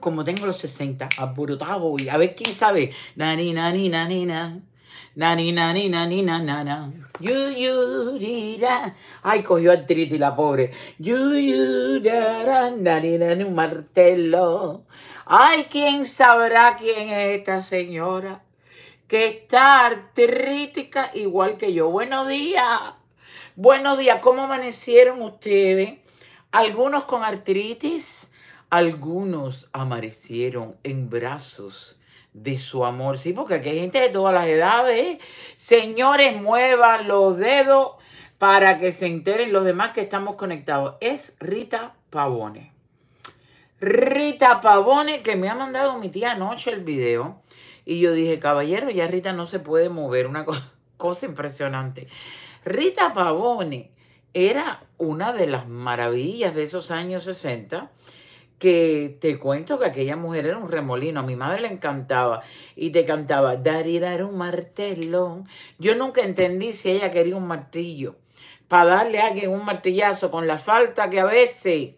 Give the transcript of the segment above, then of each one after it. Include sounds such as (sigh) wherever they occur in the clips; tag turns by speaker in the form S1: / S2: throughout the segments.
S1: Como tengo los 60, aburrotado y a ver quién sabe. nanina, nani, nanina, nani. Nani, nani, Ay, cogió artritis la pobre. Yu, yu, un martelo. Ay, quién sabrá quién es esta señora que está artrítica igual que yo. Buenos días. Buenos días, ¿cómo amanecieron ustedes? Algunos con artritis, algunos amanecieron en brazos de su amor. Sí, porque aquí hay gente de todas las edades. Señores, muevan los dedos para que se enteren los demás que estamos conectados. Es Rita Pavone. Rita Pavone, que me ha mandado mi tía anoche el video. Y yo dije, caballero, ya Rita no se puede mover. Una cosa, cosa impresionante. Rita Pavone era una de las maravillas de esos años 60 que te cuento que aquella mujer era un remolino, a mi madre le encantaba y te cantaba, Darida era un martelón. Yo nunca entendí si ella quería un martillo para darle a alguien un martillazo con la falta que a veces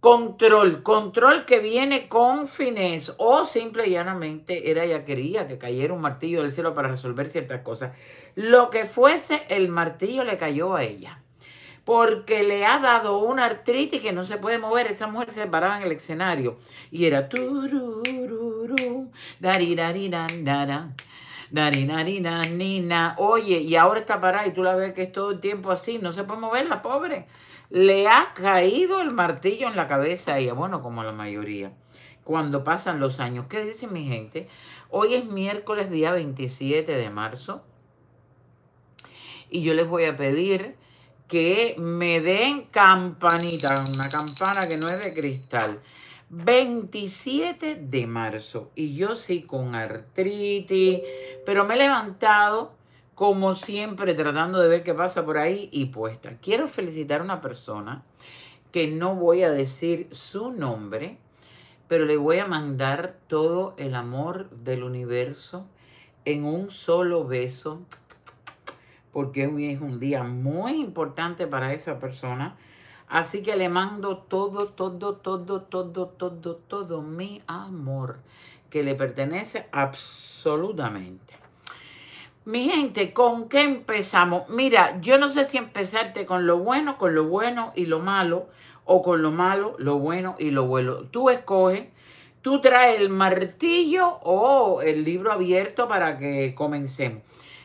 S1: Control, control que viene con fines o simple y llanamente era ella quería que cayera un martillo del cielo para resolver ciertas cosas. Lo que fuese, el martillo le cayó a ella porque le ha dado una artritis que no se puede mover. Esa mujer se paraba en el escenario y era Oye, y ahora está parada y tú la ves que es todo el tiempo así, no se puede mover la pobre le ha caído el martillo en la cabeza a ella, bueno, como la mayoría, cuando pasan los años. ¿Qué dice mi gente? Hoy es miércoles, día 27 de marzo, y yo les voy a pedir que me den campanita, una campana que no es de cristal. 27 de marzo, y yo sí con artritis, pero me he levantado como siempre tratando de ver qué pasa por ahí y puesta. Quiero felicitar a una persona que no voy a decir su nombre, pero le voy a mandar todo el amor del universo en un solo beso, porque hoy es un día muy importante para esa persona. Así que le mando todo, todo, todo, todo, todo, todo mi amor, que le pertenece absolutamente. Mi gente, ¿con qué empezamos? Mira, yo no sé si empezarte con lo bueno, con lo bueno y lo malo, o con lo malo, lo bueno y lo bueno. Tú escoges, tú traes el martillo o el libro abierto para que comencemos.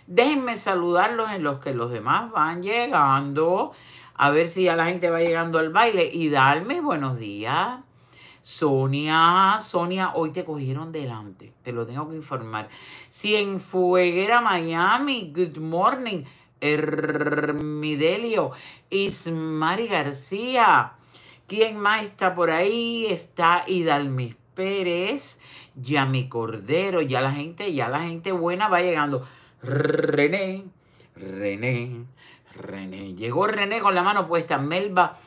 S1: Déjenme saludarlos en los que los demás van llegando, a ver si ya la gente va llegando al baile y darme buenos días. Sonia, Sonia, hoy te cogieron delante, te lo tengo que informar. Si en Fueguera, Miami, good morning. Hermidelio, Ismari García. ¿Quién más está por ahí? Está Hidalmis Pérez, Yami Cordero, ya la gente, ya la gente buena va llegando. René, René, René. Llegó René con la mano puesta. Melba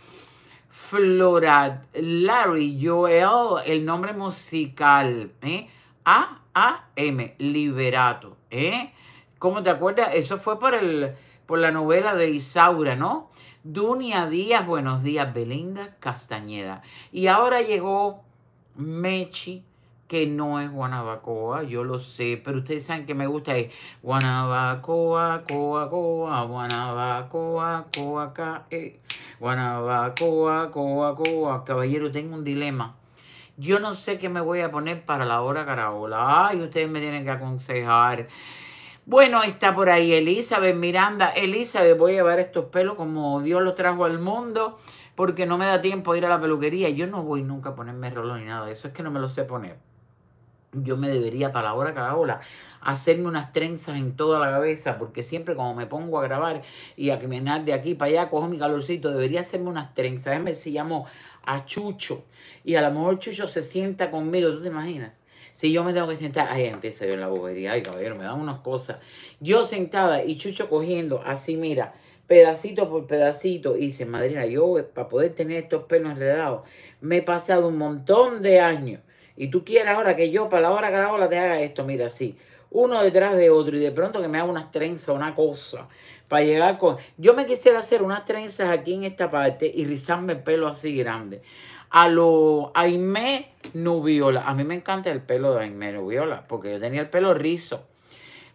S1: Flora Larry Joel, el nombre musical, ¿eh? A-A-M, Liberato, ¿eh? ¿Cómo te acuerdas? Eso fue por, el, por la novela de Isaura, ¿no? Dunia Díaz, buenos días, Belinda Castañeda. Y ahora llegó Mechi que no es Guanabacoa, yo lo sé, pero ustedes saben que me gusta es Guanabacoa, coa, coa, Guanabacoa, coa, e, Guanabacoa, coa, coa. Caballero, tengo un dilema. Yo no sé qué me voy a poner para la hora caraola. Ay, ustedes me tienen que aconsejar. Bueno, está por ahí Elizabeth Miranda. Elizabeth, voy a llevar estos pelos como Dios los trajo al mundo, porque no me da tiempo de ir a la peluquería. Yo no voy nunca a ponerme rolo ni nada eso, es que no me lo sé poner yo me debería para la hora cada hora hacerme unas trenzas en toda la cabeza, porque siempre como me pongo a grabar y a caminar de aquí para allá, cojo mi calorcito, debería hacerme unas trenzas. ver si llamo a Chucho y a lo mejor Chucho se sienta conmigo, ¿tú te imaginas? Si yo me tengo que sentar, ahí empieza yo en la bobería, ay caballero, me dan unas cosas. Yo sentada y Chucho cogiendo, así mira, pedacito por pedacito. Y dice, madrina, yo eh, para poder tener estos pelos enredados, me he pasado un montón de años y tú quieres ahora que yo para la hora que la ola te haga esto, mira, así, uno detrás de otro y de pronto que me haga unas trenzas, una cosa, para llegar con... Yo me quisiera hacer unas trenzas aquí en esta parte y rizarme el pelo así grande. A lo aime Nubiola, a mí me encanta el pelo de Aime Nubiola, porque yo tenía el pelo rizo.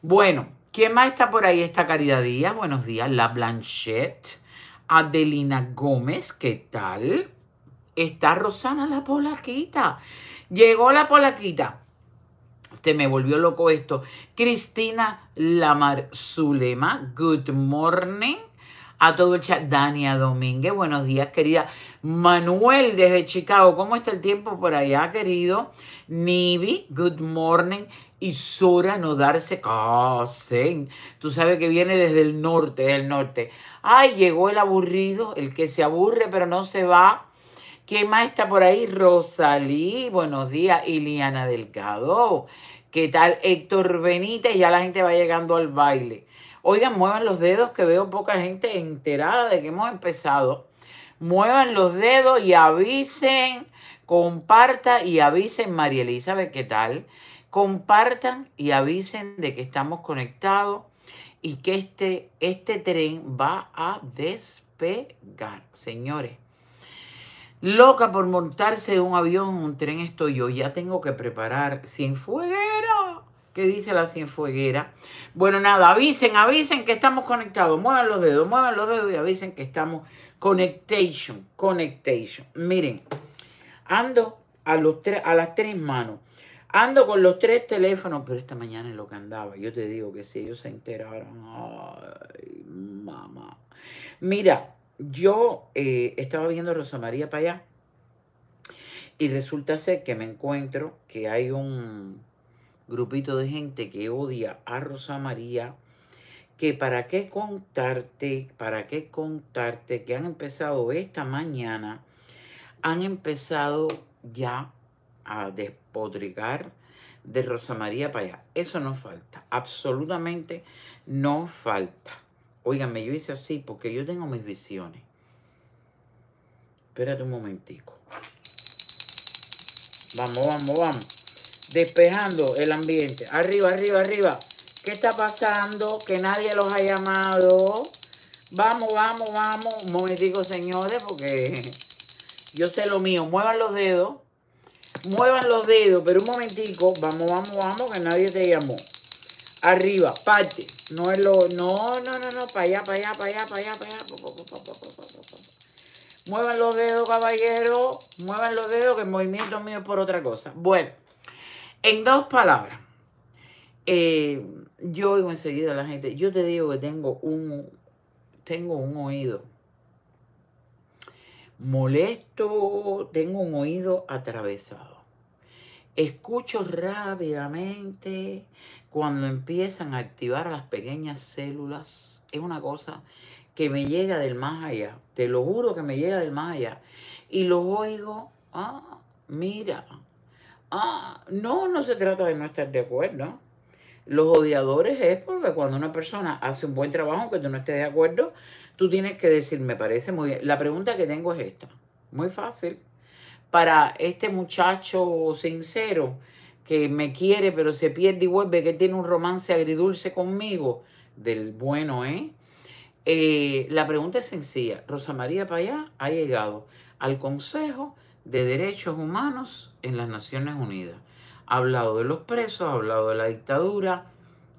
S1: Bueno, ¿quién más está por ahí? esta Caridad buenos días, La Blanchette, Adelina Gómez, ¿qué tal? Está Rosana La Polaquita. Llegó la polaquita. se me volvió loco esto. Cristina Lamar Zulema, good morning. A todo el chat, Dania Domínguez, buenos días, querida. Manuel desde Chicago, ¿cómo está el tiempo por allá, querido? Nibi, good morning. Y Sora no darse casen. Tú sabes que viene desde el norte, el norte. Ay, llegó el aburrido, el que se aburre pero no se va. ¿Quién más está por ahí? Rosalí, buenos días. Iliana Delgado. ¿Qué tal? Héctor Benítez, ya la gente va llegando al baile. Oigan, muevan los dedos que veo poca gente enterada de que hemos empezado. Muevan los dedos y avisen, compartan y avisen, María Elizabeth, ¿qué tal? Compartan y avisen de que estamos conectados y que este, este tren va a despegar. Señores, Loca por montarse en un avión, un tren, estoy yo. Ya tengo que preparar Cienfueguera. ¿Qué dice la Cienfueguera? Bueno, nada, avisen, avisen que estamos conectados. Muevan los dedos, muevan los dedos y avisen que estamos conectation, conectation. Miren, ando a, los a las tres manos. Ando con los tres teléfonos, pero esta mañana es lo que andaba. Yo te digo que si ellos se enteraron, ay, mamá. Mira, yo eh, estaba viendo Rosa María para y resulta ser que me encuentro que hay un grupito de gente que odia a Rosa María, que para qué contarte, para qué contarte que han empezado esta mañana, han empezado ya a despodregar de Rosa María para Eso no falta, absolutamente no falta. Óiganme, yo hice así porque yo tengo mis visiones. Espérate un momentico. Vamos, vamos, vamos. Despejando el ambiente. Arriba, arriba, arriba. ¿Qué está pasando? Que nadie los ha llamado. Vamos, vamos, vamos. Un momentico, señores, porque (laughs) yo sé lo mío. Muevan los dedos. Muevan los dedos, pero un momentico. Vamos, vamos, vamos, que nadie te llamó. Arriba, parte. No es lo. No, no, no, para allá, para allá, para allá, para allá, allá. Muevan los dedos, caballero. Muevan los dedos, que el movimiento mío es por otra cosa. Bueno, en dos palabras. Eh, yo oigo enseguida a la gente. Yo te digo que tengo un, tengo un oído molesto, tengo un oído atravesado. Escucho rápidamente, cuando empiezan a activar las pequeñas células, es una cosa que me llega del más allá. Te lo juro que me llega del más allá. Y lo oigo, ah, mira, ah, no, no se trata de no estar de acuerdo. Los odiadores es porque cuando una persona hace un buen trabajo, aunque tú no estés de acuerdo, tú tienes que decir, me parece muy bien. La pregunta que tengo es esta, muy fácil. Para este muchacho sincero, que me quiere pero se pierde y vuelve, que tiene un romance agridulce conmigo, del bueno, ¿eh? ¿eh? la pregunta es sencilla. Rosa María Payá ha llegado al Consejo de Derechos Humanos en las Naciones Unidas. Ha hablado de los presos, ha hablado de la dictadura.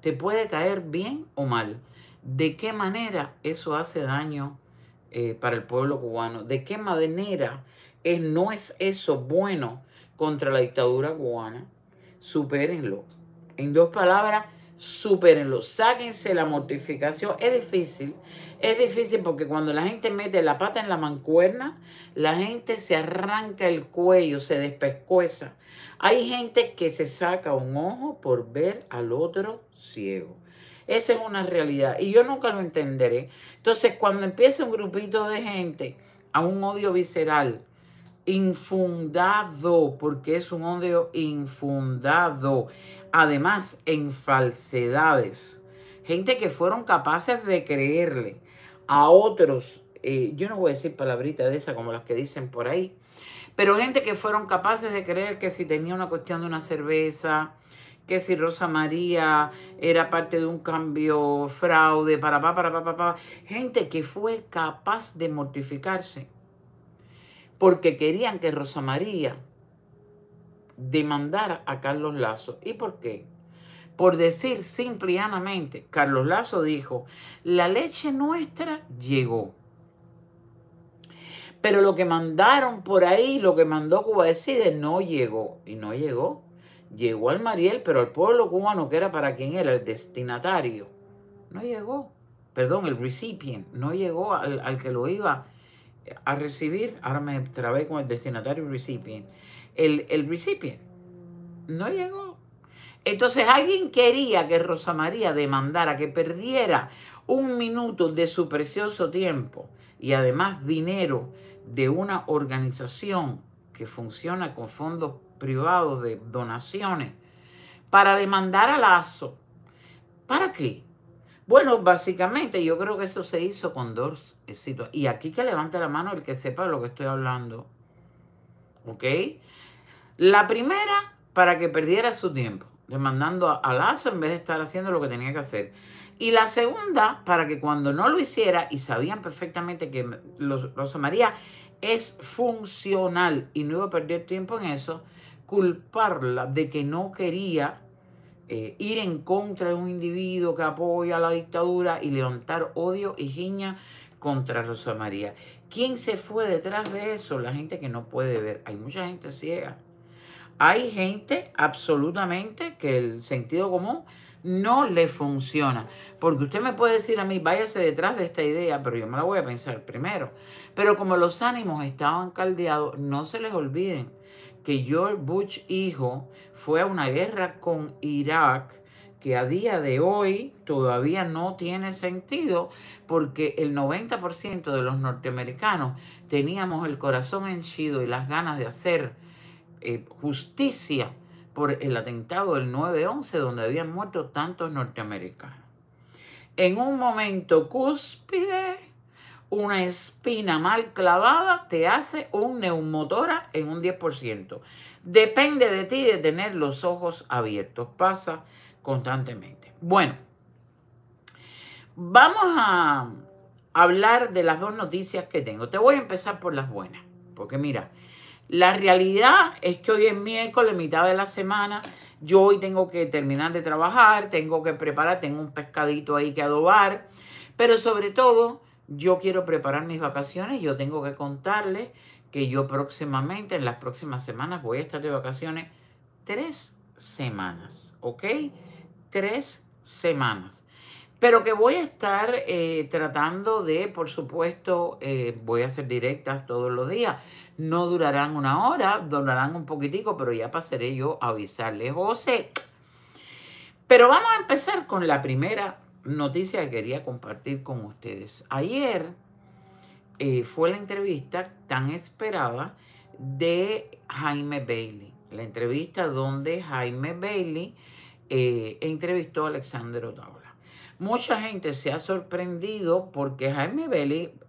S1: Te puede caer bien o mal. ¿De qué manera eso hace daño eh, para el pueblo cubano? ¿De qué manera no es eso bueno contra la dictadura cubana? supérenlo. En dos palabras, supérenlo, sáquense la mortificación. Es difícil, es difícil porque cuando la gente mete la pata en la mancuerna, la gente se arranca el cuello, se despescueza. Hay gente que se saca un ojo por ver al otro ciego. Esa es una realidad y yo nunca lo entenderé. Entonces, cuando empieza un grupito de gente a un odio visceral, infundado, porque es un odio infundado. Además, en falsedades. Gente que fueron capaces de creerle a otros. Eh, yo no voy a decir palabritas de esas como las que dicen por ahí. Pero gente que fueron capaces de creer que si tenía una cuestión de una cerveza, que si Rosa María era parte de un cambio fraude, para pa, para gente que fue capaz de mortificarse porque querían que Rosa María demandara a Carlos Lazo. ¿Y por qué? Por decir simple Carlos Lazo dijo, la leche nuestra llegó. Pero lo que mandaron por ahí, lo que mandó Cuba Decide, no llegó. Y no llegó. Llegó al Mariel, pero al pueblo cubano, que era para quien era el destinatario, no llegó. Perdón, el recipient, no llegó al, al que lo iba a recibir, ahora me trabé con el destinatario recipient, el, el recipient no llegó. Entonces alguien quería que Rosa María demandara que perdiera un minuto de su precioso tiempo y además dinero de una organización que funciona con fondos privados de donaciones para demandar a Lazo. ¿Para qué? Bueno, básicamente yo creo que eso se hizo con dos eh, situaciones. Y aquí que levante la mano el que sepa de lo que estoy hablando. ¿Ok? La primera, para que perdiera su tiempo, demandando a Lazo en vez de estar haciendo lo que tenía que hacer. Y la segunda, para que cuando no lo hiciera, y sabían perfectamente que Rosa María es funcional y no iba a perder tiempo en eso, culparla de que no quería eh, ir en contra de un individuo que apoya la dictadura y levantar odio y giña contra Rosa María. ¿Quién se fue detrás de eso? La gente que no puede ver. Hay mucha gente ciega. Hay gente absolutamente que el sentido común no le funciona. Porque usted me puede decir a mí, váyase detrás de esta idea, pero yo me la voy a pensar primero. Pero como los ánimos estaban caldeados, no se les olviden que George Bush hijo fue a una guerra con Irak que a día de hoy todavía no tiene sentido porque el 90% de los norteamericanos teníamos el corazón henchido y las ganas de hacer eh, justicia por el atentado del 9-11 donde habían muerto tantos norteamericanos. En un momento cúspide una espina mal clavada te hace un neumotora en un 10%. Depende de ti de tener los ojos abiertos. Pasa constantemente. Bueno, vamos a hablar de las dos noticias que tengo. Te voy a empezar por las buenas, porque mira, la realidad es que hoy es miércoles, mitad de la semana. Yo hoy tengo que terminar de trabajar, tengo que preparar, tengo un pescadito ahí que adobar, pero sobre todo yo quiero preparar mis vacaciones, yo tengo que contarles que yo próximamente, en las próximas semanas, voy a estar de vacaciones tres semanas, ¿ok? Tres semanas. Pero que voy a estar eh, tratando de, por supuesto, eh, voy a hacer directas todos los días. No durarán una hora, durarán un poquitico, pero ya pasaré yo a avisarles, José. Pero vamos a empezar con la primera noticia que quería compartir con ustedes. Ayer eh, fue la entrevista tan esperada de Jaime Bailey. La entrevista donde Jaime Bailey eh, entrevistó a Alexander Otaola. Mucha gente se ha sorprendido porque Jaime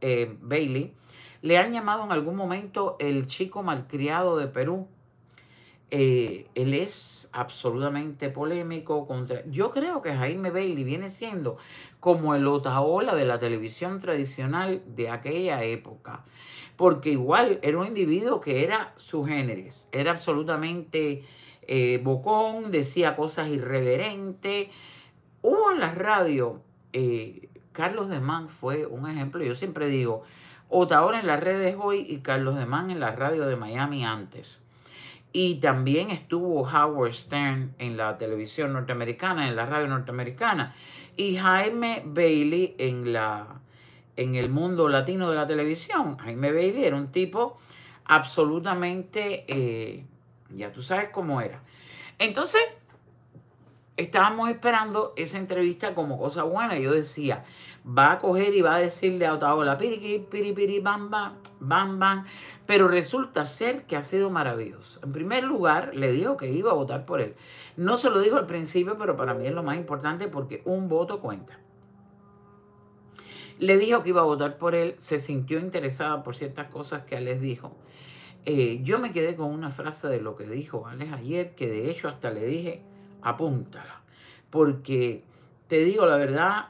S1: eh, Bailey le han llamado en algún momento el chico malcriado de Perú eh, él es absolutamente polémico. Contra... Yo creo que Jaime Bailey viene siendo como el otaola de la televisión tradicional de aquella época. Porque igual era un individuo que era su género, era absolutamente eh, bocón, decía cosas irreverentes. Hubo en la radio, eh, Carlos de Man fue un ejemplo, yo siempre digo, Otaola en las redes hoy y Carlos de Man en la radio de Miami antes y también estuvo Howard Stern en la televisión norteamericana, en la radio norteamericana. Y Jaime Bailey en, la, en el mundo latino de la televisión. Jaime Bailey era un tipo absolutamente, eh, ya tú sabes cómo era. Entonces, estábamos esperando esa entrevista como cosa buena. Yo decía, va a coger y va a decirle a Otaola, piri, piri, piri, bam, bam, bam, bam. Pero resulta ser que ha sido maravilloso. En primer lugar, le dijo que iba a votar por él. No se lo dijo al principio, pero para mí es lo más importante porque un voto cuenta. Le dijo que iba a votar por él, se sintió interesada por ciertas cosas que él les dijo. Eh, yo me quedé con una frase de lo que dijo Alex ayer, que de hecho hasta le dije, apúntala. Porque te digo la verdad,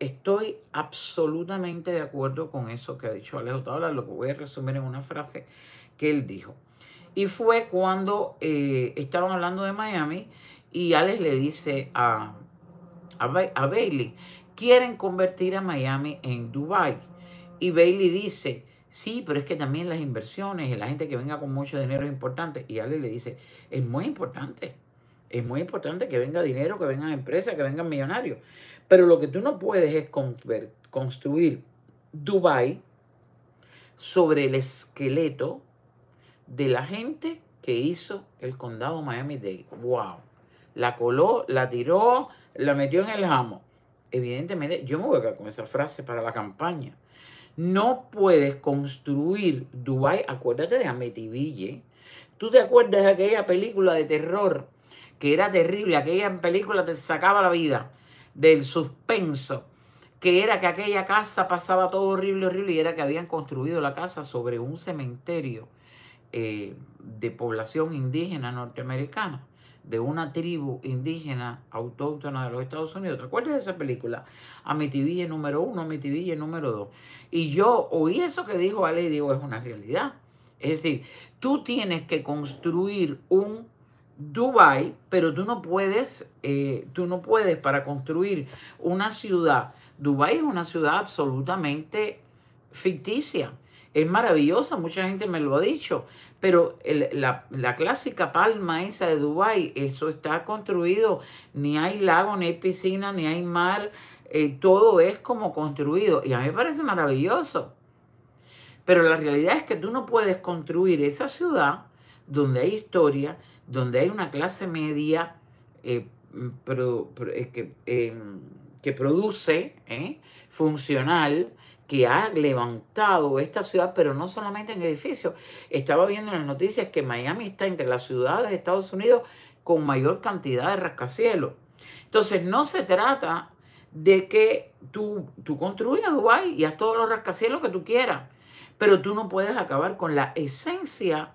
S1: estoy absolutamente de acuerdo con eso que ha dicho Alejo Tabla, lo que voy a resumir en una frase que él dijo. Y fue cuando eh, estaban hablando de Miami y Alex le dice a, Bailey, quieren convertir a Miami en Dubai. Y Bailey dice, sí, pero es que también las inversiones y la gente que venga con mucho dinero es importante. Y Alex le dice, es muy importante es muy importante que venga dinero, que vengan empresas, que vengan millonarios. Pero lo que tú no puedes es construir Dubai sobre el esqueleto de la gente que hizo el condado Miami-Dade. ¡Wow! La coló, la tiró, la metió en el jamo. Evidentemente, yo me voy a quedar con esa frase para la campaña. No puedes construir Dubai. Acuérdate de Amityville. ¿Tú te acuerdas de aquella película de terror que era terrible, aquella película te sacaba la vida del suspenso, que era que aquella casa pasaba todo horrible, horrible, y era que habían construido la casa sobre un cementerio eh, de población indígena norteamericana, de una tribu indígena autóctona de los Estados Unidos. ¿Te acuerdas de esa película? Amitiville número uno, Mitiville número dos. Y yo oí eso que dijo Ale y digo, es una realidad. Es decir, tú tienes que construir un Dubai, pero tú no puedes, eh, tú no puedes para construir una ciudad. Dubai es una ciudad absolutamente ficticia. Es maravillosa, mucha gente me lo ha dicho, pero la, clásica palma esa de Dubai, eso está construido, ni hay lago, ni hay piscina, ni hay mar, eh, todo es como construido y a mí me parece maravilloso. Pero la realidad es que tú no puedes construir esa ciudad donde hay historia, donde hay una clase media eh, eh, em, que, produce, eh, funcional, que ha levantado esta ciudad, pero no solamente en edificios. Estaba viendo en las noticias que Miami está entre las ciudades de Estados Unidos con mayor cantidad de rascacielos. Entonces, no se trata de que tú, tú construyas Dubái y haz todos los rascacielos que tú quieras, pero tú no puedes acabar con la esencia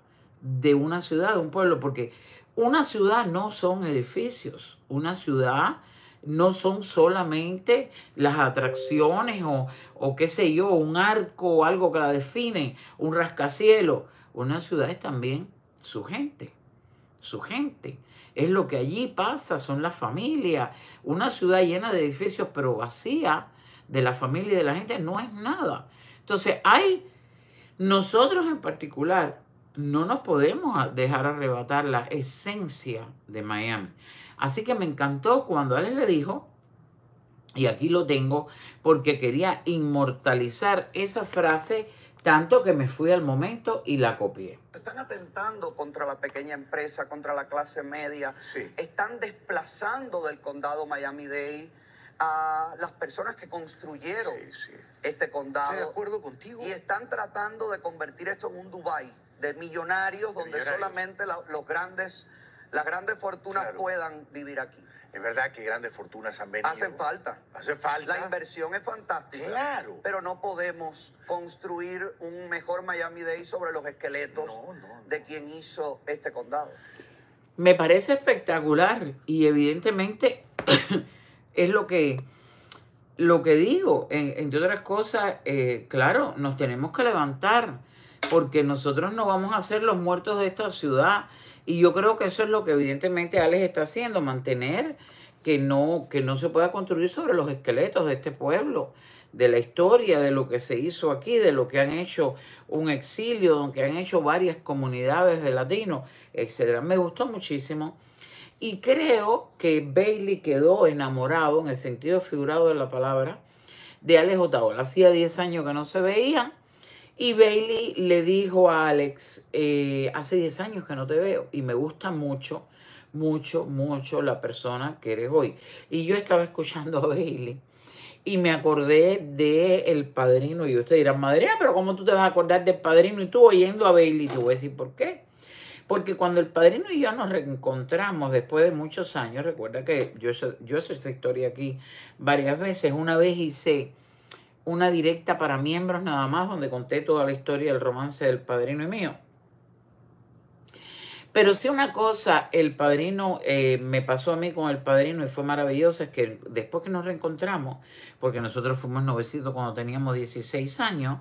S1: de una ciudad, de un pueblo, porque una ciudad no son edificios, una ciudad no son solamente las atracciones o, qué sé yo, un arco o algo que la define, un rascacielos. Una ciudad es también su gente, su gente. Es lo que allí pasa, son las familias. Una ciudad llena de edificios pero vacía de la familia y de la gente no es nada. Entonces hay, nosotros en particular, no nos podemos dejar arrebatar la esencia de Miami. Así que me encantó cuando Alex le dijo, y aquí lo tengo, porque quería inmortalizar esa frase tanto que me fui al momento y la copié. Están
S2: atentando contra la pequeña empresa, contra la clase media. Están desplazando del condado Miami-Dade a las personas que construyeron este condado. de acuerdo contigo. Y están tratando de convertir esto en un Dubai de millonarios donde solamente los grandes, las grandes fortunas puedan vivir aquí. Es verdad que grandes fortunas han venido. Hacen falta. falta. La inversión es fantástica. Claro. Pero no podemos construir un mejor miami Day sobre los esqueletos de quien hizo este condado.
S1: Me parece espectacular y evidentemente (coughs) es lo que, lo que digo. En, entre otras cosas, eh, claro, nos tenemos que levantar porque nosotros no vamos a ser los muertos de esta ciudad. Y yo creo que eso es lo que evidentemente Alex está haciendo, mantener que no, que no se pueda construir sobre los esqueletos de este pueblo, de la historia, de lo que se hizo aquí, de lo que han hecho un exilio, de lo que han hecho varias comunidades de latinos, etc. Me gustó muchísimo. Y creo que Bailey quedó enamorado, en el sentido figurado de la palabra, de Alex Otaola. Hacía 10 años que no se veían y Bailey le dijo a Alex, eh, hace 10 años que no te veo y me gusta mucho, mucho, mucho la persona que eres hoy. Y yo estaba escuchando a Bailey y me acordé de El Padrino. Y usted dirá madre, pero ¿cómo tú te vas a acordar del Padrino? Y tú oyendo a Bailey, Tú voy a decir, ¿por qué? Porque cuando el padrino y yo nos reencontramos después de muchos años, recuerda que yo, yo hice esta historia aquí varias veces, una vez hice una directa para miembros nada más, donde conté toda la historia del romance del padrino y mío. Pero sí una cosa, el padrino, eh, me pasó a mí con el padrino y fue maravilloso, es que después que nos reencontramos, porque nosotros fuimos novecitos cuando teníamos 16 años,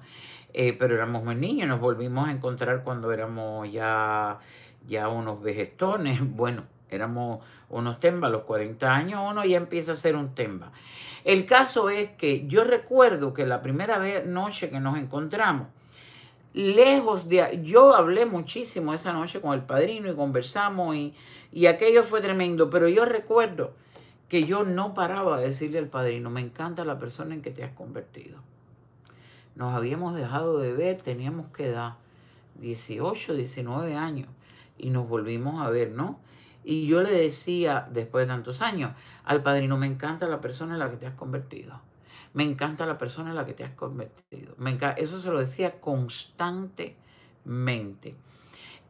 S1: eh, pero éramos muy niños, nos volvimos a encontrar cuando éramos ya, ya unos vegestones, (laughs) bueno, Éramos unos tembas, los 40 años uno ya empieza a ser un temba. El caso es que yo recuerdo que la primera vez, noche que nos encontramos, lejos de... Yo hablé muchísimo esa noche con el padrino y conversamos y, y aquello fue tremendo, pero yo recuerdo que yo no paraba de decirle al padrino, me encanta la persona en que te has convertido. Nos habíamos dejado de ver, teníamos que dar 18, 19 años, y nos volvimos a ver, ¿no? Y yo le decía, después de tantos años, al padrino, me encanta la persona en la que te has convertido. Me encanta la persona en la que te has convertido. Me Eso se lo decía constantemente.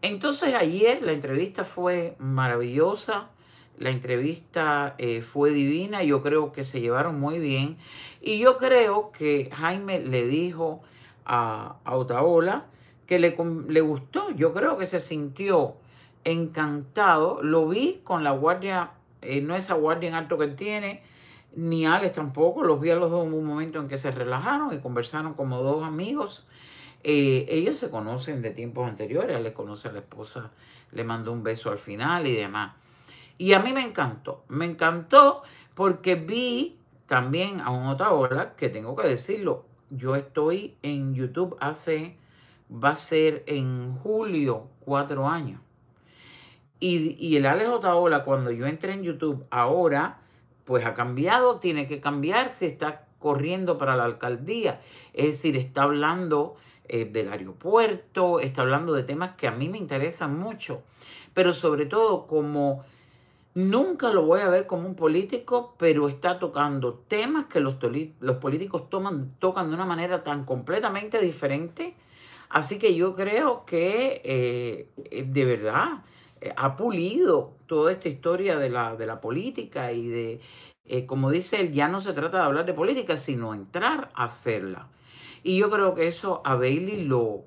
S1: Entonces ayer la entrevista fue maravillosa. La entrevista eh, fue divina, yo creo que se llevaron muy bien. Y yo creo que Jaime le dijo a, Otaola que le, le gustó, yo creo que se sintió encantado. Lo vi con la guardia, eh, no esa guardia en alto que tiene, ni Alex tampoco. Los vi a los dos en un momento en que se relajaron y conversaron como dos amigos. Eh, ellos se conocen de tiempos anteriores, le conoce a la esposa, le mandó un beso al final y demás. Y a mí me encantó, me encantó porque vi también a un hora que tengo que decirlo, yo estoy en YouTube hace, va a ser en julio, cuatro años. Y, el Alex Otaola, cuando yo entré en YouTube, ahora, pues ha cambiado, tiene que cambiar se está corriendo para la alcaldía. Es decir, está hablando eh, del aeropuerto, está hablando de temas que a mí me interesan mucho. Pero sobre todo, como nunca lo voy a ver como un político, pero está tocando temas que los, los políticos toman, tocan de una manera tan completamente diferente. Así que yo creo que, eh, eh, de verdad, eh, ha pulido toda esta historia de la, política y de, eh, como dice él, ya no se trata de hablar de política, sino entrar a hacerla. Y yo creo que eso a Bailey lo,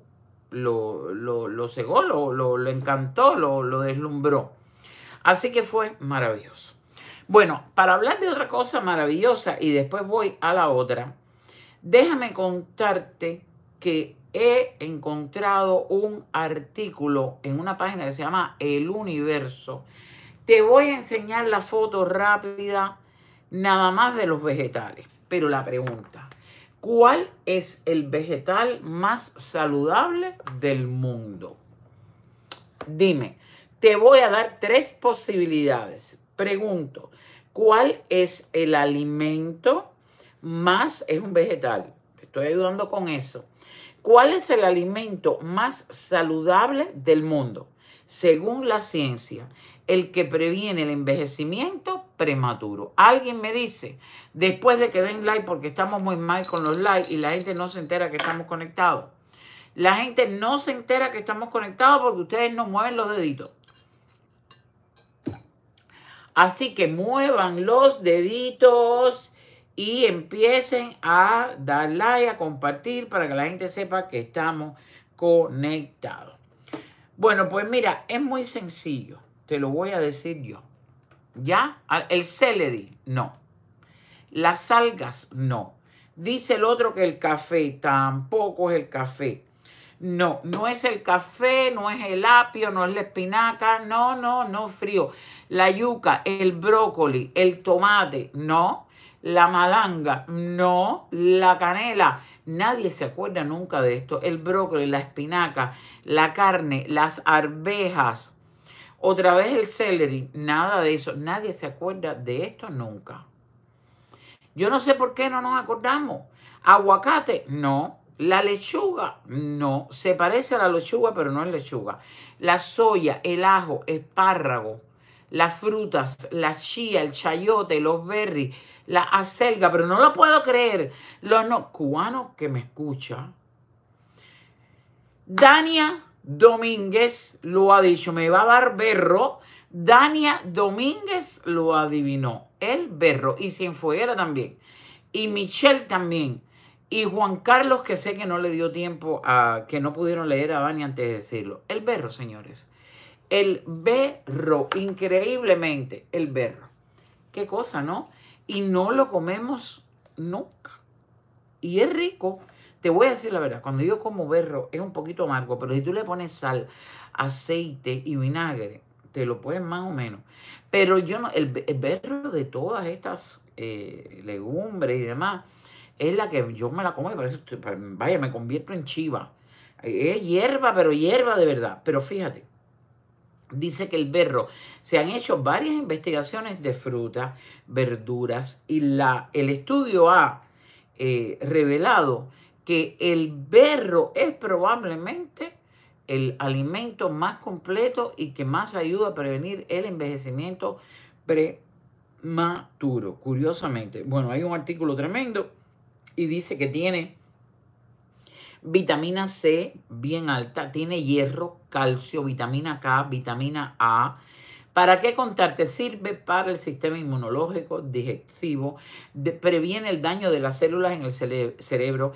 S1: lo, lo, lo cegó, lo, lo, encantó, lo, deslumbró. Así que fue maravilloso. Bueno, para hablar de otra cosa maravillosa y después voy a la otra, déjame contarte que he encontrado un artículo en una página que se llama El Universo. Te voy a enseñar la foto rápida nada más de los vegetales. Pero la pregunta, ¿cuál es el vegetal más saludable del mundo? Dime, te voy a dar tres posibilidades. Pregunto, ¿cuál es el alimento más es un vegetal? Te estoy ayudando con eso ¿Cuál es el alimento más saludable del mundo? Según la ciencia, el que previene el envejecimiento prematuro. Alguien me dice, después de que den like, porque estamos muy mal con los likes y la gente no se entera que estamos conectados. La gente no se entera que estamos conectados porque ustedes no mueven los deditos. Así que muevan los deditos y empiecen a dar like, a compartir para que la gente sepa que estamos conectados. Bueno, pues mira, es muy sencillo. Te lo voy a decir yo. ¿Ya? Ah, el celery, no. Las algas, no. Dice el otro que el café, tampoco es el café. No, no es el café, no es el apio, no es la espinaca, no, no, no, frío. La yuca, el brócoli, el tomate, no la malanga, no, la canela. Nadie se acuerda nunca de esto. El brócoli, la espinaca, la carne, las arvejas, otra vez el celery, nada de eso. Nadie se acuerda de esto nunca. Yo no sé por qué no nos acordamos. Aguacate, no. La lechuga, no. Se parece a la lechuga, pero no es lechuga. La soya, el ajo, espárrago, las frutas, la chía, el chayote, los berries, la acelga, pero no lo puedo creer. Los no, cubanos que me escuchan. Dania Domínguez lo ha dicho, me va a dar berro. Dania Domínguez lo adivinó, el berro, y Cienfueguera también, y Michelle también, y Juan Carlos, que sé que no le dio tiempo a que no pudieron leer a Dani antes de decirlo. El berro, señores. El berro, increíblemente, el berro. Qué cosa, ¿no? Y no lo comemos nunca. Y es rico. Te voy a decir la verdad, cuando yo como berro es un poquito amargo, pero si tú le pones sal, aceite y vinagre, te lo puedes más o menos. Pero yo no, el, berro de todas estas eh, legumbres y demás, es la que yo me la como y parece, vaya, me convierto en chiva. Es hierba, pero hierba de verdad. Pero fíjate, Dice que el berro, se han hecho varias investigaciones de frutas, verduras y la, el estudio ha eh, revelado que el berro es probablemente el alimento más completo y que más ayuda a prevenir el envejecimiento prematuro. Curiosamente, bueno, hay un artículo tremendo y dice que tiene Vitamina C bien alta, tiene hierro, calcio, vitamina K, vitamina A. ¿Para qué contarte? Sirve para el sistema inmunológico, digestivo, previene el daño de las células en el cerebro,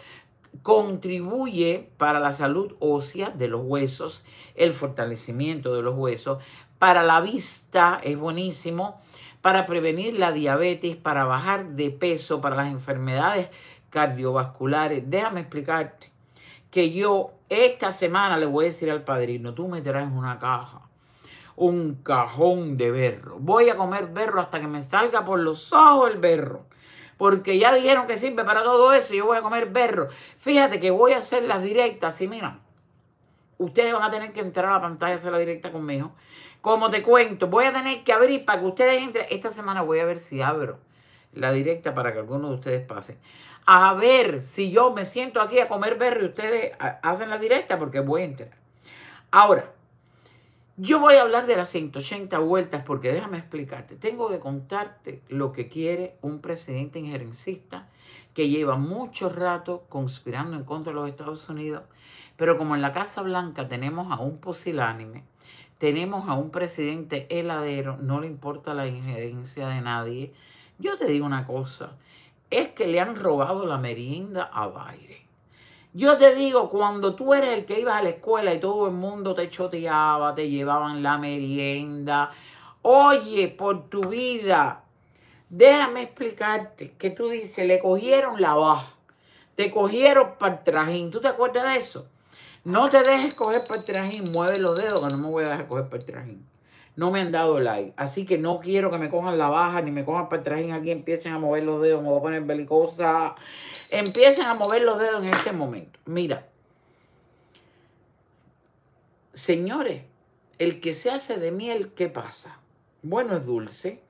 S1: contribuye para la salud ósea de los huesos, el fortalecimiento de los huesos, para la vista es buenísimo, para prevenir la diabetes, para bajar de peso, para las enfermedades cardiovasculares. Déjame explicarte que yo esta semana le voy a decir al padrino, tú me en una caja, un cajón de berro. Voy a comer berro hasta que me salga por los ojos el berro. Porque ya dijeron que sirve para todo eso, yo voy a comer berro. Fíjate que voy a hacer las directas y mira, ustedes van a tener que entrar a la pantalla y hacer la directa conmigo. Como te cuento, voy a tener que abrir para que ustedes entren. Esta semana voy a ver si abro la directa para que alguno de ustedes pase. A ver si yo me siento aquí a comer berro y ustedes hacen la directa porque voy a entrar. Ahora, yo voy a hablar de las 180 vueltas porque déjame explicarte. Tengo que contarte lo que quiere un presidente injerencista que lleva mucho rato conspirando en contra de los Estados Unidos. Pero como en la Casa Blanca tenemos a un pusilánime, tenemos a un presidente heladero, no le importa la injerencia de nadie. Yo te digo una cosa, es que le han robado la merienda a Baile. Yo te digo, cuando tú eres el que ibas a la escuela y todo el mundo te choteaba, te llevaban la merienda, oye, por tu vida, déjame explicarte que tú dices, le cogieron la baja, te cogieron para el trajín, ¿tú te acuerdas de eso? No te dejes coger para el trajín, mueve los dedos, que no me voy a dejar coger para el trajín no me han dado like. Así que no quiero que me cojan la baja ni me cojan para el trajín aquí. Empiecen a mover los dedos, me voy a poner belicosa. Empiecen a mover los dedos en este momento. Mira, señores, el que se hace de miel, ¿qué pasa? Bueno, es dulce,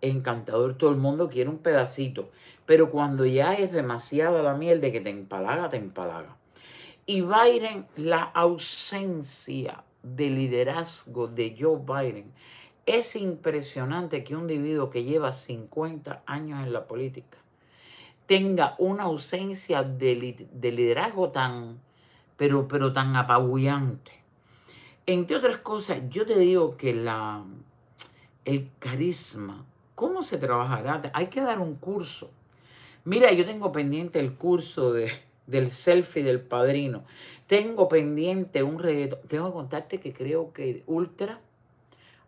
S1: encantador, todo el mundo quiere un pedacito. Pero cuando ya es demasiada la miel de que te empalaga, te empalaga. Y Biden, la ausencia de liderazgo de Joe Biden. Es impresionante que un individuo que lleva 50 años en la política tenga una ausencia de, liderazgo tan, pero, pero tan apabullante. Entre otras cosas, yo te digo que la, el carisma, ¿cómo se trabajará? Hay que dar un curso. Mira, yo tengo pendiente el curso de del selfie del padrino. Tengo pendiente un reggaetón. Tengo que contarte que creo que Ultra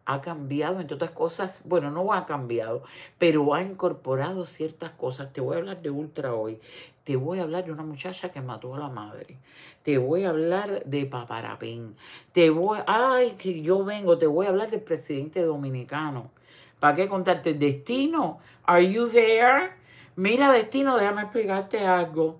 S1: ha cambiado, entre otras cosas, bueno, no ha cambiado, pero ha incorporado ciertas cosas. Te voy a hablar de Ultra hoy. Te voy a hablar de una muchacha que mató a la madre. Te voy a hablar de Paparapín. Te voy, ay, que yo vengo, te voy a hablar del presidente dominicano. ¿Para qué contarte? Destino, are you there? Mira, Destino, déjame explicarte algo.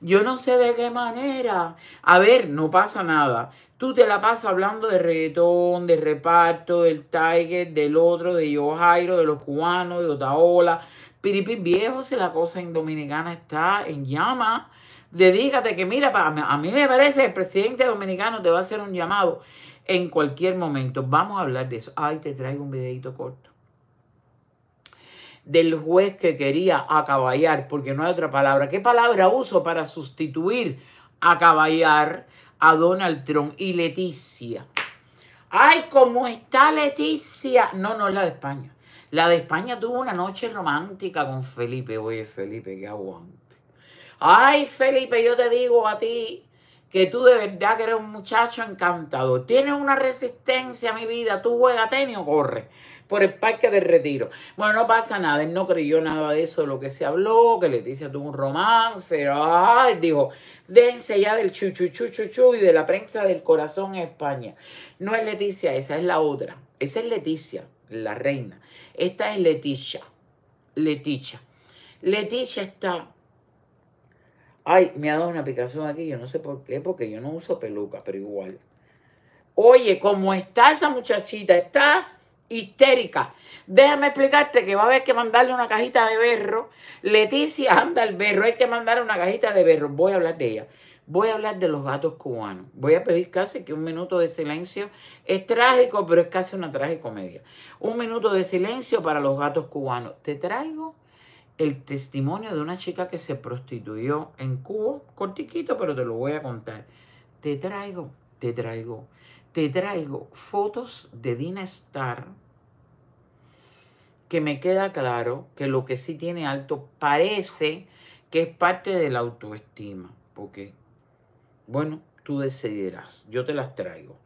S1: Yo no sé de qué manera. A ver, no pasa nada. Tú te la pasas hablando de reggaetón, de reparto, del Tiger, del otro, de Yo Jairo, de los cubanos, de Otaola. Piripín viejo, si la cosa en Dominicana está en llama. Dedícate que mira, a mí me parece que el presidente dominicano te va a hacer un llamado en cualquier momento. Vamos a hablar de eso. Ay, te traigo un videito corto del juez que quería acaballar, porque no hay otra palabra. ¿Qué palabra uso para sustituir acaballar a Donald Trump y Leticia? ¡Ay, cómo está Leticia! No, no es la de España. La de España tuvo una noche romántica con Felipe. Oye, Felipe, qué aguante. ¡Ay, Felipe, yo te digo a ti! que tú de verdad que eres un muchacho encantador. Tienes una resistencia, mi vida. Tú juegas tenio corre corres por el Parque de Retiro. Bueno, no pasa nada, él no creyó nada de eso, de lo que se habló, que Leticia tuvo un romance, ay, dijo, déjense ya del chuchu. y de la prensa del corazón en España. No es Leticia, esa es la otra, esa es Leticia, la reina. Esta es Leticia, Leticia. Leticia está Ay, me ha dado una picazón aquí, yo no sé por qué, porque yo no uso peluca, pero igual. Oye, ¿cómo está esa muchachita? Está histérica. Déjame explicarte que va a haber que mandarle una cajita de berro. Leticia anda al berro, hay que mandar una cajita de berro. Voy a hablar de ella. Voy a hablar de los gatos cubanos. Voy a pedir casi que un minuto de silencio. Es trágico, pero es casi una comedia Un minuto de silencio para los gatos cubanos. Te traigo el testimonio de una chica que se prostituyó en Cuba. Cortiquito, pero te lo voy a contar. Te traigo, te traigo te traigo fotos de Dina Star que me queda claro que lo que sí tiene alto parece que es parte de la autoestima. Porque, bueno, tú decidirás. Yo te las traigo.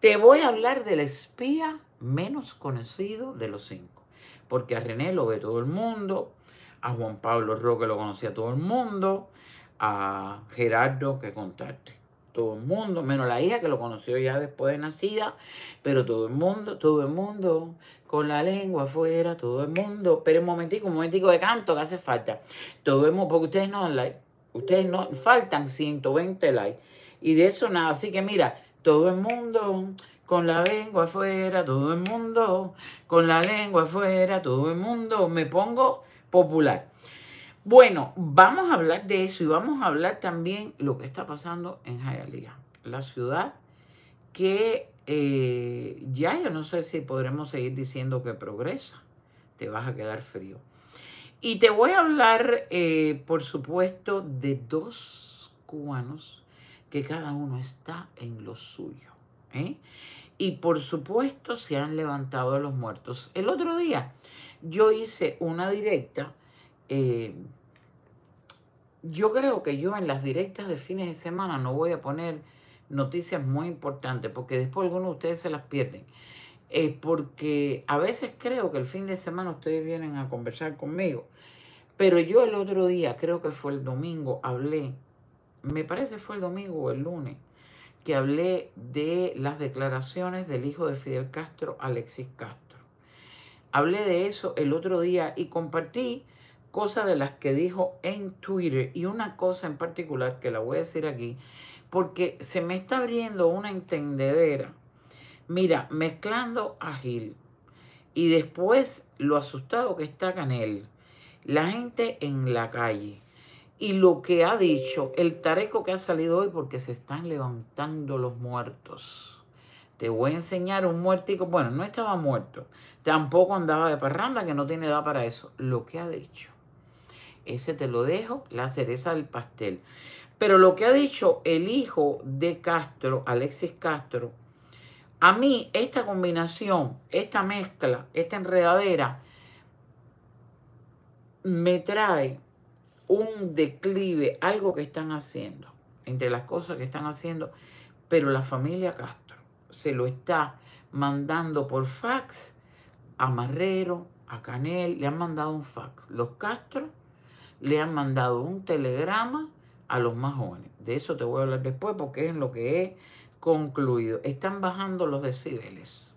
S1: Te voy a hablar del espía menos conocido de los cinco. Porque a René lo ve todo el mundo. A Juan Pablo Roque lo conocía todo el mundo. A Gerardo que contarte todo el mundo, menos la hija que lo conoció ya después de nacida, pero todo el mundo, todo el mundo, con la lengua afuera, todo el mundo. Pero un momentico, un momentico de canto que hace falta. Todo el mundo, porque ustedes no dan like, ustedes no, faltan 120 likes. Y de eso nada, así que mira, todo el mundo con la lengua afuera, todo el mundo, con la lengua afuera, todo el mundo, me pongo popular. Bueno, vamos a hablar de eso y vamos a hablar también lo que está pasando en Jayalía, la ciudad que eh, ya yo no sé si podremos seguir diciendo que progresa, te vas a quedar frío. Y te voy a hablar, eh, por supuesto, de dos cubanos que cada uno está en lo suyo. ¿eh? Y por supuesto se han levantado los muertos. El otro día yo hice una directa eh, yo creo que yo en las directas de fines de semana no voy a poner noticias muy importantes, porque después algunos de ustedes se las pierden. Eh, porque a veces creo que el fin de semana ustedes vienen a conversar conmigo. Pero yo el otro día, creo que fue el domingo, hablé, me parece fue el domingo o el lunes, que hablé de las declaraciones del hijo de Fidel Castro, Alexis Castro. Hablé de eso el otro día y compartí cosas de las que dijo en Twitter y una cosa en particular que la voy a decir aquí, porque se me está abriendo una entendedera. Mira, mezclando a Gil y después lo asustado que está Canel, la gente en la calle y lo que ha dicho, el tareco que ha salido hoy porque se están levantando los muertos. Te voy a enseñar un muertico, bueno, no estaba muerto, tampoco andaba de parranda que no tiene edad para eso, lo que ha dicho. Ese te lo dejo, la cereza del pastel. Pero lo que ha dicho el hijo de Castro, Alexis Castro, a mí esta combinación, esta mezcla, esta enredadera, me trae un declive, algo que están haciendo, entre las cosas que están haciendo, pero la familia Castro se lo está mandando por fax a Marrero, a Canel, le han mandado un fax. Los Castro le han mandado un telegrama a los más jóvenes. De eso te voy a hablar después porque es en lo que he concluido. Están bajando los decibeles.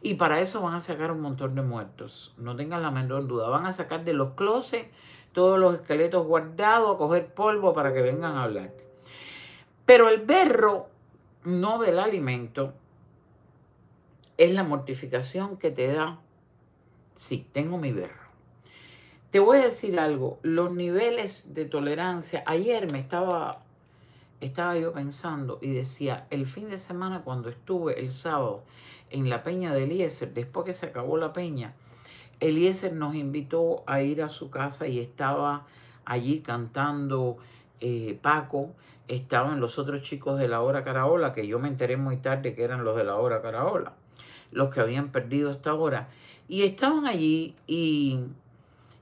S1: Y para eso van a sacar un montón de muertos. No tengan la menor duda. Van a sacar de los closets todos los esqueletos guardados, a coger polvo para que vengan a hablar. Pero el berro no del alimento es la mortificación que te da. Sí, tengo mi berro. Te voy a decir algo, los niveles de tolerancia, ayer me estaba, estaba yo pensando y decía, el fin de semana cuando estuve el sábado en la peña de Eliezer, después que se acabó la peña, Eliezer nos invitó a ir a su casa y estaba allí cantando eh, Paco, estaban los otros chicos de la hora Caraola, que yo me enteré muy tarde que eran los de la hora Caraola, los que habían perdido esta hora, y estaban allí y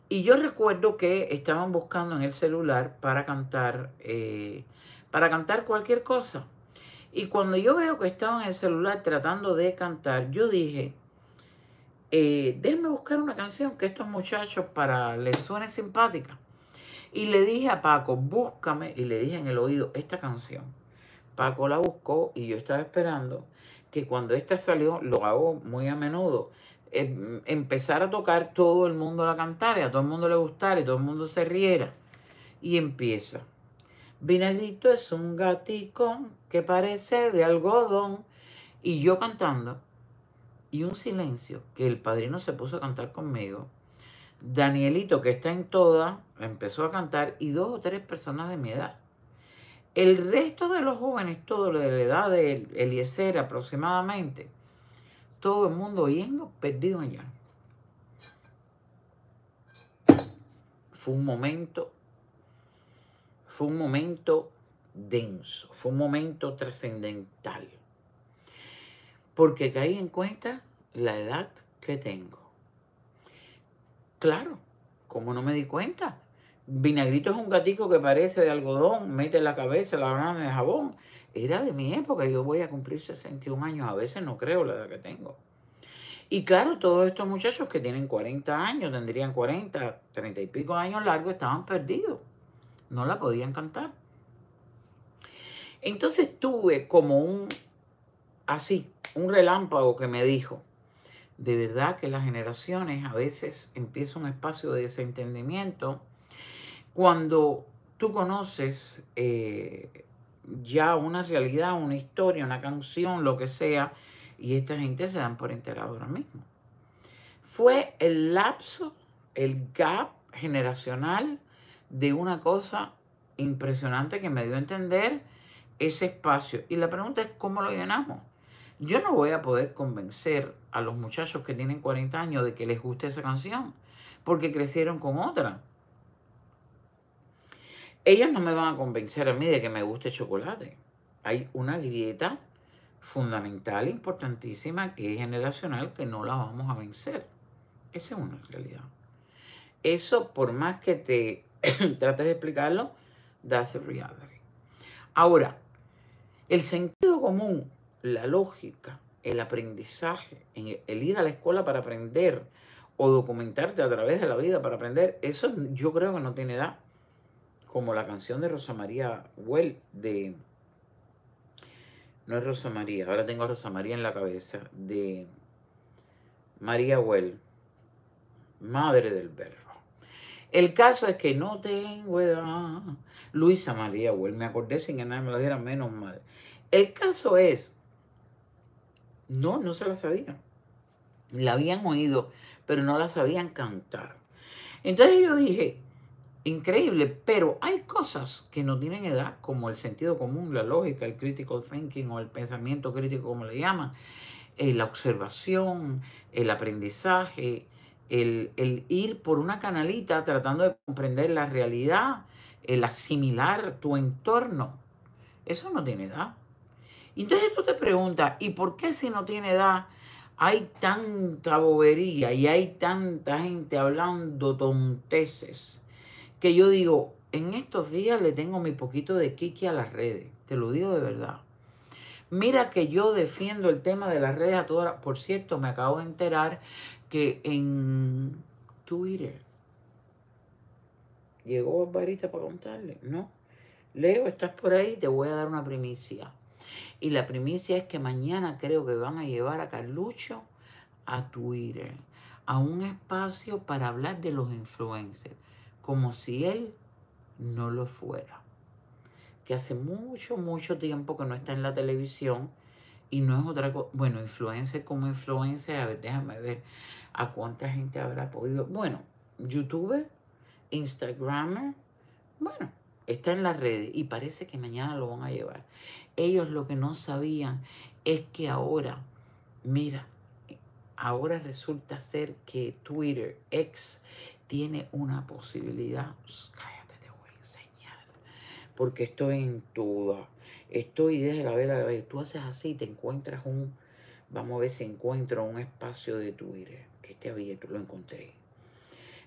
S1: y yo recuerdo que estaban buscando en el celular para cantar, eh, para cantar cualquier cosa. Y cuando yo veo que estaban en el celular tratando de cantar, yo dije, eh, déjenme buscar una canción que estos muchachos para les suene simpática. Y le dije a Paco, búscame, y le dije en el oído esta canción. Paco la buscó y yo estaba esperando que cuando esta salió, lo hago muy a menudo, Em, empezar a tocar todo el mundo la cantar... y a todo el mundo le gustara y todo el mundo se riera. Y empieza. Vinagrito es un gatico que parece de algodón. Y yo cantando, y un silencio, que el padrino se puso a cantar conmigo. Danielito, que está en toda, empezó a cantar, y dos o tres personas de mi edad. El resto de los jóvenes, todos de la edad de Eliezer aproximadamente, todo el mundo oyendo, perdido allá. Fue un momento, fue un momento denso, fue un momento trascendental, porque caí en cuenta la edad que tengo. Claro, como no me di cuenta, Vinagrito es un gatico que parece de algodón, mete la cabeza, la gana en el jabón era de mi época. Yo voy a cumplir 61 años, a veces no creo la edad que tengo. Y claro, todos estos muchachos que tienen 40 años, tendrían 40, 30 y pico años largos, estaban perdidos. No la podían cantar. Entonces tuve como un, así, un relámpago que me dijo, de verdad que las generaciones a veces empieza un espacio de desentendimiento cuando tú conoces eh, ya una realidad, una historia, una canción, lo que sea, y esta gente se dan por enterado ahora mismo. Fue el lapso, el gap generacional de una cosa impresionante que me dio a entender ese espacio. Y la pregunta es, ¿cómo lo llenamos? Yo no voy a poder convencer a los muchachos que tienen 40 años de que les guste esa canción, porque crecieron con otra. Ellas no me van a convencer a mí de que me guste chocolate. Hay una grieta fundamental, importantísima, que es generacional, que no la vamos a vencer. Esa es una realidad. Eso, por más que te (coughs) trates de explicarlo, da a reality. Ahora, el sentido común, la lógica, el aprendizaje, el ir a la escuela para aprender o documentarte a través de la vida para aprender, eso yo creo que no tiene edad como la canción de Rosa María Well de... No es Rosa María, ahora tengo a Rosa María en la cabeza, de María Well, madre del perro. El caso es que no tengo edad. Luisa María Well, me acordé sin que nadie me la diera, menos mal. El caso es, no, no se la sabía. La habían oído, pero no la sabían cantar. Entonces yo dije, increíble, pero hay cosas que no tienen edad, como el sentido común, la lógica, el critical thinking o el pensamiento crítico, como le llaman, eh, la observación, el aprendizaje, el, ir por una canalita tratando de comprender la realidad, el asimilar tu entorno. Eso no tiene edad. Entonces tú te preguntas, ¿y por qué si no tiene edad hay tanta bobería y hay tanta gente hablando tonteses? que yo digo, en estos días le tengo mi poquito de kiki a las redes, te lo digo de verdad. Mira que yo defiendo el tema de las redes a todas. Por cierto, me acabo de enterar que en Twitter llegó Barbarita para contarle, ¿no? Leo, estás por ahí, te voy a dar una primicia. Y la primicia es que mañana creo que van a llevar a Carlucho a Twitter, a un espacio para hablar de los influencers como si él no lo fuera. Que hace mucho, mucho tiempo que no está en la televisión y no es otra cosa. Bueno, influencer como influencer, a ver, déjame ver a cuánta gente habrá podido. Bueno, youtuber, instagramer, bueno, está en las redes y parece que mañana lo van a llevar. Ellos lo que no sabían es que ahora, mira, ahora resulta ser que Twitter, ex tiene una posibilidad. Cállate, te voy a enseñar. Porque estoy en duda. Estoy desde la vela. Tú haces así y te encuentras un, vamos a ver si encuentro un espacio de Twitter que esté abierto. Lo encontré.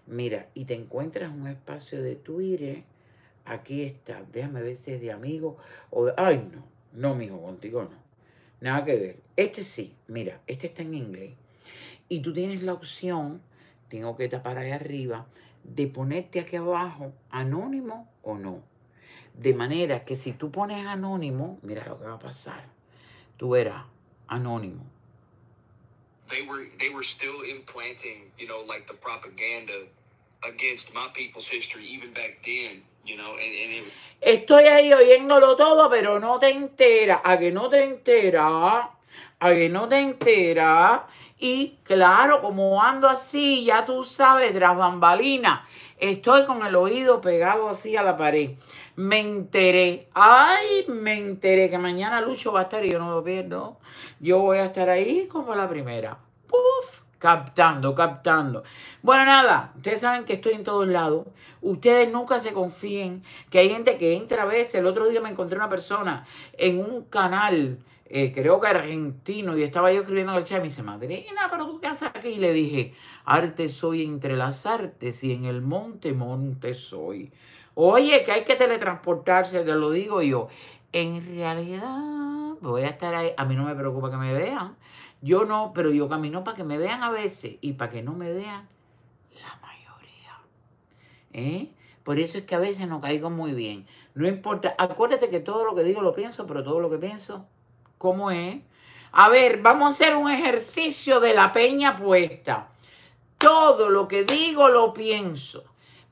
S1: Mira, y te encuentras un espacio de Twitter. Aquí está. Déjame ver si es de amigo o Ay, no. No, mijo, contigo no. Nada que ver. Este sí. Mira, este está en inglés. Y tú tienes la opción tengo que tapar ahí arriba, de ponerte aquí abajo anónimo o no. De manera que si tú pones anónimo, mira lo que va a pasar. Tú verás, anónimo. Estoy ahí oyéndolo todo, pero no te entera, a que no te entera, a que no te entera y claro, como ando así, ya tú sabes, tras bambalina, estoy con el oído pegado así a la pared. Me enteré, ay, me enteré que mañana Lucho va a estar y yo no lo pierdo. Yo voy a estar ahí como la primera. Puf, captando, captando. Bueno, nada, ustedes saben que estoy en todos lados. Ustedes nunca se confíen que hay gente que entra a veces. El otro día me encontré una persona en un canal eh, creo que argentino, y estaba yo escribiendo al el chat, me dice, madrina, pero tú qué haces aquí, y le dije, arte soy entre las artes, y en el monte, monte soy. Oye, que hay que teletransportarse, te lo digo yo. En realidad, voy a estar ahí, a mí no me preocupa que me vean, yo no, pero yo camino para que me vean a veces, y para que no me vean la mayoría. ¿Eh? Por eso es que a veces no caigo muy bien. No importa, acuérdate que todo lo que digo lo pienso, pero todo lo que pienso ¿Cómo es? A ver, vamos a hacer un ejercicio de la peña puesta. Todo lo que digo lo pienso,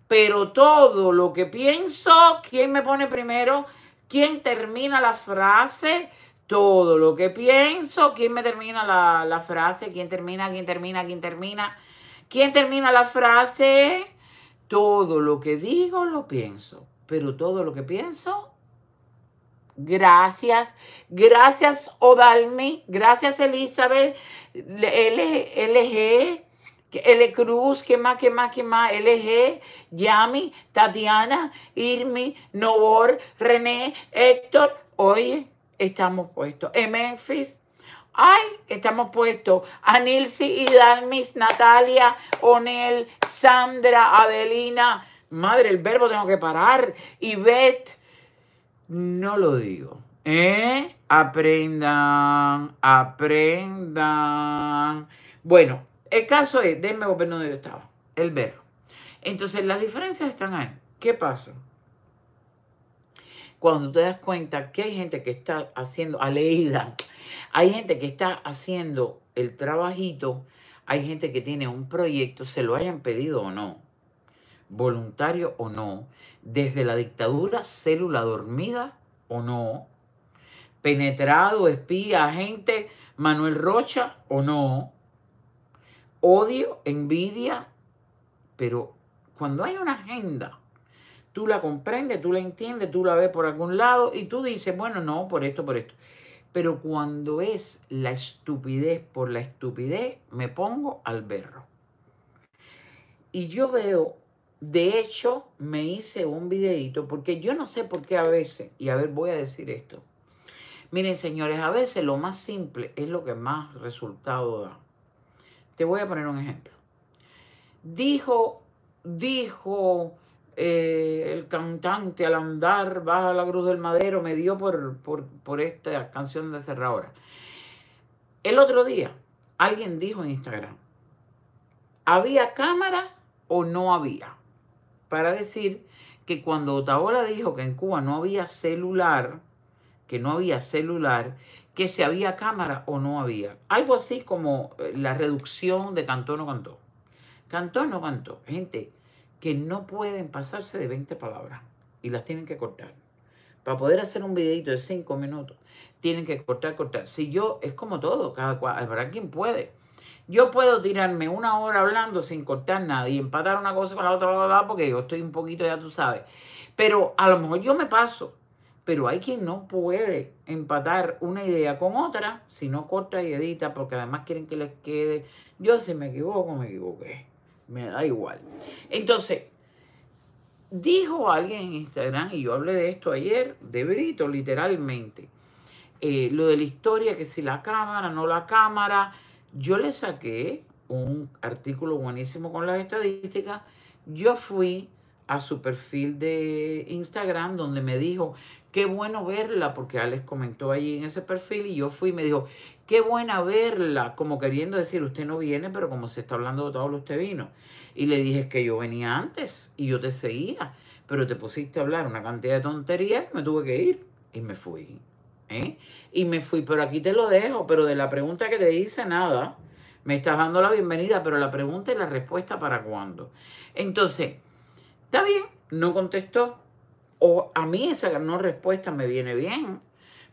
S1: pero todo lo que pienso, ¿quién me pone primero? ¿Quién termina la frase? Todo lo que pienso, ¿quién me termina la, frase? ¿Quién termina? ¿Quién termina? ¿Quién termina? ¿Quién termina la frase? Todo lo que digo lo pienso, pero todo lo que pienso Gracias, gracias Odalmi, gracias Elizabeth, LG, L Cruz, ¿qué más, qué más, qué más? LG, Yami, Tatiana, Irmi, Novor, René, Héctor. Oye, estamos puestos. En Memphis, ay, estamos puestos. Anilsi, Idalmis, Natalia, Onel, Sandra, Adelina. Madre, el verbo tengo que parar. Yvette, no lo digo. ¿Eh? Aprendan, aprendan. Bueno, el caso es, un volver donde yo estaba, el verbo. Entonces, las diferencias están ahí. ¿Qué pasa? Cuando te das cuenta que hay gente que está haciendo, a leída, hay gente que está haciendo el trabajito, hay gente que tiene un proyecto, se lo hayan pedido o no voluntario o no, desde la dictadura, célula dormida o no, penetrado, espía, agente, Manuel Rocha o no, odio, envidia, pero cuando hay una agenda, tú la comprendes, tú la entiendes, tú la ves por algún lado y tú dices, bueno, no, por esto, por esto. Pero cuando es la estupidez por la estupidez, me pongo al berro. Y yo veo de hecho, me hice un videito porque yo no sé por qué a veces, y a ver, voy a decir esto. Miren, señores, a veces lo más simple es lo que más resultado da. Te voy a poner un ejemplo. Dijo, dijo eh, el cantante al andar, baja la cruz del madero, me dio por, por, por esta canción de Cerradora. El otro día, alguien dijo en Instagram, ¿había cámara o no había? para decir que cuando Otaola dijo que en Cuba no había celular, que no había celular, que si había cámara o no había. Algo así como eh, la reducción de Cantón o Cantó. Cantó no Cantó. Gente que no pueden pasarse de 20 palabras y las tienen que cortar. Para poder hacer un videito de 5 minutos, tienen que cortar, cortar. Si yo, es como todo, cada cual, habrá quien puede. Yo puedo tirarme una hora hablando sin cortar nada y empatar una cosa con la otra, porque yo estoy un poquito, ya tú sabes. Pero a lo mejor yo me paso. Pero hay quien no puede empatar una idea con otra si no corta y edita, porque además quieren que les quede. Yo si me equivoco, me equivoqué. Me da igual. Entonces, dijo alguien en Instagram, y yo hablé de esto ayer, de Brito, literalmente. Eh, lo de la historia, que si la cámara, no la cámara, yo le saqué un artículo buenísimo con las estadísticas. Yo fui a su perfil de Instagram donde me dijo, qué bueno verla, porque Alex comentó allí en ese perfil y yo fui y me dijo, qué buena verla, como queriendo decir, usted no viene, pero como se está hablando de todo, usted vino. Y le dije, que yo venía antes y yo te seguía, pero te pusiste a hablar una cantidad de tonterías me tuve que ir y me fui. ¿eh? Y me fui, pero aquí te lo dejo, pero de la pregunta que te hice nada, me estás dando la bienvenida, pero la pregunta y la respuesta para cuándo. Entonces, está bien, no contestó. O a mí esa no respuesta me viene bien,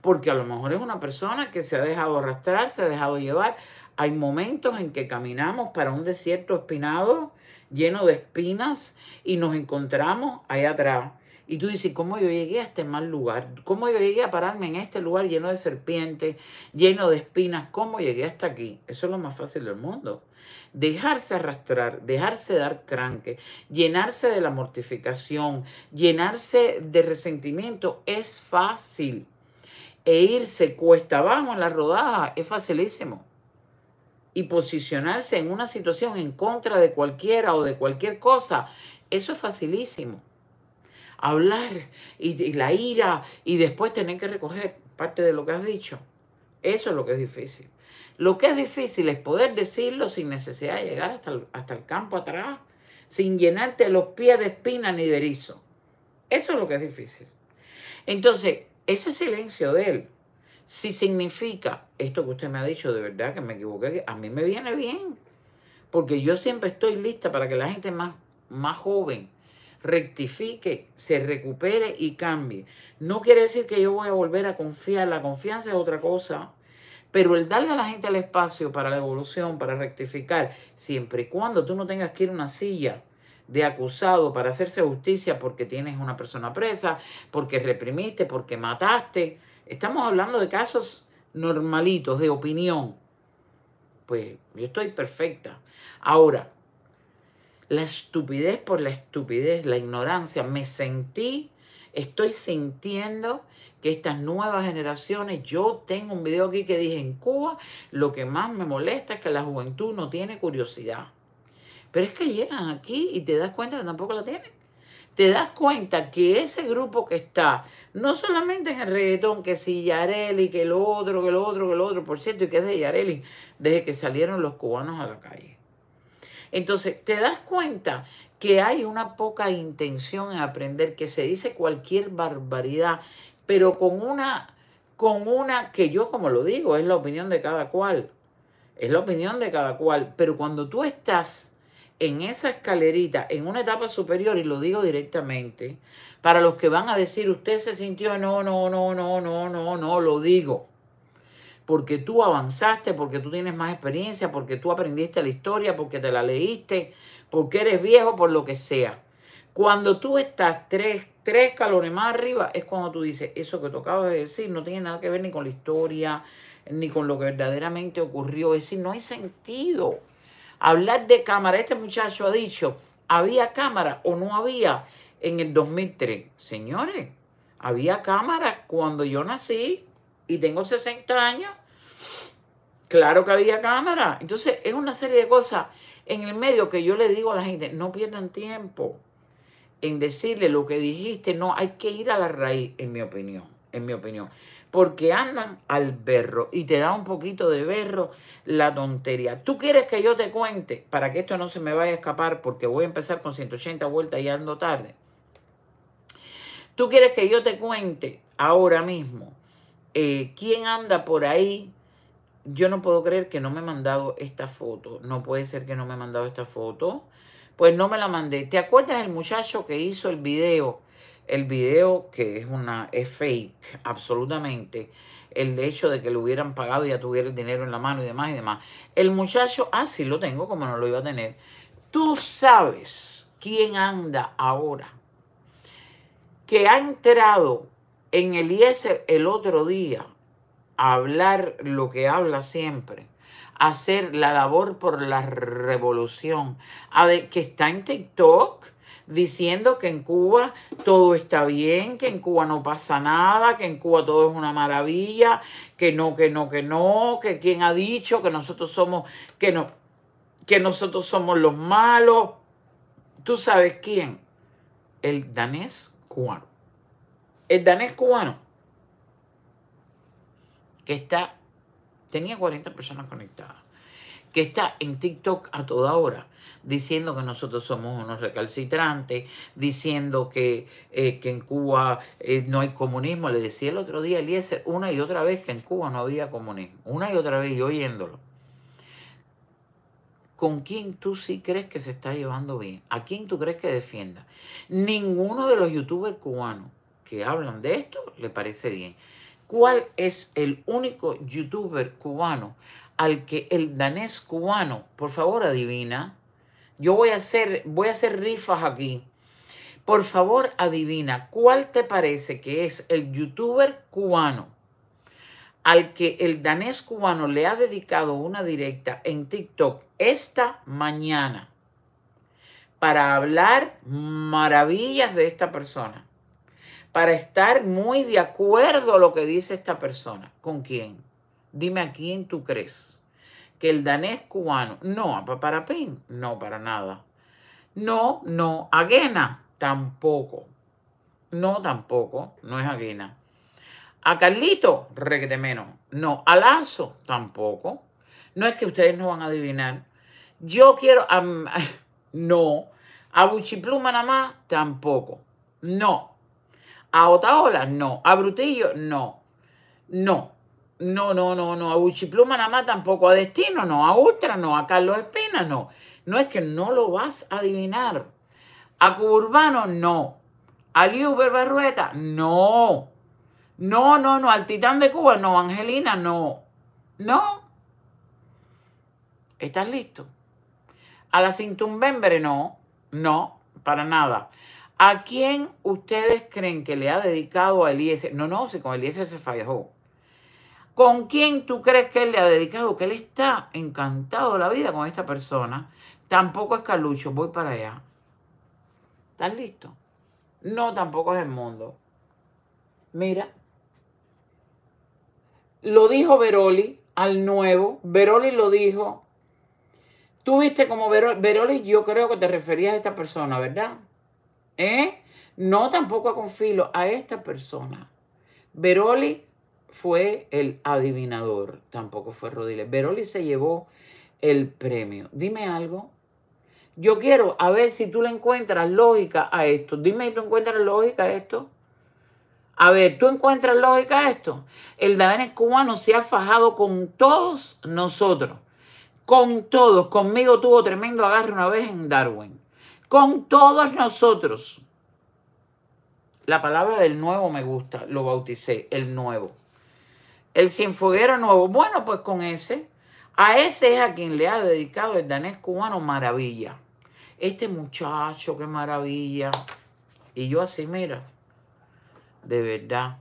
S1: porque a lo mejor es una persona que se ha dejado arrastrar, se ha dejado llevar. Hay momentos en que caminamos para un desierto espinado, lleno de espinas, y nos encontramos ahí atrás y tú dices, ¿cómo yo llegué a este mal lugar? ¿Cómo yo llegué a pararme en este lugar lleno de serpientes, lleno de espinas? ¿Cómo llegué hasta aquí? Eso es lo más fácil del mundo. Dejarse arrastrar, dejarse dar tranque, llenarse de la mortificación, llenarse de resentimiento es fácil. E irse cuesta abajo en la rodada es facilísimo y posicionarse en una situación en contra de cualquiera o de cualquier cosa, eso es facilísimo hablar y, la ira y después tener que recoger parte de lo que has dicho. Eso es lo que es difícil. Lo que es difícil es poder decirlo sin necesidad de llegar hasta el, campo atrás, sin llenarte los pies de espina ni de erizo. Eso es lo que es difícil. Entonces, ese silencio de él, si significa esto que usted me ha dicho de verdad que me equivoqué, a mí me viene bien, porque yo siempre estoy lista para que la gente más, más joven rectifique, se recupere y cambie. No quiere decir que yo voy a volver a confiar, la confianza es otra cosa, pero el darle a la gente el espacio para la evolución, para rectificar, siempre y cuando tú no tengas que ir a una silla de acusado para hacerse justicia porque tienes una persona presa, porque reprimiste, porque mataste. Estamos hablando de casos normalitos, de opinión. Pues yo estoy perfecta. Ahora, la estupidez por la estupidez, la ignorancia. Me sentí, estoy sintiendo que estas nuevas generaciones, yo tengo un video aquí que dije, en Cuba lo que más me molesta es que la juventud no tiene curiosidad. Pero es que llegan aquí y te das cuenta que tampoco la tienen. Te das cuenta que ese grupo que está, no solamente en el reggaetón, que si Yareli, que el otro, que el otro, que el otro, por cierto, y que es de Yareli, desde que salieron los cubanos a la calle. Entonces, te das cuenta que hay una poca intención en aprender, que se dice cualquier barbaridad, pero con una, con una que yo como lo digo, es la opinión de cada cual, es la opinión de cada cual, pero cuando tú estás en esa escalerita, en una etapa superior, y lo digo directamente, para los que van a decir, usted se sintió, no, no, no, no, no, no, no, lo digo porque tú avanzaste, porque tú tienes más experiencia, porque tú aprendiste la historia, porque te la leíste, porque eres viejo, por lo que sea. Cuando tú estás tres, tres escalones más arriba, es cuando tú dices, eso que tocaba de decir no tiene nada que ver ni con la historia, ni con lo que verdaderamente ocurrió. Es decir, no hay sentido hablar de cámara. Este muchacho ha dicho, ¿había cámara o no había en el 2003? Señores, había cámara cuando yo nací y tengo 60 años, claro que había cámara. Entonces es una serie de cosas en el medio que yo le digo a la gente, no pierdan tiempo en decirle lo que dijiste, no, hay que ir a la raíz, en mi opinión, en mi opinión. Porque andan al berro y te da un poquito de berro la tontería. Tú quieres que yo te cuente, para que esto no se me vaya a escapar, porque voy a empezar con 180 vueltas y ando tarde. Tú quieres que yo te cuente ahora mismo eh, ¿quién anda por ahí? Yo no puedo creer que no me he mandado esta foto. No puede ser que no me he mandado esta foto. Pues no me la mandé. ¿Te acuerdas del muchacho que hizo el video? El video que es una es fake, absolutamente. El hecho de que lo hubieran pagado y ya tuviera el dinero en la mano y demás y demás. El muchacho, ah, sí lo tengo, como no lo iba a tener. Tú sabes quién anda ahora que ha entrado en Eliezer el otro día, hablar lo que habla siempre, hacer la labor por la revolución, a de que está en TikTok diciendo que en Cuba todo está bien, que en Cuba no pasa nada, que en Cuba todo es una maravilla, que no, que no, que no, que quién ha dicho que nosotros somos, que no, que nosotros somos los malos. ¿Tú sabes quién? El danés cubano. El danés cubano, que está, tenía 40 personas conectadas, que está en TikTok a toda hora, diciendo que nosotros somos unos recalcitrantes, diciendo que, eh, que en Cuba eh, no hay comunismo. Le decía el otro día a Eliezer una y otra vez que en Cuba no había comunismo, una y otra vez, y oyéndolo. ¿Con quién tú sí crees que se está llevando bien? ¿A quién tú crees que defienda? Ninguno de los youtubers cubanos que hablan de esto le parece bien. ¿Cuál es el único youtuber cubano al que el danés cubano, por favor, adivina? Yo voy a hacer, voy a hacer rifas aquí. Por favor, adivina, ¿cuál te parece que es el youtuber cubano al que el danés cubano le ha dedicado una directa en TikTok esta mañana para hablar maravillas de esta persona? para estar muy de acuerdo lo que dice esta persona. ¿Con quién? Dime a quién tú crees. Que el danés cubano, no, a Paparapín, no, para nada. No, no, a guena tampoco. No, tampoco, no es Aguena. A Carlito, requete menos. No, a Lazo, tampoco. No es que ustedes no van a adivinar. Yo quiero, (laughs) no. A Buchipluma nada más, tampoco. No, a Otaola, no. A Brutillo? no. No. No, no, no, no. A Pluma nada más tampoco. A Destino, no. A Ultra, no. A Carlos Espina, no. No es que no lo vas a adivinar. A Cuburbano, no. A Liu Barrueta, no. No, no, no. Al Titán de Cuba, no. Angelina, no. No. ¿Estás listo? A la Cintumbembre, no. No, para nada. ¿A quién ustedes creen que le ha dedicado a Eliezer? No, no, si con Eliezer se falló. ¿Con quién tú crees que él le ha dedicado? Que él está encantado la vida con esta persona. Tampoco es Carlucho, voy para allá. ¿Estás listo? No, tampoco es el mundo. Mira. Lo dijo Veroli al nuevo. Veroli lo dijo. Tú viste como Veroli, Veroli yo creo que te referías a esta persona, ¿verdad? ¿Eh? No tampoco a Confilo, a esta persona. Veroli fue el adivinador, tampoco fue Rodiles. Veroli se llevó el premio. Dime algo. Yo quiero a ver si tú le encuentras lógica a esto. Dime si tú encuentras lógica a esto. A ver, ¿tú encuentras lógica a esto? El Davenes cubano se ha fajado con todos nosotros. Con todos. Conmigo tuvo tremendo agarre una vez en Darwin con todos nosotros. La palabra del nuevo me gusta, lo bauticé, el nuevo. El sinfoguero nuevo. Bueno, pues con ese, a ese es a quien le ha dedicado el danés cubano Maravilla. Este muchacho, qué maravilla. Y yo así, mira, de verdad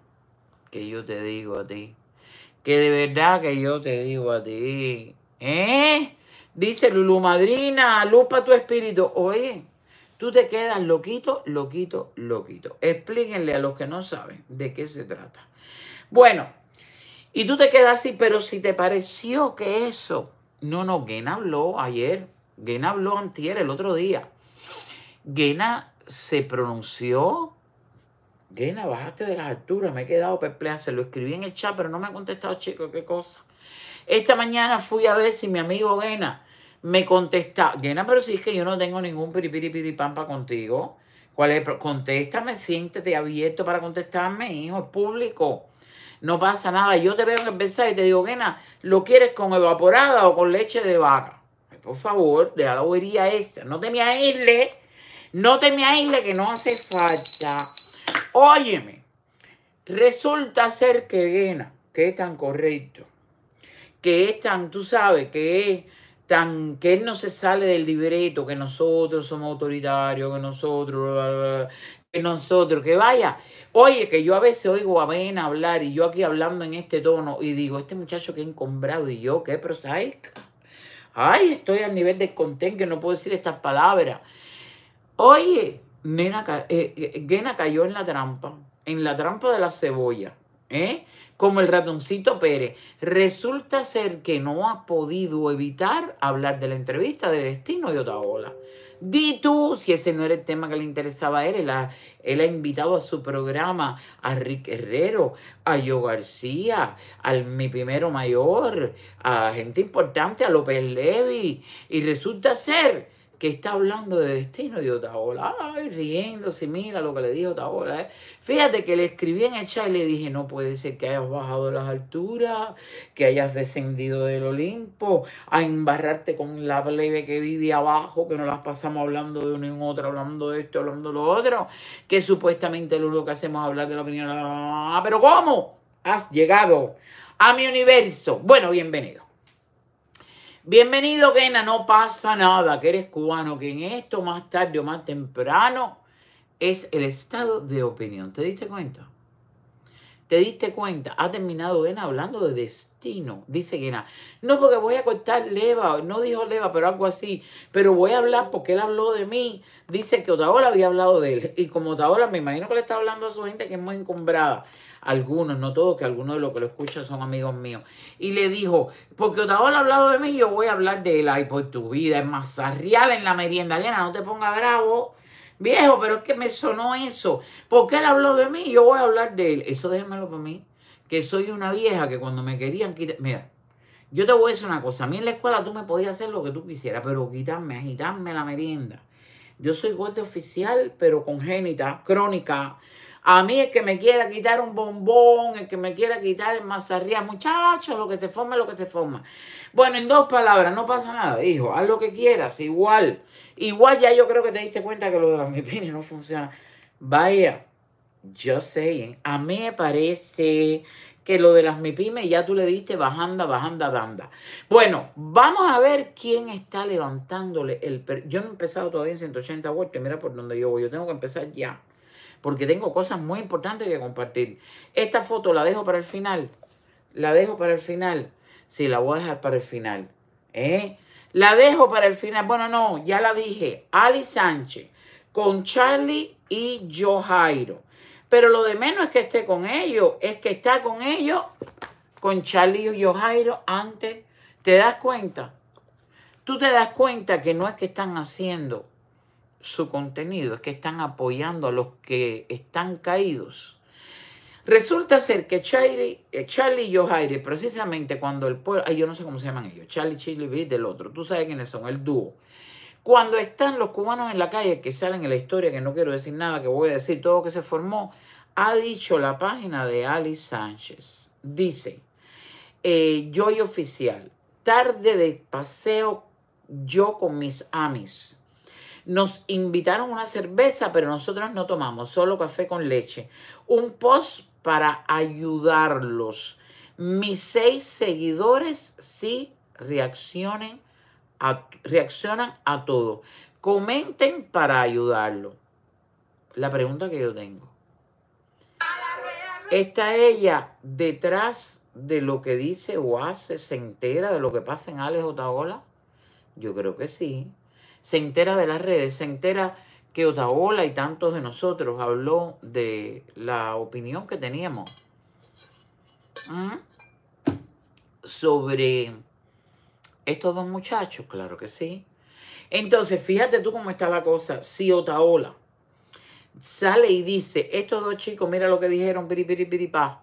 S1: que yo te digo a ti, que de verdad que yo te digo a ti, ¿eh? Dice Lulu Madrina, lupa tu espíritu. Oye, Tú te quedas loquito, loquito, loquito. Explíquenle a los que no saben de qué se trata. Bueno, y tú te quedas así, pero si te pareció que eso... No, no, Gena habló ayer, Gena habló antier, el otro día. Gena se pronunció. Gena, bajaste de las alturas, me he quedado perpleja. Se lo escribí en el chat, pero no me ha contestado, chico, qué cosa. Esta mañana fui a ver si mi amigo Gena me contesta, Gena, pero si es que yo no tengo ningún piripiripiripampa contigo. ¿Cuál es? Contéstame, siéntete abierto para contestarme, hijo, público. No pasa nada. Yo te veo en el mensaje y te digo, Gena, ¿lo quieres con evaporada o con leche de vaca? Por favor, deja la a esta. No te me aísle. No te me aísle que no hace falta. Óyeme, resulta ser que Gena, que es tan correcto, que es tan, tú sabes, que es tan que él no se sale del libreto, que nosotros somos autoritarios, que nosotros, que nosotros, que vaya. Oye, que yo a veces oigo a Ben hablar y yo aquí hablando en este tono y digo, este muchacho que encombrado y yo, qué prosaica. Ay, estoy al nivel de contén que no puedo decir estas palabras. Oye, nena, eh, eh, Gena cayó en la trampa, en la trampa de la cebolla. ¿eh? como el ratoncito Pérez. Resulta ser que no ha podido evitar hablar de la entrevista de Destino de Otaola. Di tú, si ese no era el tema que le interesaba a él, él ha, invitado a su programa a Rick Herrero, a Yo García, al Mi Primero Mayor, a gente importante, a López Levy, y resulta ser que está hablando de destino y Otaola, ay, riéndose, mira lo que le dijo otra ¿eh? Fíjate que le escribí en el chat y le dije, no puede ser que hayas bajado las alturas, que hayas descendido del Olimpo, a embarrarte con la plebe que vive abajo, que no las pasamos hablando de uno en otro, hablando de esto, hablando de lo otro, que supuestamente lo único que hacemos es hablar de la opinión. Ah, pero ¿cómo? Has llegado a mi universo. Bueno, bienvenido. Bienvenido, que no pasa nada, que eres cubano, que en esto más tarde o más temprano es el estado de opinión. ¿Te diste cuenta? ¿Te diste cuenta? Ha terminado Gena hablando de destino, dice Gena, No porque voy a cortar leva, no dijo leva, pero algo así. Pero voy a hablar porque él habló de mí. Dice que Otaola había hablado de él. Y como Otaola, me imagino que le está hablando a su gente que es muy encumbrada algunos, no todos, que algunos de los que lo escuchan son amigos míos. Y le dijo, porque Otaola ha hablado de mí, yo voy a hablar de él. Ay, por tu vida, es más real en la merienda llena, no te pongas bravo. Viejo, pero es que me sonó eso. Porque él habló de mí, yo voy a hablar de él. Eso déjenmelo para mí. Que soy una vieja que cuando me querían quitar. Mira, yo te voy a decir una cosa. A mí en la escuela tú me podías hacer lo que tú quisieras, pero quitarme, agitarme la merienda. Yo soy de oficial, pero congénita, crónica, a mí el que me quiera quitar un bombón, el que me quiera quitar el mazarría, muchachos, lo que se forma, lo que se forma. Bueno, en dos palabras, no pasa nada, hijo, haz lo que quieras, igual. Igual ya yo creo que te diste cuenta que lo de las mipines no funciona. Vaya, yo sé, ¿eh? a mí me parece que lo de las MIPIMES ya tú le diste bajanda, bajanda, danda. Bueno, vamos a ver quién está levantándole el... yo no he empezado todavía en 180 vueltas, mira por dónde yo voy, yo tengo que empezar ya porque tengo cosas muy importantes que compartir. Esta foto la dejo para el final. La dejo para el final. Sí, la voy a dejar para el final. ¿Eh? La dejo para el final. Bueno, no, ya la dije. Ali Sánchez con Charlie y yo Pero lo de menos es que esté con ellos, es que está con ellos, con Charlie y yo antes. ¿Te das cuenta? Tú te das cuenta que no es que están haciendo su contenido, es que están apoyando a los que están caídos. Resulta ser que Charlie, eh, y Johaire, precisamente cuando el pueblo, yo no sé cómo se llaman ellos, Charlie, Chile, Beat, del otro, tú sabes quiénes son, el dúo. Cuando están los cubanos en la calle, que salen en la historia, que no quiero decir nada, que voy a decir todo lo que se formó, ha dicho la página de Ali Sánchez. Dice, eh, Yo y Oficial, tarde de paseo yo con mis amis. Nos invitaron una cerveza, pero nosotros no tomamos, solo café con leche. Un post para ayudarlos. Mis seis seguidores sí reaccionen reaccionan a todo. Comenten para ayudarlo. La pregunta que yo tengo. ¿Está ella detrás de lo que dice o hace? ¿Se entera de lo que pasa en Alex tahola Yo creo que sí se entera de las redes, se entera que Otaola y tantos de nosotros habló de la opinión que teníamos sobre estos dos muchachos, claro que sí. Entonces, fíjate tú cómo está la cosa. Si Otaola sale y dice, estos dos chicos, mira lo que dijeron, piripiripiripá.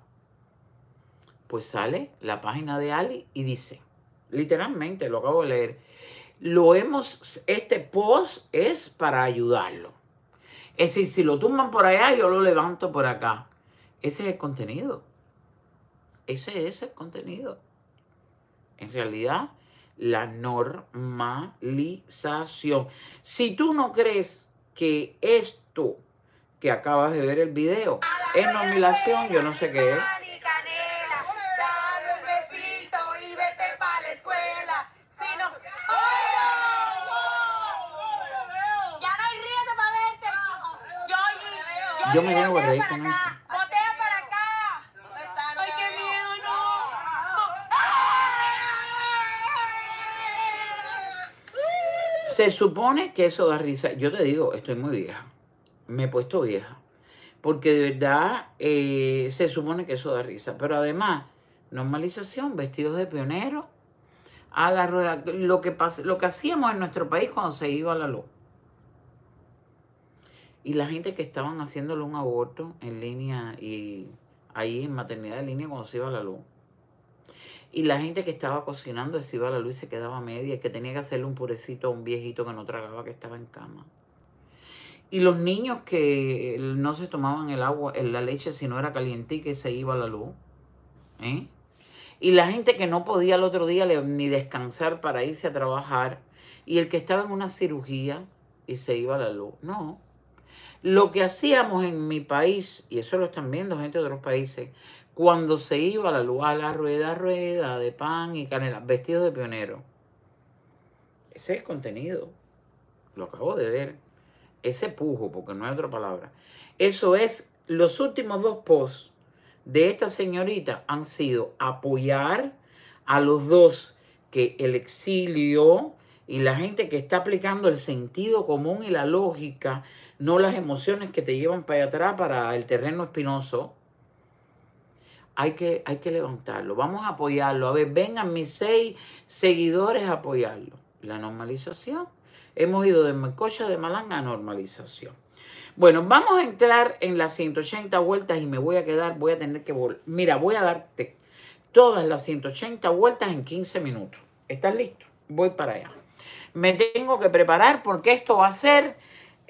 S1: Pues sale la página de Ali y dice, literalmente, lo acabo de leer, lo hemos, este post es para ayudarlo. Es decir, si lo tumban por allá, yo lo levanto por acá. Ese es el contenido. Ese es el contenido. En realidad, la normalización. Si tú no crees que esto que acabas de ver el video es normalización, yo no sé qué es.
S2: yo me llevo a reír para acá! ¡Ay, qué miedo,
S1: Se supone que eso da risa. Yo te digo, estoy muy vieja. Me he puesto vieja. Porque de verdad eh, se supone que eso da risa. Pero además, normalización, vestidos de pionero, a la rueda. Lo que, lo que hacíamos en nuestro país cuando se iba la luz. Y la gente que estaban haciéndole un aborto en línea y ahí en maternidad en línea cuando se iba la luz. Y la gente que estaba cocinando se iba a la luz y se quedaba media, que tenía que hacerle un purecito a un viejito que no tragaba, que estaba en cama. Y los niños que no se tomaban el agua, la leche si no era caliente, y se iba a la luz. ¿eh? Y la gente que no podía el otro día ni descansar para irse a trabajar. Y el que estaba en una cirugía y se iba a la luz. No, lo que hacíamos en mi país, y eso lo están viendo gente de otros países, cuando se iba la luz a la rueda, rueda de pan y canela, vestidos de pionero. Ese es contenido. Lo acabo de ver. Ese pujo, porque no hay otra palabra. Eso es, los últimos dos posts de esta señorita han sido apoyar a los dos que el exilio y la gente que está aplicando el sentido común y la lógica no las emociones que te llevan para allá atrás, para el terreno espinoso. Hay que, hay que levantarlo, vamos a apoyarlo. A ver, vengan mis seis seguidores a apoyarlo. La normalización. Hemos ido de mecocha de Malanga a normalización. Bueno, vamos a entrar en las 180 vueltas y me voy a quedar, voy a tener que volver. Mira, voy a darte todas las 180 vueltas en 15 minutos. ¿Estás listo? Voy para allá. Me tengo que preparar porque esto va a ser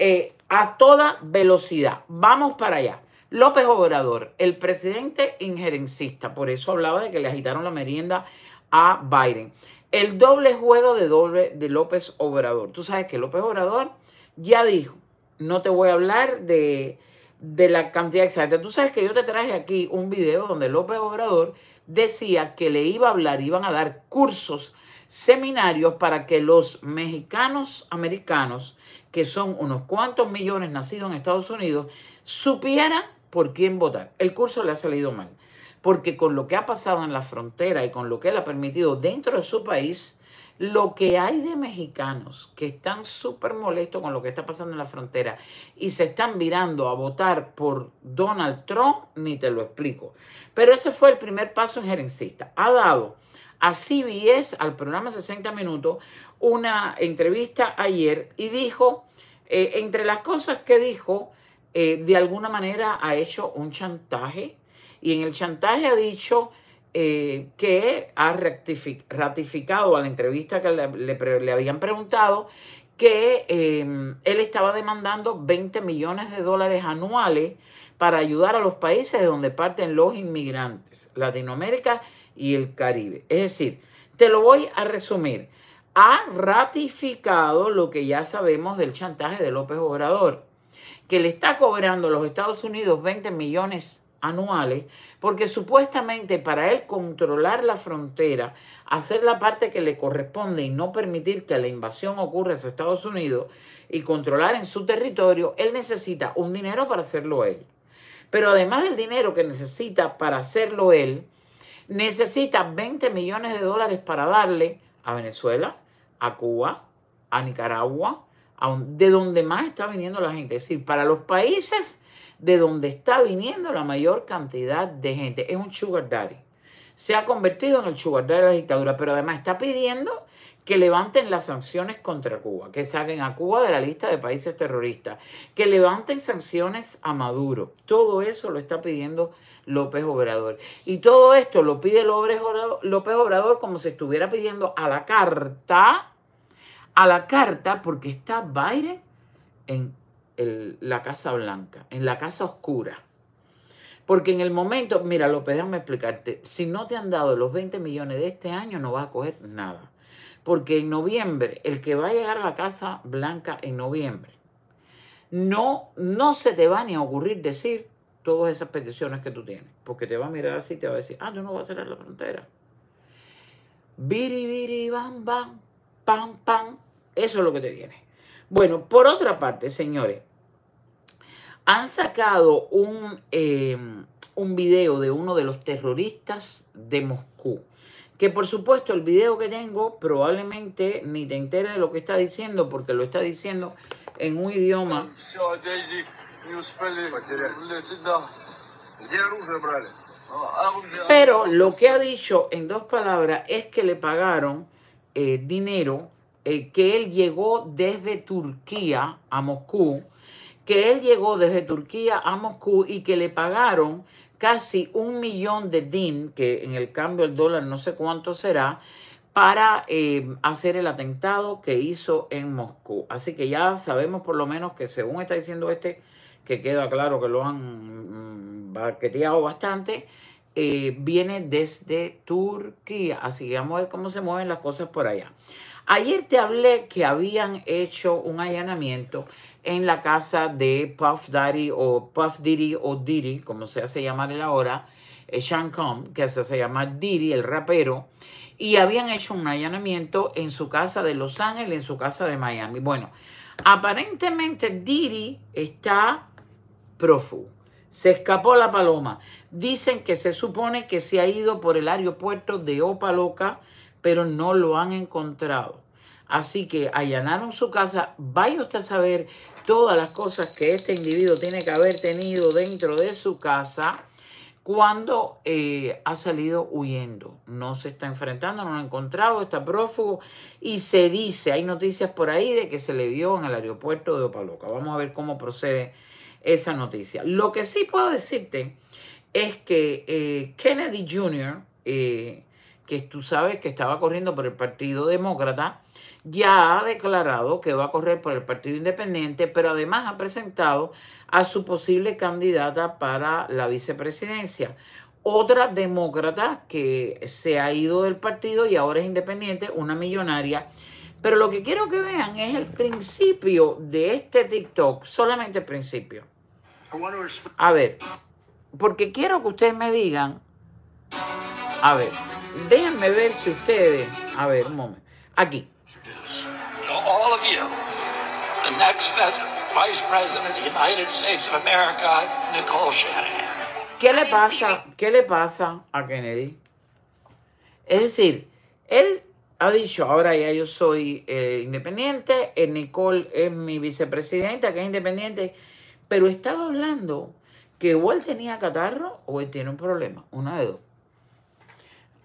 S1: eh, a toda velocidad. Vamos para allá. López Obrador, el presidente injerencista, por eso hablaba de que le agitaron la merienda a Biden. El doble juego de doble de López Obrador. Tú sabes que López Obrador ya dijo, no te voy a hablar de, de la cantidad exacta. Tú sabes que yo te traje aquí un video donde López Obrador decía que le iba a hablar, iban a dar cursos seminarios para que los mexicanos americanos, que son unos cuantos millones nacidos en Estados Unidos, supieran por quién votar. El curso le ha salido mal, porque con lo que ha pasado en la frontera y con lo que él ha permitido dentro de su país, lo que hay de mexicanos que están súper molestos con lo que está pasando en la frontera y se están virando a votar por Donald Trump, ni te lo explico. Pero ese fue el primer paso en gerencista. Ha dado vi es al programa 60 Minutos, una entrevista ayer y dijo, eh, entre las cosas que dijo, eh, de alguna manera ha hecho un chantaje y en el chantaje ha dicho eh, que ha ratificado a la entrevista que le, le habían preguntado que él estaba demandando 20 millones de dólares anuales para ayudar a los países de donde parten los inmigrantes, Latinoamérica y el Caribe. Es decir, te lo voy a resumir. Ha ratificado lo que ya sabemos del chantaje de López Obrador, que le está cobrando a los Estados Unidos 20 millones anuales, porque supuestamente para él controlar la frontera, hacer la parte que le corresponde y no permitir que la invasión ocurra los Estados Unidos y controlar en su territorio, él necesita un dinero para hacerlo él. Pero además del dinero que necesita para hacerlo él, necesita 20 millones de dólares para darle a Venezuela, a Cuba, a Nicaragua, de donde más está viniendo la gente. Es decir, para los países de donde está viniendo la mayor cantidad de gente. Es un sugar daddy. Se ha convertido en el sugar daddy de la dictadura, pero además está pidiendo que levanten las sanciones contra Cuba, que saquen a Cuba de la lista de países terroristas, que levanten sanciones a Maduro. Todo eso lo está pidiendo López Obrador. Y todo esto lo pide López Obrador, como si estuviera pidiendo a la carta, a la carta, porque está Biden en la Casa Blanca, en la Casa Oscura. Porque en el momento, mira López, déjame explicarte, si no te han dado los 20 millones de este año, no vas a coger nada. Porque en noviembre, el que va a llegar a la Casa Blanca en noviembre, no, no se te va ni a ocurrir decir todas esas peticiones que tú tienes. Porque te va a mirar así y te va a decir, ah, tú no vas a cerrar la frontera. Biri, biri, bam, bam, pam, pam. Eso es lo que te viene. Bueno, por otra parte, señores, han sacado un, eh, un video de uno de los terroristas de Moscú. Que por supuesto el video que tengo probablemente ni te entera de lo que está diciendo porque lo está diciendo en un idioma. Pero lo que ha dicho en dos palabras es que le pagaron eh, dinero, eh, que él llegó desde Turquía a Moscú, que él llegó desde Turquía a Moscú y que le pagaron casi un millón de DIN, que en el cambio del dólar no sé cuánto será, para eh, hacer el atentado que hizo en Moscú. Así que ya sabemos por lo menos que según está diciendo este, que queda claro que lo han mm, baqueteado bastante, eh, viene desde Turquía. Así que vamos a ver cómo se mueven las cosas por allá. Ayer te hablé que habían hecho un allanamiento en la casa de Puff Daddy o Puff Diddy o Diddy, como se hace él ahora, eh, Sean Combs, que se hace llamar Diddy, el rapero, y habían hecho un allanamiento en su casa de Los Ángeles, en su casa de Miami. Bueno, aparentemente Diddy está prófugo. Se escapó la paloma. Dicen que se supone que se ha ido por el aeropuerto de Opa Loca, pero no lo han encontrado. Así que allanaron su casa. Vaya usted a saber todas las cosas que este individuo tiene que haber tenido dentro de su casa cuando eh, ha salido huyendo. No se está enfrentando, no lo ha encontrado, está prófugo y se dice, hay noticias por ahí de que se le vio en el aeropuerto de Opaloca. Vamos a ver cómo procede esa noticia. Lo que sí puedo decirte es que eh, Kennedy Jr., que tú sabes que estaba corriendo por el Partido Demócrata, ya ha declarado que va a correr por el Partido Independiente, pero además ha presentado a su posible candidata para la vicepresidencia. Otra demócrata que se ha ido del partido y ahora es independiente, una millonaria. Pero lo que quiero que vean es el principio de este TikTok, solamente el principio. A ver, porque quiero que ustedes me digan, a ver. Déjenme ver si ustedes. A ver, un momento. Aquí. ¿Qué le pasa? ¿Qué le pasa a Kennedy? Es decir, él ha dicho, ahora ya yo soy eh, independiente, eh, Nicole es mi vicepresidenta, que es independiente, pero estaba hablando que o tenía catarro o él tiene un problema, una de dos.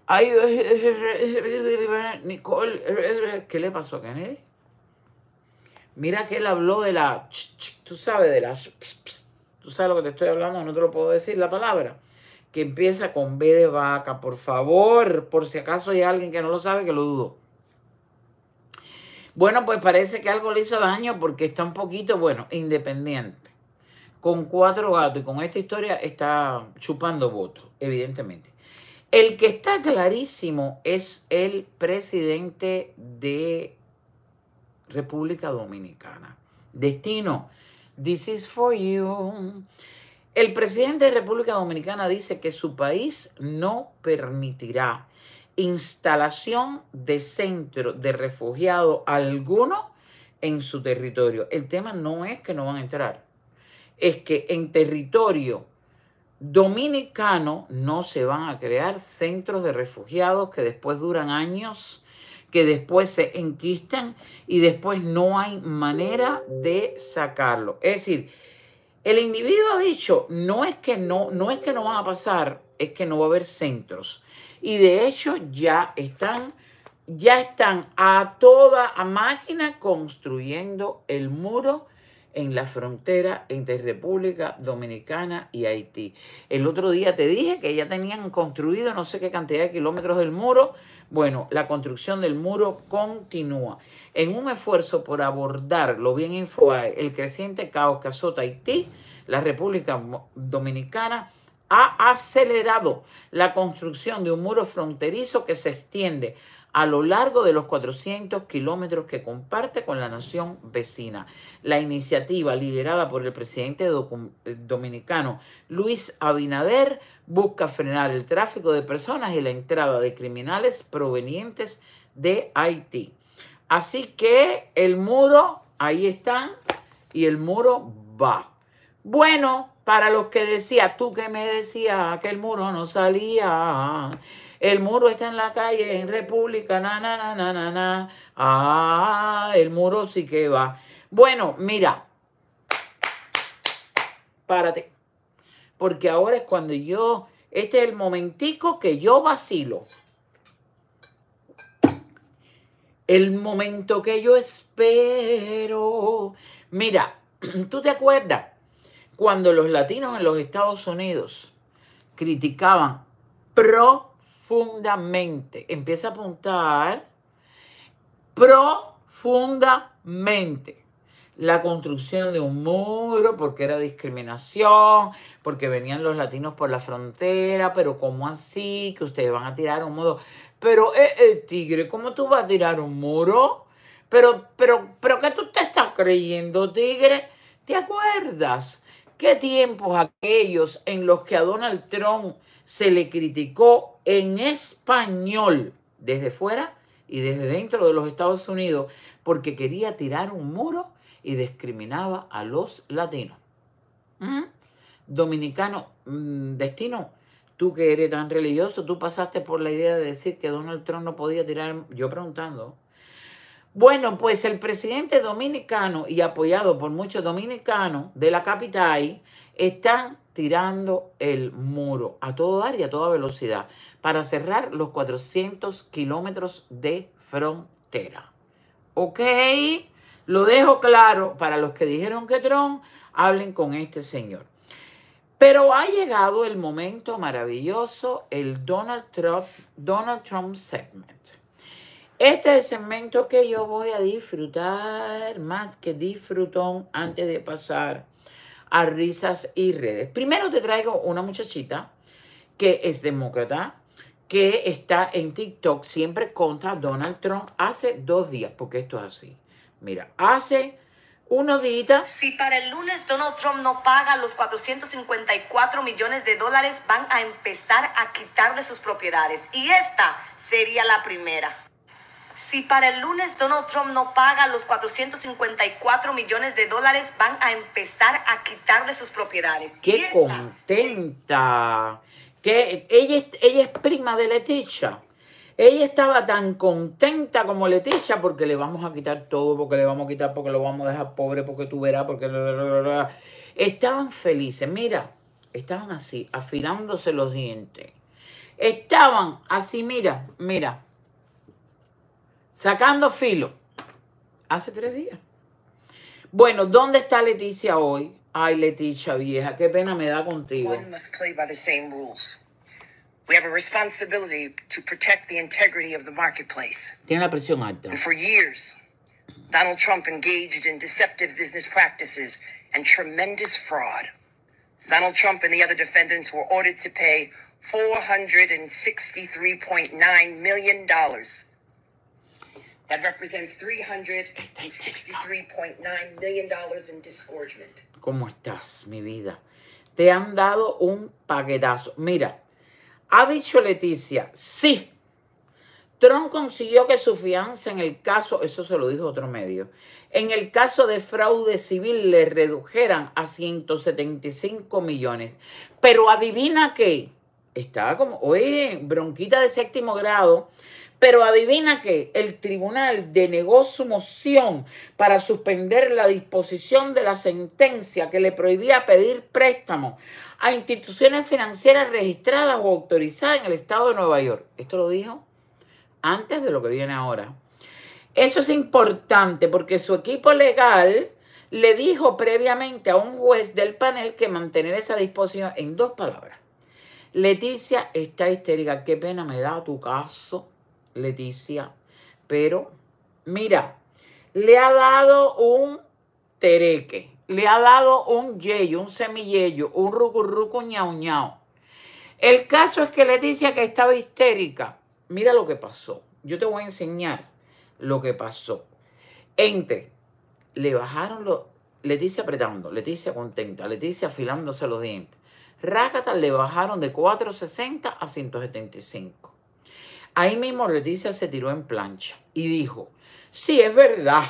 S1: Ay, Nicole, ¿qué le pasó a Kennedy? Mira que él habló de la, tú sabes, de la, tú sabes lo que te estoy hablando, no te lo puedo decir la palabra, que empieza con B de vaca, por favor, por si acaso hay alguien que no lo sabe, que lo dudo. Bueno, pues parece que algo le hizo daño porque está un poquito, bueno, independiente. Con cuatro gatos y con esta historia está chupando votos, evidentemente. El que está clarísimo es el presidente de República Dominicana. Destino, this is for you. El presidente de República Dominicana dice que su país no permitirá instalación de centro de refugiado alguno en su territorio. El tema no es que no van a entrar, es que en territorio dominicano no se van a crear centros de refugiados que después duran años, que después se enquistan y después no hay manera de sacarlo. Es decir, el individuo ha dicho, no es que no, no es que no van a pasar, es que no va a haber centros. Y de hecho ya están ya están a toda máquina construyendo el muro en la frontera entre República Dominicana y Haití. El otro día te dije que ya tenían construido no sé qué cantidad de kilómetros del muro. Bueno, la construcción del muro continúa. En un esfuerzo por abordar, lo bien informado el creciente caos que azota Haití, la República Dominicana ha acelerado la construcción de un muro fronterizo que se extiende a lo largo de los 400 kilómetros que comparte con la nación vecina. La iniciativa liderada por el presidente eh, dominicano Luis Abinader busca frenar el tráfico de personas y la entrada de criminales provenientes de Haití. Así que el muro, ahí están, y el muro va. Bueno, para los que decía, tú que me decías que el muro no salía. El muro está en la calle, en República, na, na, na, na, na, na. Ah, el muro sí que va. Bueno, mira, párate. Porque ahora es cuando yo, este es el momentico que yo vacilo. El momento que yo espero. Mira, (clears throat) ¿tú te acuerdas cuando los latinos en los Estados Unidos criticaban pro profundamente. Empieza a apuntar profundamente. La construcción de un muro, porque era discriminación, porque venían los latinos por la frontera, pero ¿cómo así? Que ustedes van a tirar un muro. Pero, eh, eh, tigre, ¿cómo tú vas a tirar un muro? Pero, pero, pero, ¿qué tú te estás creyendo, tigre? ¿Te acuerdas? ¿Qué tiempos aquellos en los que a Donald Trump se le criticó en español desde fuera y desde dentro de los Estados Unidos porque quería tirar un muro y discriminaba a los latinos. Dominicano, mm, destino, tú que eres tan religioso, tú pasaste por la idea de decir que Donald Trump no podía tirar, yo preguntando. Bueno, pues el presidente dominicano y apoyado por muchos dominicanos de la capital están tirando el muro a todo área, y a toda velocidad, para cerrar los 400 kilómetros de frontera. ¿Ok? Lo dejo claro para los que dijeron que Trump, hablen con este señor. Pero ha llegado el momento maravilloso, el Donald Trump, Donald Trump segment. Este es el segmento que yo voy a disfrutar más que disfrutón antes de pasar a risas y redes. Primero te traigo una muchachita que es demócrata, que está en TikTok siempre contra Donald Trump hace dos días, porque esto es así. Mira, hace unos días...
S3: Si para el lunes Donald Trump no paga los 454 millones de dólares, van a empezar a quitarle sus propiedades. Y esta sería la primera. Si para el lunes Donald Trump no paga los 454 millones de dólares, van a empezar a quitarle sus propiedades.
S1: ¡Qué contenta! Que ella, ella es prima de Leticia. Ella estaba tan contenta como Leticia porque le vamos a quitar todo, porque le vamos a quitar, porque lo vamos a dejar pobre, porque tú verás, porque... Estaban felices, mira, estaban así, afilándose los dientes. Estaban así, mira, mira. Sacando filo. Hace tres días. Bueno, ¿dónde está Leticia hoy? Ay, Leticia vieja, qué pena me da contigo. One
S2: must play by the same rules. We have a responsibility to protect the integrity of the marketplace.
S1: Tiene la presión alta. And for
S2: years, Donald Trump engaged in deceptive business practices and tremendous fraud. Donald Trump and the other defendants were ordered to pay $463.9 million That represents $363.9 million in disgorgement.
S1: ¿Cómo estás, mi vida? Te han dado un paquetazo. Mira, ha dicho Leticia, sí, Trump consiguió que su fianza en el caso, eso se lo dijo otro medio, en el caso de fraude civil le redujeran a 175 millones. Pero adivina qué, estaba como, oye, bronquita de séptimo grado, pero adivina que el tribunal denegó su moción para suspender la disposición de la sentencia que le prohibía pedir préstamo a instituciones financieras registradas o autorizadas en el estado de Nueva York. Esto lo dijo antes de lo que viene ahora. Eso es importante porque su equipo legal le dijo previamente a un juez del panel que mantener esa disposición en dos palabras. Leticia está histérica, qué pena me da tu caso Leticia. Pero, mira, le ha dado un tereque, le ha dado un yeyo, un semillello, un rucurruco El caso es que Leticia, que estaba histérica, mira lo que pasó. Yo te voy a enseñar lo que pasó. Entre, le bajaron los. Leticia apretando, Leticia contenta, Leticia afilándose los dientes. Rácata le bajaron de 460 a 175. Ahí mismo Leticia se tiró en plancha y dijo, sí, es verdad,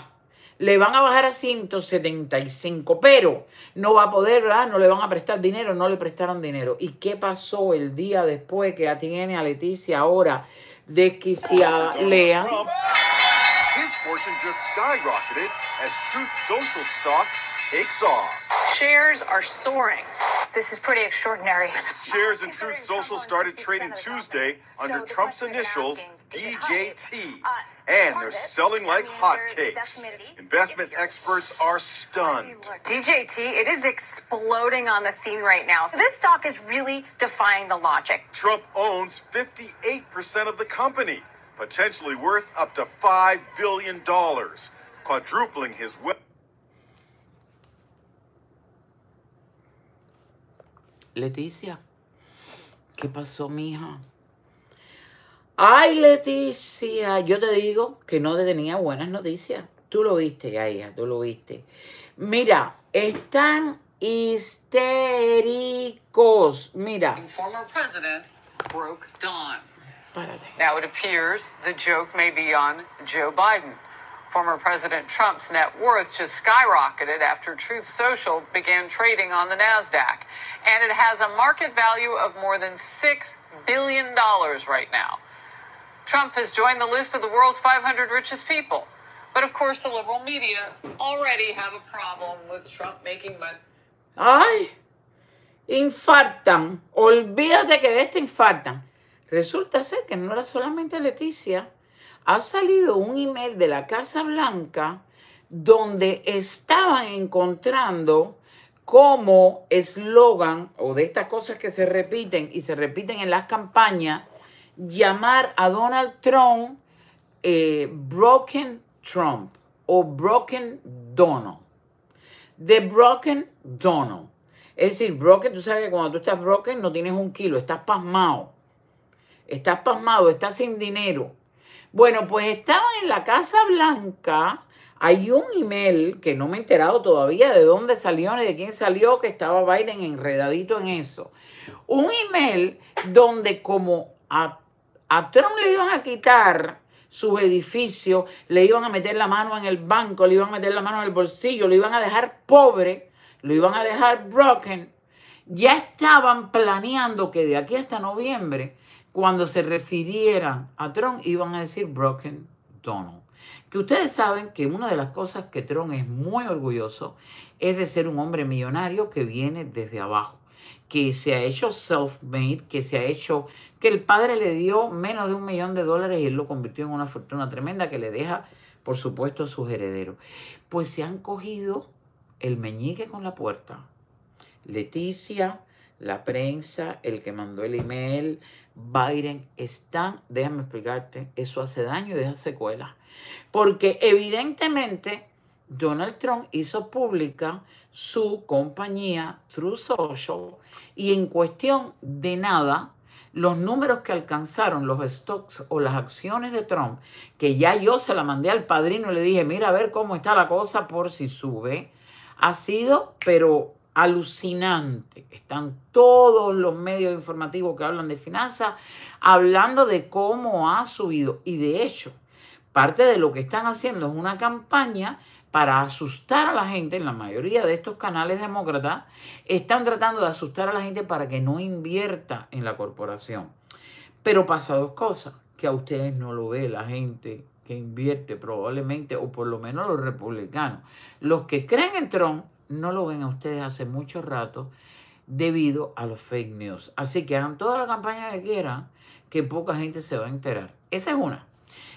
S1: le van a bajar a 175, pero no va a poder, No le van a prestar dinero, no le prestaron dinero. ¿Y qué pasó el día después que atiene a Leticia ahora desquiciada? Lea.
S2: His fortune just skyrocketed as Truth Social takes off.
S4: Shares are soaring. This is pretty extraordinary.
S5: Shares in Truth Social started trading Tuesday under so Trump's initials DJT. Uh, and they're selling like hotcakes. Investment experts are stunned.
S2: DJT, it is exploding on the scene right now. So this stock is
S1: really
S4: defying the logic.
S5: Trump owns 58% of the company, potentially worth up to $5 billion, quadrupling his wealth.
S1: Leticia, ¿qué pasó, mija? Ay, Leticia, yo te digo que no te tenía buenas noticias. Tú lo viste, ya, tú lo viste. Mira, están histéricos. Mira. Former president broke Now it appears the joke may be on Joe Biden. Former President Trump's net worth just skyrocketed after Truth Social began trading on the NASDAQ. And it has a market value of more than $6 billion right now. Trump has joined the list of the world's 500 richest people. But of course, the liberal media already have a problem with Trump making money. ¡Ay! Infartan. Olvídate que de este infartan. Resulta ser que no era solamente Leticia. ha salido un email de la Casa Blanca donde estaban encontrando como eslogan o de estas cosas que se repiten y se repiten en las campañas, llamar a Donald Trump eh, Broken Trump o Broken Donald. The Broken Donald. Es decir, broken, tú sabes que cuando tú estás broken no tienes un kilo, estás pasmado. Estás pasmado, estás sin dinero. Bueno, pues estaba en la Casa Blanca. Hay un email que no me he enterado todavía de dónde salió ni de quién salió, que estaba Biden enredadito en eso. Un email donde como a, a le iban a quitar su edificio, le iban a meter la mano en el banco, le iban a meter la mano en el bolsillo, lo iban a dejar pobre, lo iban a dejar broken. Ya estaban planeando que de aquí hasta noviembre cuando se refirieran a Tron iban a decir Broken Donald. Que ustedes saben que una de las cosas que Trump es muy orgulloso es de ser un hombre millonario que viene desde abajo, que se ha hecho self-made, que se ha hecho, que el padre le dio menos de un millón de dólares y él lo convirtió en una fortuna tremenda que le deja, por supuesto, a sus herederos. Pues se han cogido el meñique con la puerta. Leticia, la prensa, el que mandó el email, Biden está, déjame explicarte, eso hace daño y deja secuela. Porque evidentemente Donald Trump hizo pública su compañía True Social y en cuestión de nada, los números que alcanzaron los stocks o las acciones de Trump, que ya yo se la mandé al padrino y le dije, mira a ver cómo está la cosa por si sube, ha sido, pero alucinante. Están todos los medios informativos que hablan de finanzas hablando de cómo ha subido. Y de hecho, parte de lo que están haciendo es una campaña para asustar a la gente, en la mayoría de estos canales demócratas, están tratando de asustar a la gente para que no invierta en la corporación. Pero pasa dos cosas, que a ustedes no lo ve la gente que invierte probablemente, o por lo menos los republicanos. Los que creen en Trump no lo ven a ustedes hace mucho rato debido a los fake news. Así que hagan toda la campaña que quieran, que poca gente se va a enterar. Esa es una.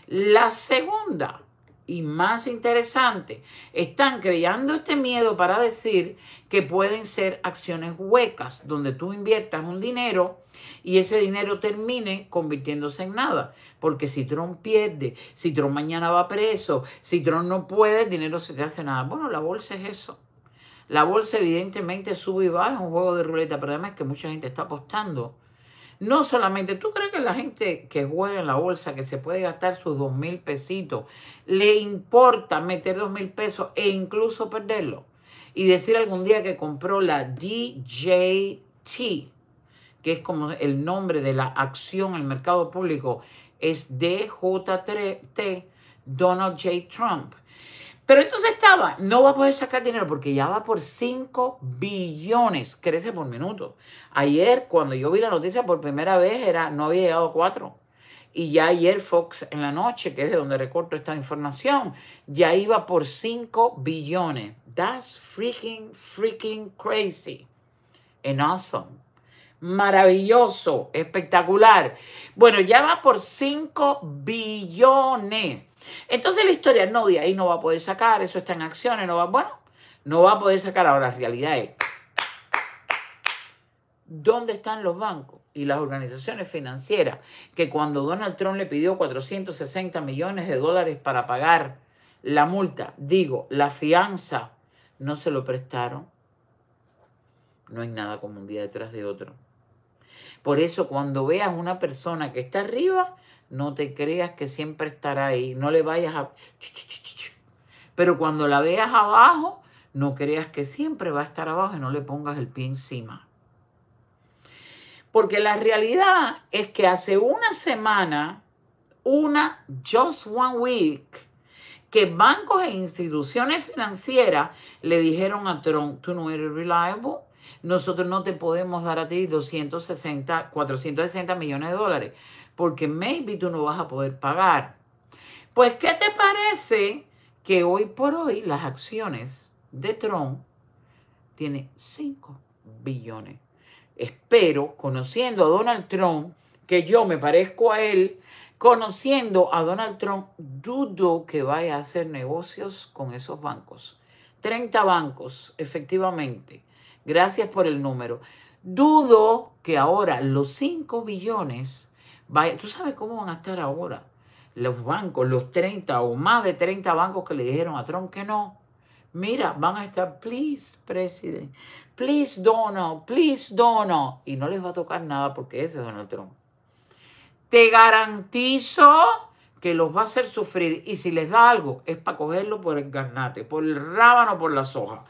S1: La segunda y más interesante, están creando este miedo para decir que pueden ser acciones huecas, donde tú inviertas un dinero y ese dinero termine convirtiéndose en nada. Porque si Trump pierde, si Trump mañana va preso, si Trump no puede, el dinero se te hace nada. Bueno, la bolsa es eso. La bolsa evidentemente sube y baja, es un juego de ruleta, pero además es que mucha gente está apostando. No solamente, ¿tú crees que la gente que juega en la bolsa, que se puede gastar sus dos mil pesitos, le importa meter dos mil pesos e incluso perderlo? Y decir algún día que compró la DJT, que es como el nombre de la acción en el mercado público, es DJT, Donald J. Trump. Pero entonces estaba, no va a poder sacar dinero porque ya va por 5 billones, crece por minuto. Ayer, cuando yo vi la noticia por primera vez, era, no había llegado a 4. Y ya ayer Fox en la noche, que es de donde recorto esta información, ya iba por 5 billones. That's freaking, freaking crazy. And awesome. Maravilloso, espectacular. Bueno, ya va por 5 billones. Entonces la historia, no, de ahí no va a poder sacar, eso está en acciones, no va, bueno, no va a poder sacar. Ahora, la realidad es, ¿dónde están los bancos y las organizaciones financieras que cuando Donald Trump le pidió 460 millones de dólares para pagar la multa, digo, la fianza, no se lo prestaron? No hay nada como un día detrás de otro. Por eso cuando veas una persona que está arriba, no te creas que siempre estará ahí. No le vayas a... Pero cuando la veas abajo, no creas que siempre va a estar abajo y no le pongas el pie encima. Porque la realidad es que hace una semana, una, just one week, que bancos e instituciones financieras le dijeron a Trump, tú no eres reliable, nosotros no te podemos dar a ti 260, 460 millones de dólares porque maybe tú no vas a poder pagar. Pues, ¿qué te parece que hoy por hoy las acciones de Trump tienen 5 billones? Espero, conociendo a Donald Trump, que yo me parezco a él, conociendo a Donald Trump, dudo que vaya a hacer negocios con esos bancos. 30 bancos, efectivamente. Gracias por el número. Dudo que ahora los 5 billones Vaya, ¿tú sabes cómo van a estar ahora? Los bancos, los 30 o más de 30 bancos que le dijeron a Trump que no. Mira, van a estar, please, president, please, dono please, dono Y no les va a tocar nada porque ese es Donald Trump. Te garantizo que los va a hacer sufrir. Y si les da algo, es para cogerlo por el garnate, por el rábano, por la soja.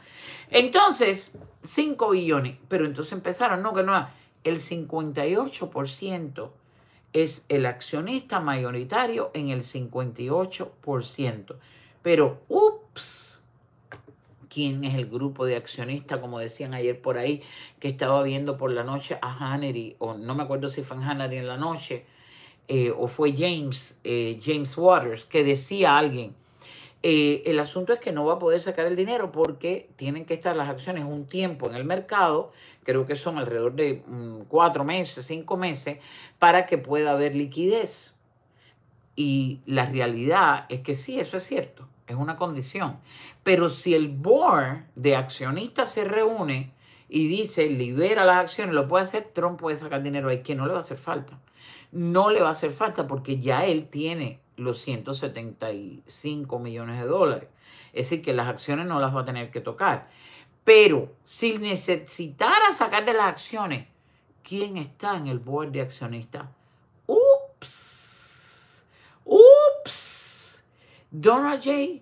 S1: Entonces, 5 billones. Pero entonces empezaron, no, que no, el 58% es el accionista mayoritario en el 58%. Pero, ups, ¿quién es el grupo de accionistas? Como decían ayer por ahí, que estaba viendo por la noche a Hannery, o no me acuerdo si fue Hannery en la noche, eh, o fue James, eh, James Waters, que decía alguien, eh, el asunto es que no va a poder sacar el dinero porque tienen que estar las acciones un tiempo en el mercado, creo que son alrededor de mm, cuatro meses, cinco meses, para que pueda haber liquidez. Y la realidad es que sí, eso es cierto, es una condición. Pero si el board de accionistas se reúne y dice libera las acciones, lo puede hacer, Trump puede sacar dinero ahí, que no le va a hacer falta. No le va a hacer falta porque ya él tiene los 175 millones de dólares. Es decir, que las acciones no las va a tener que tocar. Pero si necesitara sacar de las acciones, ¿quién está en el board de accionistas? Ups. Ups. Donald J.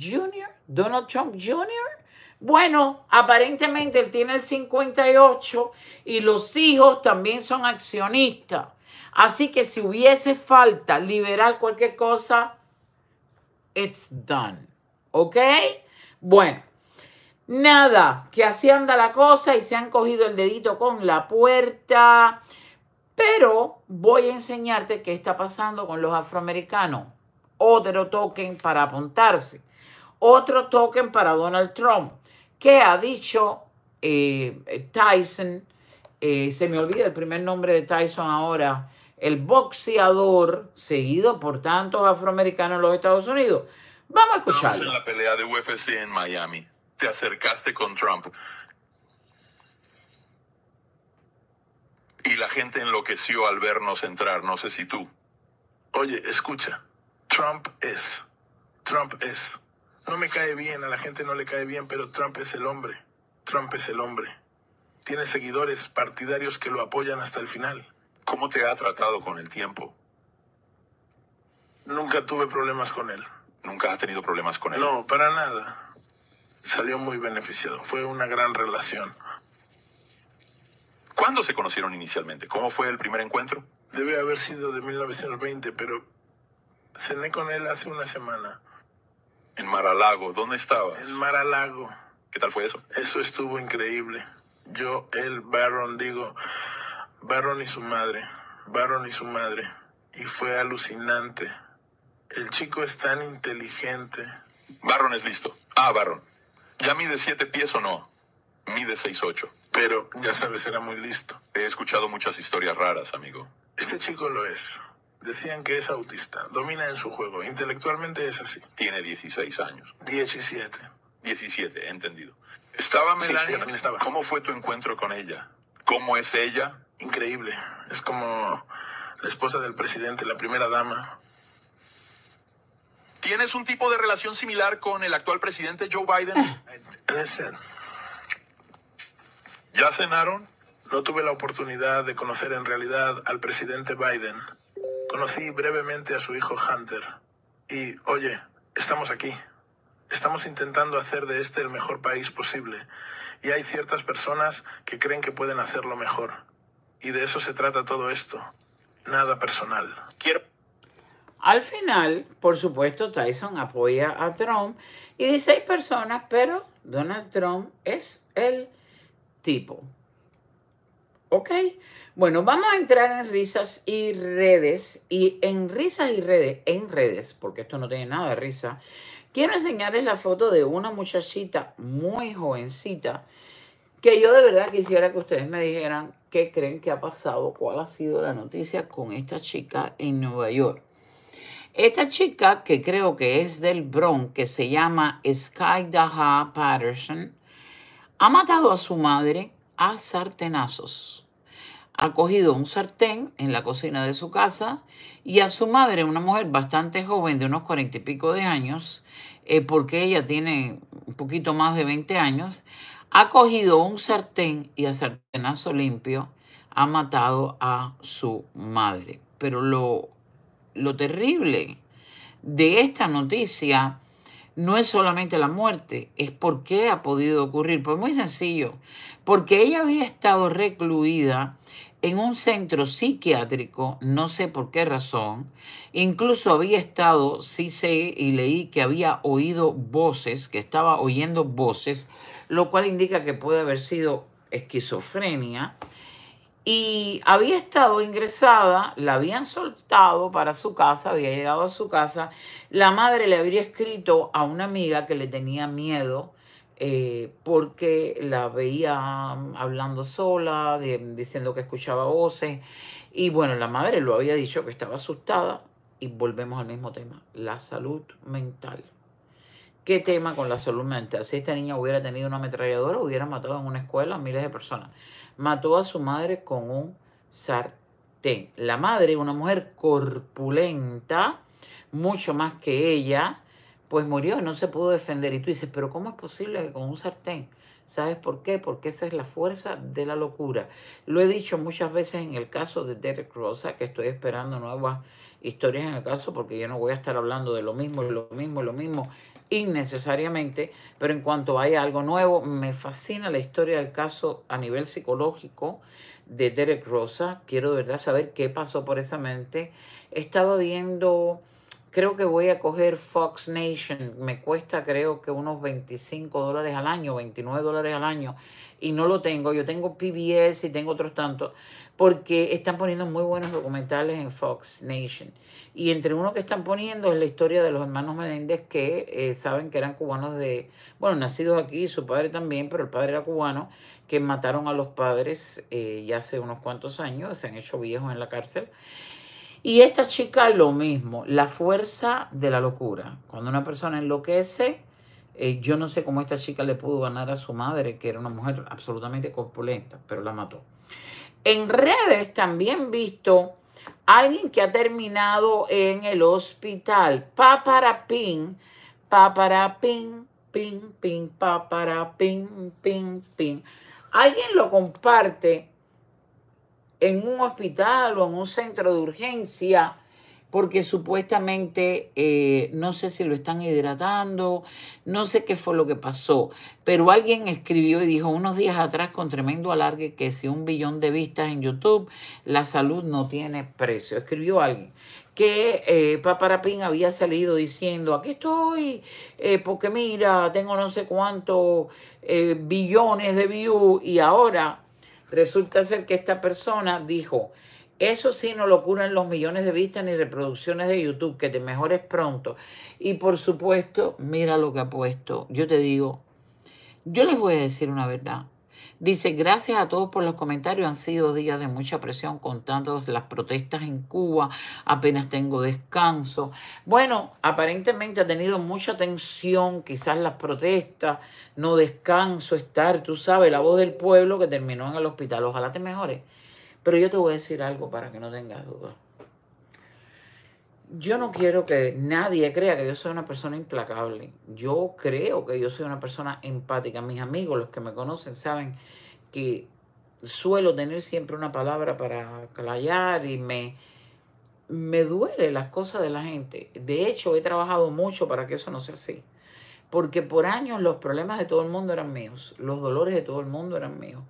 S1: Jr. Donald Trump Jr. Bueno, aparentemente él tiene el 58 y los hijos también son accionistas. Así que si hubiese falta liberar cualquier cosa, it's done. ¿Ok? Bueno, nada, que así anda la cosa y se han cogido el dedito con la puerta. Pero voy a enseñarte qué está pasando con los afroamericanos. Otro token para apuntarse. Otro token para Donald Trump. ¿Qué ha dicho eh, Tyson? Eh, se me olvida el primer nombre de Tyson ahora el boxeador seguido por tantos afroamericanos en los Estados Unidos. Vamos a escuchar. en
S5: la pelea de UFC en Miami. Te acercaste con Trump. Y la gente enloqueció al vernos entrar, no sé si tú. Oye, escucha, Trump es, Trump es. No me cae bien, a la gente no le cae bien, pero Trump es el hombre. Trump es el hombre. Tiene seguidores partidarios que lo apoyan hasta el final. ¿Cómo te ha tratado con el tiempo? Nunca tuve problemas con él. ¿Nunca has tenido problemas con él? No, para nada. Salió muy beneficiado. Fue una gran relación. ¿Cuándo se conocieron inicialmente? ¿Cómo fue el primer encuentro? Debe haber sido de 1920, pero cené con él hace una semana. En Maralago, ¿dónde estabas? En Maralago. ¿Qué tal fue eso? Eso estuvo increíble. Yo, el Baron, digo, Barron y su madre, Barron y su madre, y fue alucinante. El chico es tan inteligente. Barron es listo. Ah, Barron. ¿Ya mide siete pies o no? Mide seis ocho. Pero, ya sabes, era muy listo. He escuchado muchas historias raras, amigo. Este chico lo es. Decían que es autista. Domina en su juego. Intelectualmente es así. Tiene 16 años. 17. 17, entendido. Estaba Melania. Sí, estaba. ¿Cómo fue tu encuentro con ella? ¿Cómo es ella? increíble. Es como la esposa del presidente, la primera dama. ¿Tienes un tipo de relación similar con el actual presidente Joe Biden? Ah. ¿Ya cenaron? No tuve la oportunidad de conocer en realidad al presidente Biden. Conocí brevemente a su hijo Hunter. Y, oye, estamos aquí. Estamos intentando hacer de este el mejor país posible. Y hay ciertas personas que creen que pueden hacerlo mejor. Y de eso se trata todo esto. Nada personal. Quiero...
S1: Al final, por supuesto, Tyson apoya a Trump y dice personas, pero Donald Trump es el tipo. ¿Ok? Bueno, vamos a entrar en risas y redes. Y en risas y redes, en redes, porque esto no tiene nada de risa, quiero enseñarles la foto de una muchachita muy jovencita que yo de verdad quisiera que ustedes me dijeran qué creen que ha pasado, cuál ha sido la noticia con esta chica en Nueva York. Esta chica, que creo que es del Bronx, que se llama Sky Daha Patterson, ha matado a su madre a sartenazos. Ha cogido un sartén en la cocina de su casa y a su madre, una mujer bastante joven de unos cuarenta y pico de años, eh, porque ella tiene un poquito más de 20 años, ha cogido un sartén y a sartenazo limpio ha matado a su madre. Pero lo, lo terrible de esta noticia no es solamente la muerte, es por qué ha podido ocurrir. Pues muy sencillo, porque ella había estado recluida en un centro psiquiátrico, no sé por qué razón. Incluso había estado, sí sé y leí que había oído voces, que estaba oyendo voces, lo cual indica que puede haber sido esquizofrenia. Y había estado ingresada, la habían soltado para su casa, había llegado a su casa. La madre le habría escrito a una amiga que le tenía miedo eh, porque la veía mm, hablando sola, mm, diciendo que escuchaba voces. Y bueno, la madre lo había dicho que estaba asustada. Y volvemos al mismo tema, la salud mental. ¿Qué tema con la salud mental? Si esta niña hubiera tenido una ametralladora, hubiera matado en una escuela a miles de personas. Mató a su madre con un sartén. La madre, una mujer corpulenta, mucho más que ella, pues murió, no se pudo defender. Y tú dices, pero ¿cómo es posible que con un sartén? ¿Sabes por qué? Porque esa es la fuerza de la locura. Lo he dicho muchas veces en el caso de Derek Rosa, que estoy esperando nuevas historias en el caso, porque yo no voy a estar hablando de lo mismo, lo mismo, lo mismo, innecesariamente, pero en cuanto haya algo nuevo, me fascina la historia del caso a nivel psicológico de Derek Rosa. Quiero de verdad saber qué pasó por esa mente. Estaba viendo Creo que voy a coger Fox Nation. Me cuesta creo que unos 25 dólares al año, 29 dólares al año. Y no lo tengo. Yo tengo PBS y tengo otros tantos. Porque están poniendo muy buenos documentales en Fox Nation. Y entre uno que están poniendo es la historia de los hermanos Menéndez que eh, saben que eran cubanos de... Bueno, nacidos aquí, su padre también, pero el padre era cubano, que mataron a los padres eh, ya hace unos cuantos años. Se han hecho viejos en la cárcel. Y esta chica lo mismo, la fuerza de la locura. Cuando una persona enloquece, eh, yo no sé cómo esta chica le pudo ganar a su madre, que era una mujer absolutamente corpulenta, pero la mató. En redes también visto alguien que ha terminado en el hospital. Paparapín, paparapín, pin, pin, paparapín, pin, pin. Alguien lo comparte en un hospital o en un centro de urgencia porque supuestamente eh, no sé si lo están hidratando, no sé qué fue lo que pasó, pero alguien escribió y dijo unos días atrás con tremendo alargue que si un billón de vistas en YouTube, la salud no tiene precio. Escribió alguien que eh, Paparapín había salido diciendo, aquí estoy, eh, porque mira, tengo no sé cuántos eh, billones de views y ahora Resulta ser que esta persona dijo, eso sí no lo curan los millones de vistas ni reproducciones de YouTube, que te mejores pronto. Y por supuesto, mira lo que ha puesto. Yo te digo, yo les voy a decir una verdad. Dice, gracias a todos por los comentarios. Han sido días de mucha presión contando las protestas en Cuba. Apenas tengo descanso. Bueno, aparentemente ha tenido mucha tensión, quizás las protestas, no descanso, estar, tú sabes, la voz del pueblo que terminó en el hospital. Ojalá te mejores. Pero yo te voy a decir algo para que no tengas dudas yo no quiero que nadie crea que yo soy una persona implacable. Yo creo que yo soy una persona empática. Mis amigos, los que me conocen, saben que suelo tener siempre una palabra para callar y me, me duele las cosas de la gente. De hecho, he trabajado mucho para que eso no sea así. Porque por años los problemas de todo el mundo eran míos, los dolores de todo el mundo eran míos.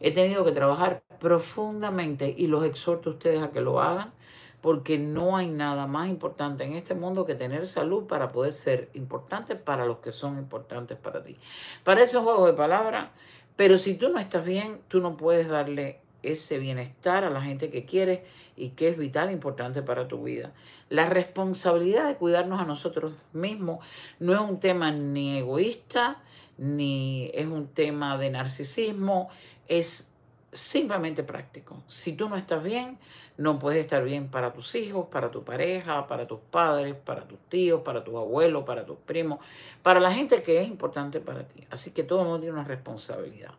S1: He tenido que trabajar profundamente y los exhorto a ustedes a que lo hagan porque no hay nada más importante en este mundo que tener salud para poder ser importante para los que son importantes para ti. Para un juego de palabras, pero si tú no estás bien, tú no puedes darle ese bienestar a la gente que quieres y que es vital, e importante para tu vida. La responsabilidad de cuidarnos a nosotros mismos no es un tema ni egoísta, ni es un tema de narcisismo, es simplemente práctico. Si tú no estás bien, no puede estar bien para tus hijos, para tu pareja, para tus padres, para tus tíos, para tus abuelos, para tus primos, para la gente que es importante para ti. Así que todo el mundo tiene una responsabilidad.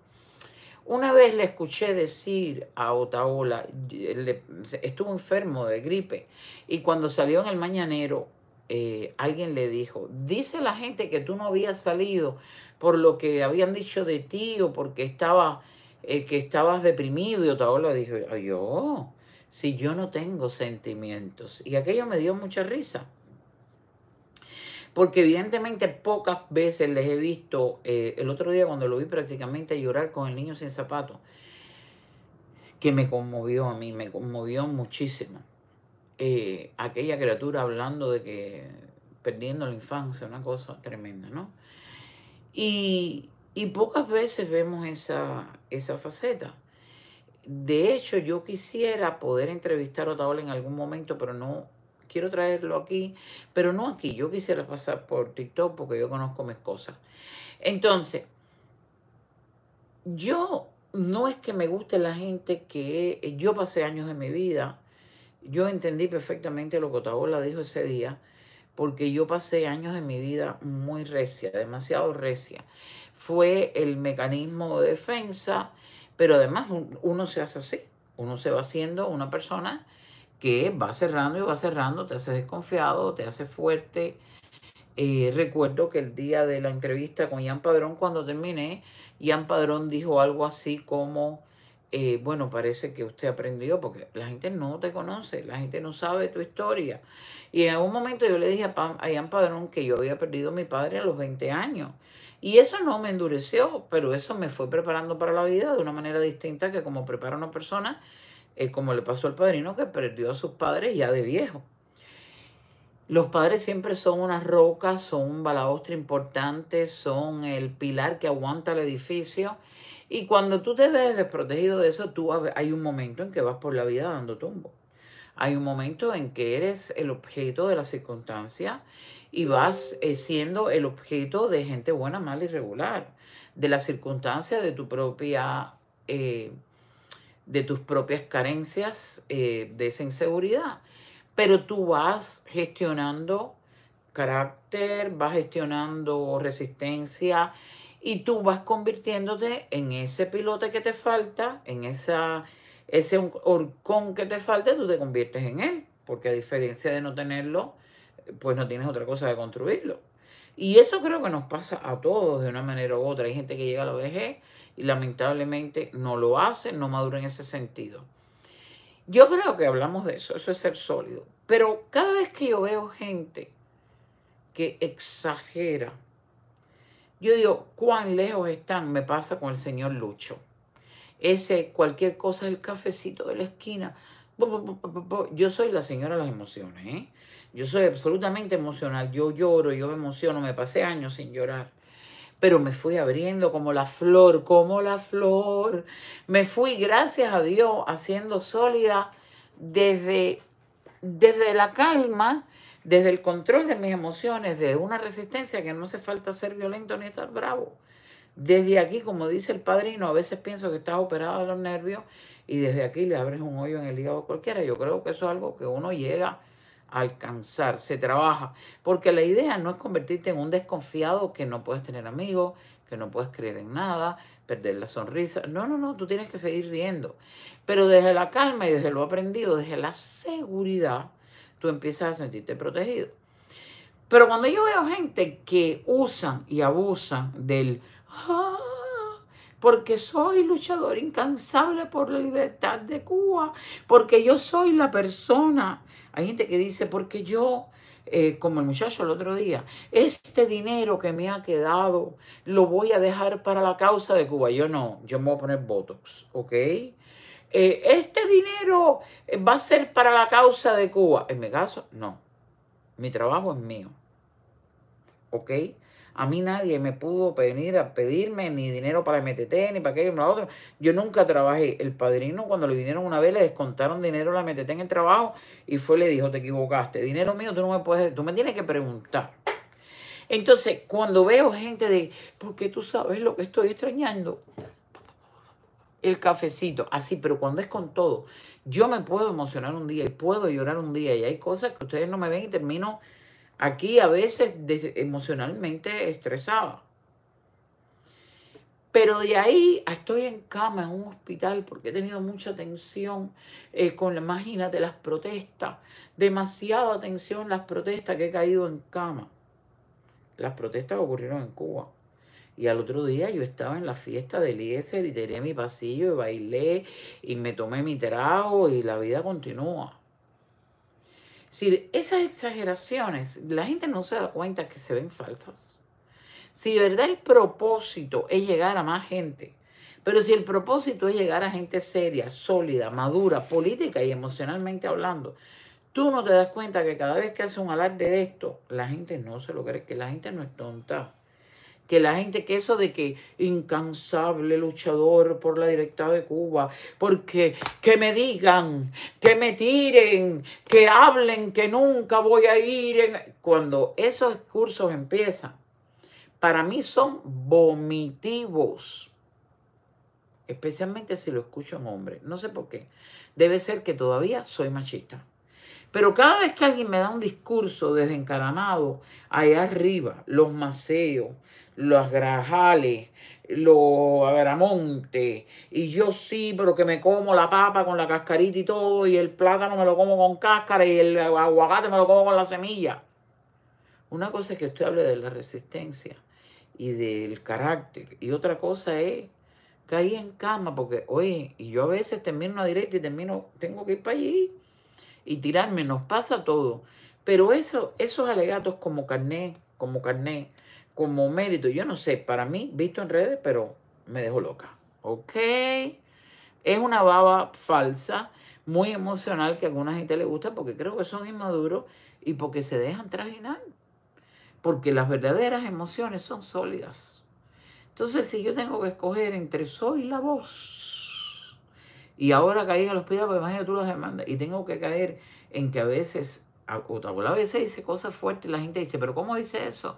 S1: Una vez le escuché decir a Otaola, eh, estuvo enfermo de gripe, y cuando salió en el mañanero, eh, alguien le dijo, dice la gente que tú no habías salido por lo que habían dicho de ti o porque estaba, eh, que estabas deprimido, y Otaola dijo, yo, si yo no tengo sentimientos? Y aquello me dio mucha risa. Porque evidentemente pocas veces les he visto, eh, el otro día cuando lo vi prácticamente llorar con el niño sin zapatos, que me conmovió a mí, me conmovió muchísimo. Eh, aquella criatura hablando de que perdiendo la infancia, una cosa tremenda, ¿no? Y, y pocas veces vemos esa, esa faceta. De hecho, yo quisiera poder entrevistar a Otaola en algún momento, pero no quiero traerlo aquí, pero no aquí. Yo quisiera pasar por TikTok porque yo conozco mis cosas. Entonces, yo no es que me guste la gente que eh, yo pasé años de mi vida. Yo entendí perfectamente lo que Otaola dijo ese día, porque yo pasé años de mi vida muy recia, demasiado recia. Fue el mecanismo de defensa pero además uno se hace así, uno se va haciendo una persona que va cerrando y va cerrando, te hace desconfiado, te hace fuerte. Eh, recuerdo que el día de la entrevista con Ian Padrón, cuando terminé, Ian Padrón dijo algo así como, eh, bueno, parece que usted aprendió, porque la gente no te conoce, la gente no sabe tu historia. Y en algún momento yo le dije a, Padrón que yo había perdido a mi padre a los 20 años y eso no me endureció, pero eso me fue preparando para la vida de una manera distinta que como prepara una persona, eh, como le pasó al padrino que perdió a sus padres ya de viejo. Los padres siempre son unas rocas, son un balaostre importante, son el pilar que aguanta el edificio. Y cuando tú te ves desprotegido de eso, tú hay un momento en que vas por la vida dando tumbo. Hay un momento en que eres el objeto de la circunstancia y vas eh, siendo el objeto de gente buena, mala y regular, de las circunstancias de tu propia, eh, de tus propias carencias, eh, de esa inseguridad. Pero tú vas gestionando carácter, vas gestionando resistencia y tú vas convirtiéndote en ese pilote que te falta, en esa, ese horcón que te falta, tú te conviertes en él, porque a diferencia de no tenerlo, pues no tienes otra cosa que construirlo. Y eso creo que nos pasa a todos de una manera u otra. Hay gente que llega a la vejez y lamentablemente no lo hace, no madura en ese sentido. Yo creo que hablamos de eso, eso es ser sólido. Pero cada vez que yo veo gente que exagera, yo digo, ¿cuán lejos están? Me pasa con el señor Lucho. Ese cualquier cosa, el cafecito de la esquina. Yo soy la señora de las emociones, ¿eh? Yo soy absolutamente emocional. Yo lloro, yo me emociono, me pasé años sin llorar. Pero me fui abriendo como la flor, como la flor. Me fui, gracias a Dios, haciendo sólida desde, desde la calma, desde el control de mis emociones, desde una resistencia que no hace falta ser violento ni estar bravo. Desde aquí, como dice el padrino, a veces pienso que estás operado de los nervios y desde aquí le abres un hoyo en el hígado cualquiera. Yo creo que eso es algo que uno llega alcanzar, se trabaja, porque la idea no es convertirte en un desconfiado que no puedes tener amigos, que no puedes creer en nada, perder la sonrisa. No, no, no, tú tienes que seguir riendo. Pero desde la calma y desde lo aprendido, desde la seguridad, tú empiezas a sentirte protegido. Pero cuando yo veo gente que usan y abusan del... Ah, porque soy luchador incansable por la libertad de Cuba, porque yo soy la persona. Hay gente que dice, porque yo, eh, como el muchacho el otro día, este dinero que me ha quedado lo voy a dejar para la causa de Cuba. Yo no, yo me voy a poner Botox, ¿ok? Eh, este dinero eh, va a ser para la causa de Cuba. En mi caso, no. Mi trabajo es mío. ¿Ok? A mí nadie me pudo venir a pedirme ni dinero para MTT, ni para aquello, ni para otro. Yo nunca trabajé. El padrino, cuando le vinieron una vez, le descontaron dinero a la MTT en el trabajo y fue le dijo, te equivocaste. Dinero mío, tú no me puedes, tú me tienes que preguntar. Entonces, cuando veo gente de, porque tú sabes lo que estoy extrañando, el cafecito, así, pero cuando es con todo, yo me puedo emocionar un día y puedo llorar un día y hay cosas que ustedes no me ven y termino Aquí a veces emocionalmente estresada. Pero de ahí estoy en cama en un hospital porque he tenido mucha tensión eh, con, de las protestas. Demasiada tensión las protestas que he caído en cama. Las protestas que ocurrieron en Cuba. Y al otro día yo estaba en la fiesta del IESER y tiré mi pasillo y bailé y me tomé mi trago y la vida continúa. Si esas exageraciones, la gente no se da cuenta que se ven falsas. Si de verdad el propósito es llegar a más gente, pero si el propósito es llegar a gente seria, sólida, madura, política y emocionalmente hablando, tú no te das cuenta que cada vez que hace un alarde de esto, la gente no se lo cree, que la gente no es tonta que la gente, que eso de que incansable luchador por la directa de Cuba, porque que me digan, que me tiren, que hablen, que nunca voy a ir. Cuando esos discursos empiezan, para mí son vomitivos. Especialmente si lo escucho en hombre. No sé por qué. Debe ser que todavía soy machista. Pero cada vez que alguien me da un discurso desde allá arriba, los maceos, los grajales, los agramontes, y yo sí, pero que me como la papa con la cascarita y todo, y el plátano me lo como con cáscara, y el aguacate me lo como con la semilla. Una cosa es que usted hable de la resistencia y del carácter, y otra cosa es caí en cama, porque, oye, y yo a veces termino a directo y termino, tengo que ir para allí y tirarme, nos pasa todo. Pero eso, esos alegatos como carné, como carné, como mérito. Yo no sé, para mí, visto en redes, pero me dejó loca. Ok. Es una baba falsa, muy emocional, que a alguna gente le gusta porque creo que son inmaduros y porque se dejan trajinar. Porque las verdaderas emociones son sólidas. Entonces, si yo tengo que escoger entre soy la voz y ahora caí los hospital, pues imagínate tú las demandas, y tengo que caer en que a veces, o a veces dice cosas fuertes y la gente dice, pero ¿cómo dice eso?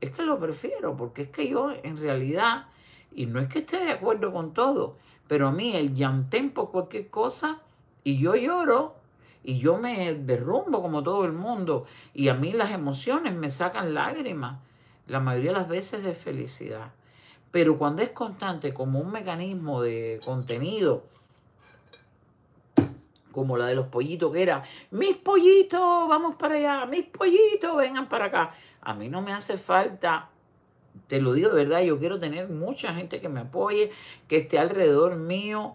S1: es que lo prefiero, porque es que yo en realidad, y no es que esté de acuerdo con todo, pero a mí el llantempo por cualquier cosa, y yo lloro, y yo me derrumbo como todo el mundo, y a mí las emociones me sacan lágrimas, la mayoría de las veces de felicidad. Pero cuando es constante como un mecanismo de contenido, como la de los pollitos, que era, mis pollitos, vamos para allá, mis pollitos, vengan para acá. A mí no me hace falta, te lo digo de verdad, yo quiero tener mucha gente que me apoye, que esté alrededor mío,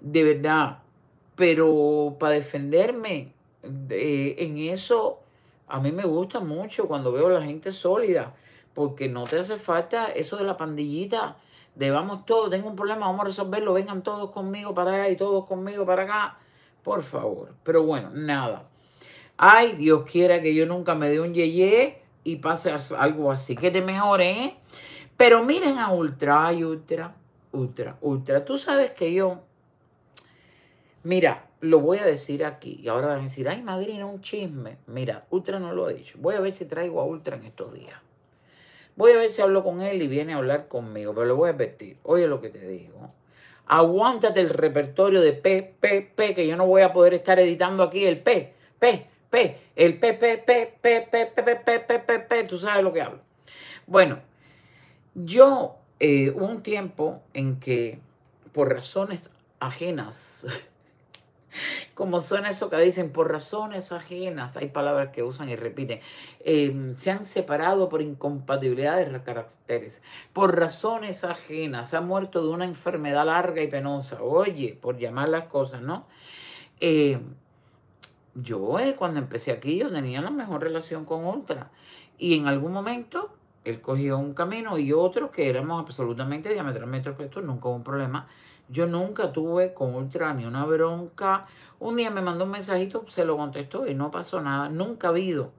S1: de verdad. Pero para defenderme en eso, a mí me gusta mucho cuando veo a la gente sólida, porque no te hace falta eso de la pandillita, de vamos todos, tengo un problema, vamos a resolverlo, vengan todos conmigo para allá y todos conmigo para acá por favor. Pero bueno, nada. Ay, Dios quiera que yo nunca me dé un yeye y pase algo así. Que te mejore, ¿eh? Pero miren a Ultra, ay, Ultra, Ultra, Ultra. Tú sabes que yo, mira, lo voy a decir aquí. Y ahora van a decir, ay, madrina, un chisme. Mira, Ultra no lo ha dicho. Voy a ver si traigo a Ultra en estos días. Voy a ver si hablo con él y viene a hablar conmigo, pero lo voy a advertir. Oye lo que te digo. Aguántate el repertorio de P, P, P, que yo no voy a poder estar editando aquí el P, P, P, el P, P, P, P, P, P, P, P, P, P, P, tú sabes lo que hablo. Bueno, yo hubo un tiempo en que por razones ajenas como suena eso que dicen, por razones ajenas, hay palabras que usan y repiten, em, se han separado por incompatibilidad de caracteres, por razones ajenas, ha muerto de una enfermedad larga y penosa, oye, por llamar las cosas, ¿no? Em, yo eh, cuando empecé aquí, yo tenía la mejor relación con otra, y en algún momento él cogió un camino y otro que éramos absolutamente diametralmente opuestos, nunca hubo un problema, yo nunca tuve con Ultra ni una bronca. Un día me mandó un mensajito, se lo contestó y no pasó nada. Nunca ha habido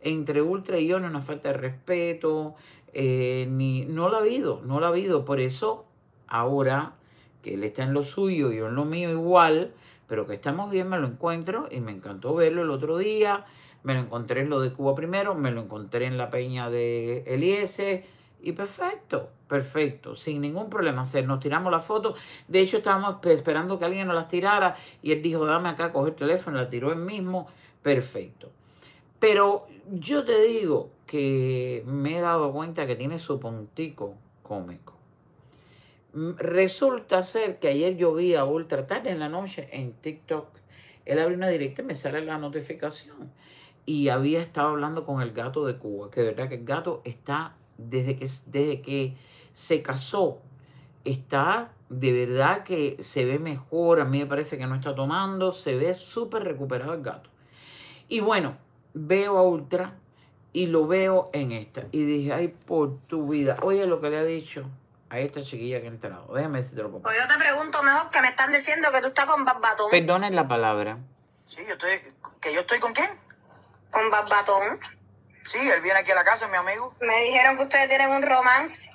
S1: entre Ultra y yo ni una falta de respeto, eh, ni, no lo ha habido, no lo ha habido. Por eso, ahora que él está en lo suyo, yo en lo mío igual, pero que estamos bien, me lo encuentro y me encantó verlo el otro día. Me lo encontré en lo de Cuba primero, me lo encontré en la peña de Eliezer y perfecto, perfecto, sin ningún problema. Nos tiramos la foto. De hecho, estábamos esperando que alguien nos las tirara y él dijo, dame acá, coge el teléfono, la tiró él mismo. Perfecto. Pero yo te digo que me he dado cuenta que tiene su puntico cómico. Mm, resulta ser que ayer llovía Ultra tarde en la noche en TikTok. Él abrió una directa y me sale la notificación. Y había estado hablando con el gato de Cuba, que de verdad que el gato está desde que, se casó, está de verdad que se ve mejor, a mí me parece que no está tomando, se ve súper recuperado el gato. Y bueno, veo a Ultra y lo veo en esta. Y dije, ay, por tu vida, oye lo que le ha dicho a esta chiquilla que ha entrado. Déjame decirte lo Pues
S4: yo te pregunto mejor que me están diciendo que tú estás con Barbatón.
S1: Perdonen la palabra.
S2: Sí, yo estoy, ¿que yo estoy con quién? Con Barbatón. Sí, él viene aquí a la casa, mi amigo.
S4: Me dijeron que ustedes tienen un romance.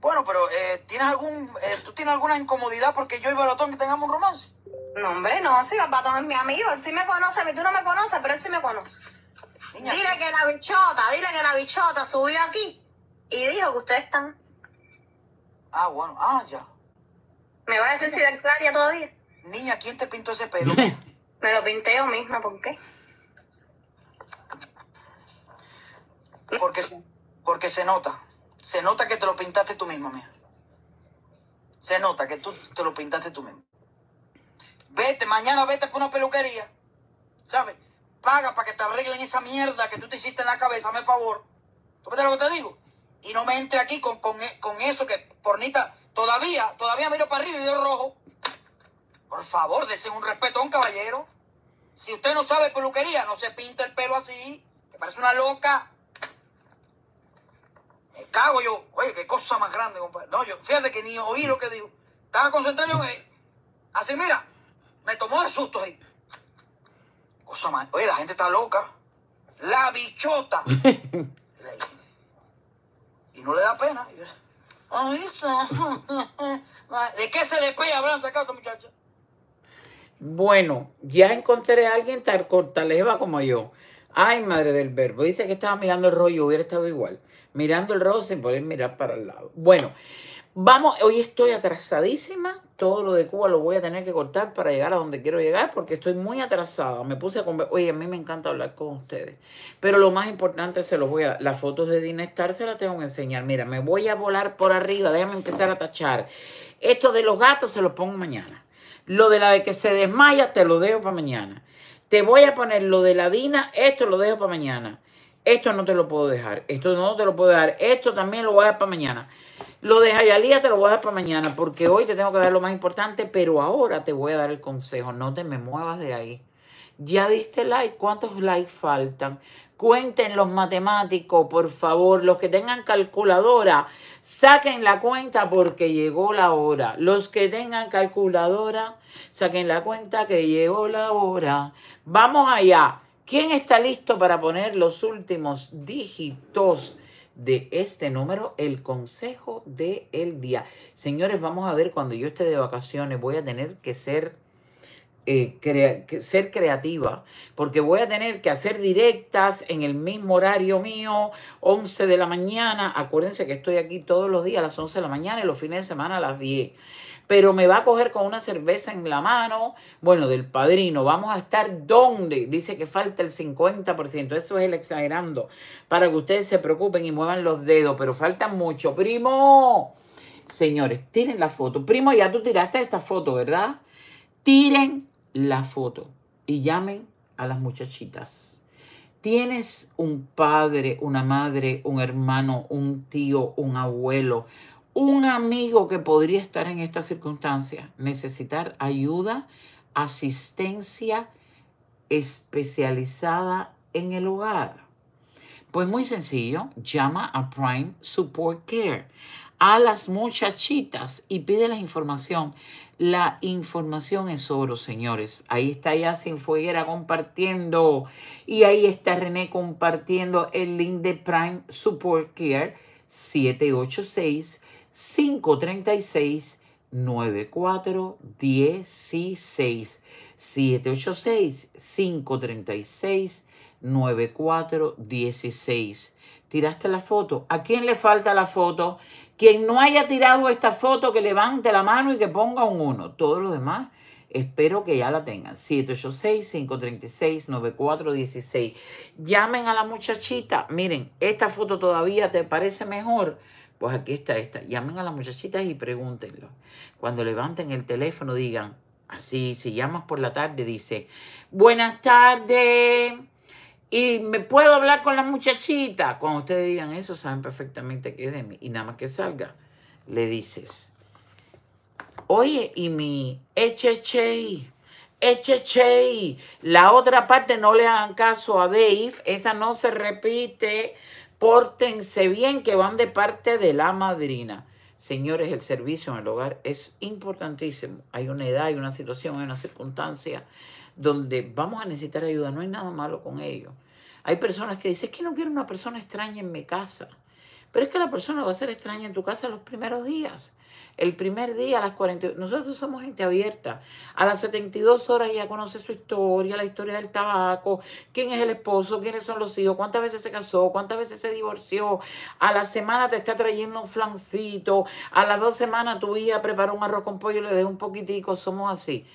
S2: Bueno, pero eh, ¿tienes algún, eh, ¿tú tienes alguna incomodidad porque yo y Balotón tengamos un romance?
S3: No,
S4: hombre, no, si Balotón es mi amigo, él sí me conoce, a mí tú no me conoces, pero él sí me conoce. dile que la bichota, dile que la bichota subió aquí y dijo que ustedes están.
S2: Ah, bueno, ah, ya. ¿Me va a decir si de todavía? Niña, ¿quién te pintó ese pelo? me lo pinté yo misma, ¿por qué? Porque, porque se nota. Se nota que te lo pintaste tú mismo, mía. Se nota que tú te lo pintaste tú mismo. Vete, mañana vete por una peluquería. ¿Sabes? Paga para que te arreglen esa mierda que tú te hiciste en la cabeza, me favor. ¿Tú lo que te digo? Y no me entre aquí con, e, eso que, pornita, todavía, todavía miro para arriba y veo rojo. Por favor, dese un respeto a un caballero. Si usted no sabe peluquería, no se pinta el pelo así, que parece una loca. Me cago yo. Oye, qué cosa más grande, compadre. No, yo, fíjate que ni oí lo que dijo. Estaba concentrado en él. Así, mira, me tomó de susto ahí. Cosa más. Oye, la gente está loca. La bichota. (laughs) y no le da pena. (laughs) ¿De qué se le habrán sacado muchacha?
S1: Bueno, ya encontré a alguien tan cortaleva como yo. Ay, madre del verbo. Dice que estaba mirando el rollo, hubiera estado igual. Mirando el rollo sin poder mirar para el lado. Bueno, vamos, hoy estoy atrasadísima. Todo lo de Cuba lo voy a tener que cortar para llegar a donde quiero llegar porque estoy muy atrasada. Me puse a conversar. Oye, a mí me encanta hablar con ustedes. Pero lo más importante se los voy a. Las fotos de Dinestar se las tengo que enseñar. Mira, me voy a volar por arriba. Déjame empezar a tachar. Esto de los gatos se los pongo mañana. Lo de la de que se desmaya te lo dejo para mañana. Te voy a poner lo de la DINA, esto lo dejo para mañana. Esto no te lo puedo dejar, esto no te lo puedo dejar, esto también lo voy a dejar para mañana. Lo de Jayalía te lo voy a dar para mañana porque hoy te tengo que dar lo más importante, pero ahora te voy a dar el consejo, no te me muevas de ahí. Ya diste like, ¿cuántos likes faltan? Cuenten los matemáticos, por favor. Los que tengan calculadora, saquen la cuenta porque llegó la hora. Los que tengan calculadora, saquen la cuenta que llegó la hora. Vamos allá. ¿Quién está listo para poner los últimos dígitos? de este número, el consejo del día. Señores, vamos a ver, cuando yo esté de vacaciones voy a tener que ser eh, ser creativa, porque voy a tener que hacer directas en el mismo horario mío, 11 de la mañana. Acuérdense que estoy aquí todos los días a las 11 de la mañana y los fines de semana a las 10. Pero me va a coger con una cerveza en la mano, bueno, del padrino. Vamos a estar donde dice que falta el 50%. Eso es el exagerando, para que ustedes se preocupen y muevan los dedos, pero faltan mucho. Primo, señores, tiren la foto. Primo, ya tú tiraste esta foto, ¿verdad? Tiren la foto y llamen a las muchachitas. Tienes un padre, una madre, un hermano, un tío, un abuelo, un amigo que podría estar en esta circunstancia, necesitar ayuda, asistencia especializada en el hogar. Pues muy sencillo, llama a Prime Support Care a las muchachitas y pide la información la información es oro, señores. Ahí está ya Sin Fueguera compartiendo. Y ahí está René compartiendo el link de Prime Support Care 786-536. 9416 786 536 9416 tiraste la foto. ¿A quién le falta la foto quien no haya tirado esta foto, que levante la mano y que ponga un 1. Todos los demás, espero que ya la tengan. 786-536-9416. Llamen a la muchachita. Miren, esta foto todavía te parece mejor. Pues aquí está esta. Llamen a la muchachita y pregúntenlo. Cuando levanten el teléfono, digan, así, si llamas por la tarde, dice, buenas tardes. Y me puedo hablar con la muchachita. Cuando ustedes digan eso, saben perfectamente que es de mí. Y nada más que salga, le dices, oye, y mi Echechei. Echechei. la otra parte no le hagan caso a Dave, esa no se repite, pórtense bien que van de parte de la madrina. Señores, el servicio en el hogar es importantísimo. Hay una edad, hay una situación, hay una circunstancia donde vamos a necesitar ayuda. No hay nada malo con ello. Hay personas que dicen, es que no quiero una persona extraña en mi casa. Pero es que la persona va a ser extraña en tu casa los primeros días. El primer día, a las 40, nosotros somos gente abierta. A las 72 horas ya conoce su historia, la historia del tabaco, quién es el esposo, quiénes son los hijos, cuántas veces se casó, cuántas veces se divorció. A la semana te está trayendo un flancito. A las dos semanas tu hija preparó un arroz con pollo y le dejó un poquitico. Somos así.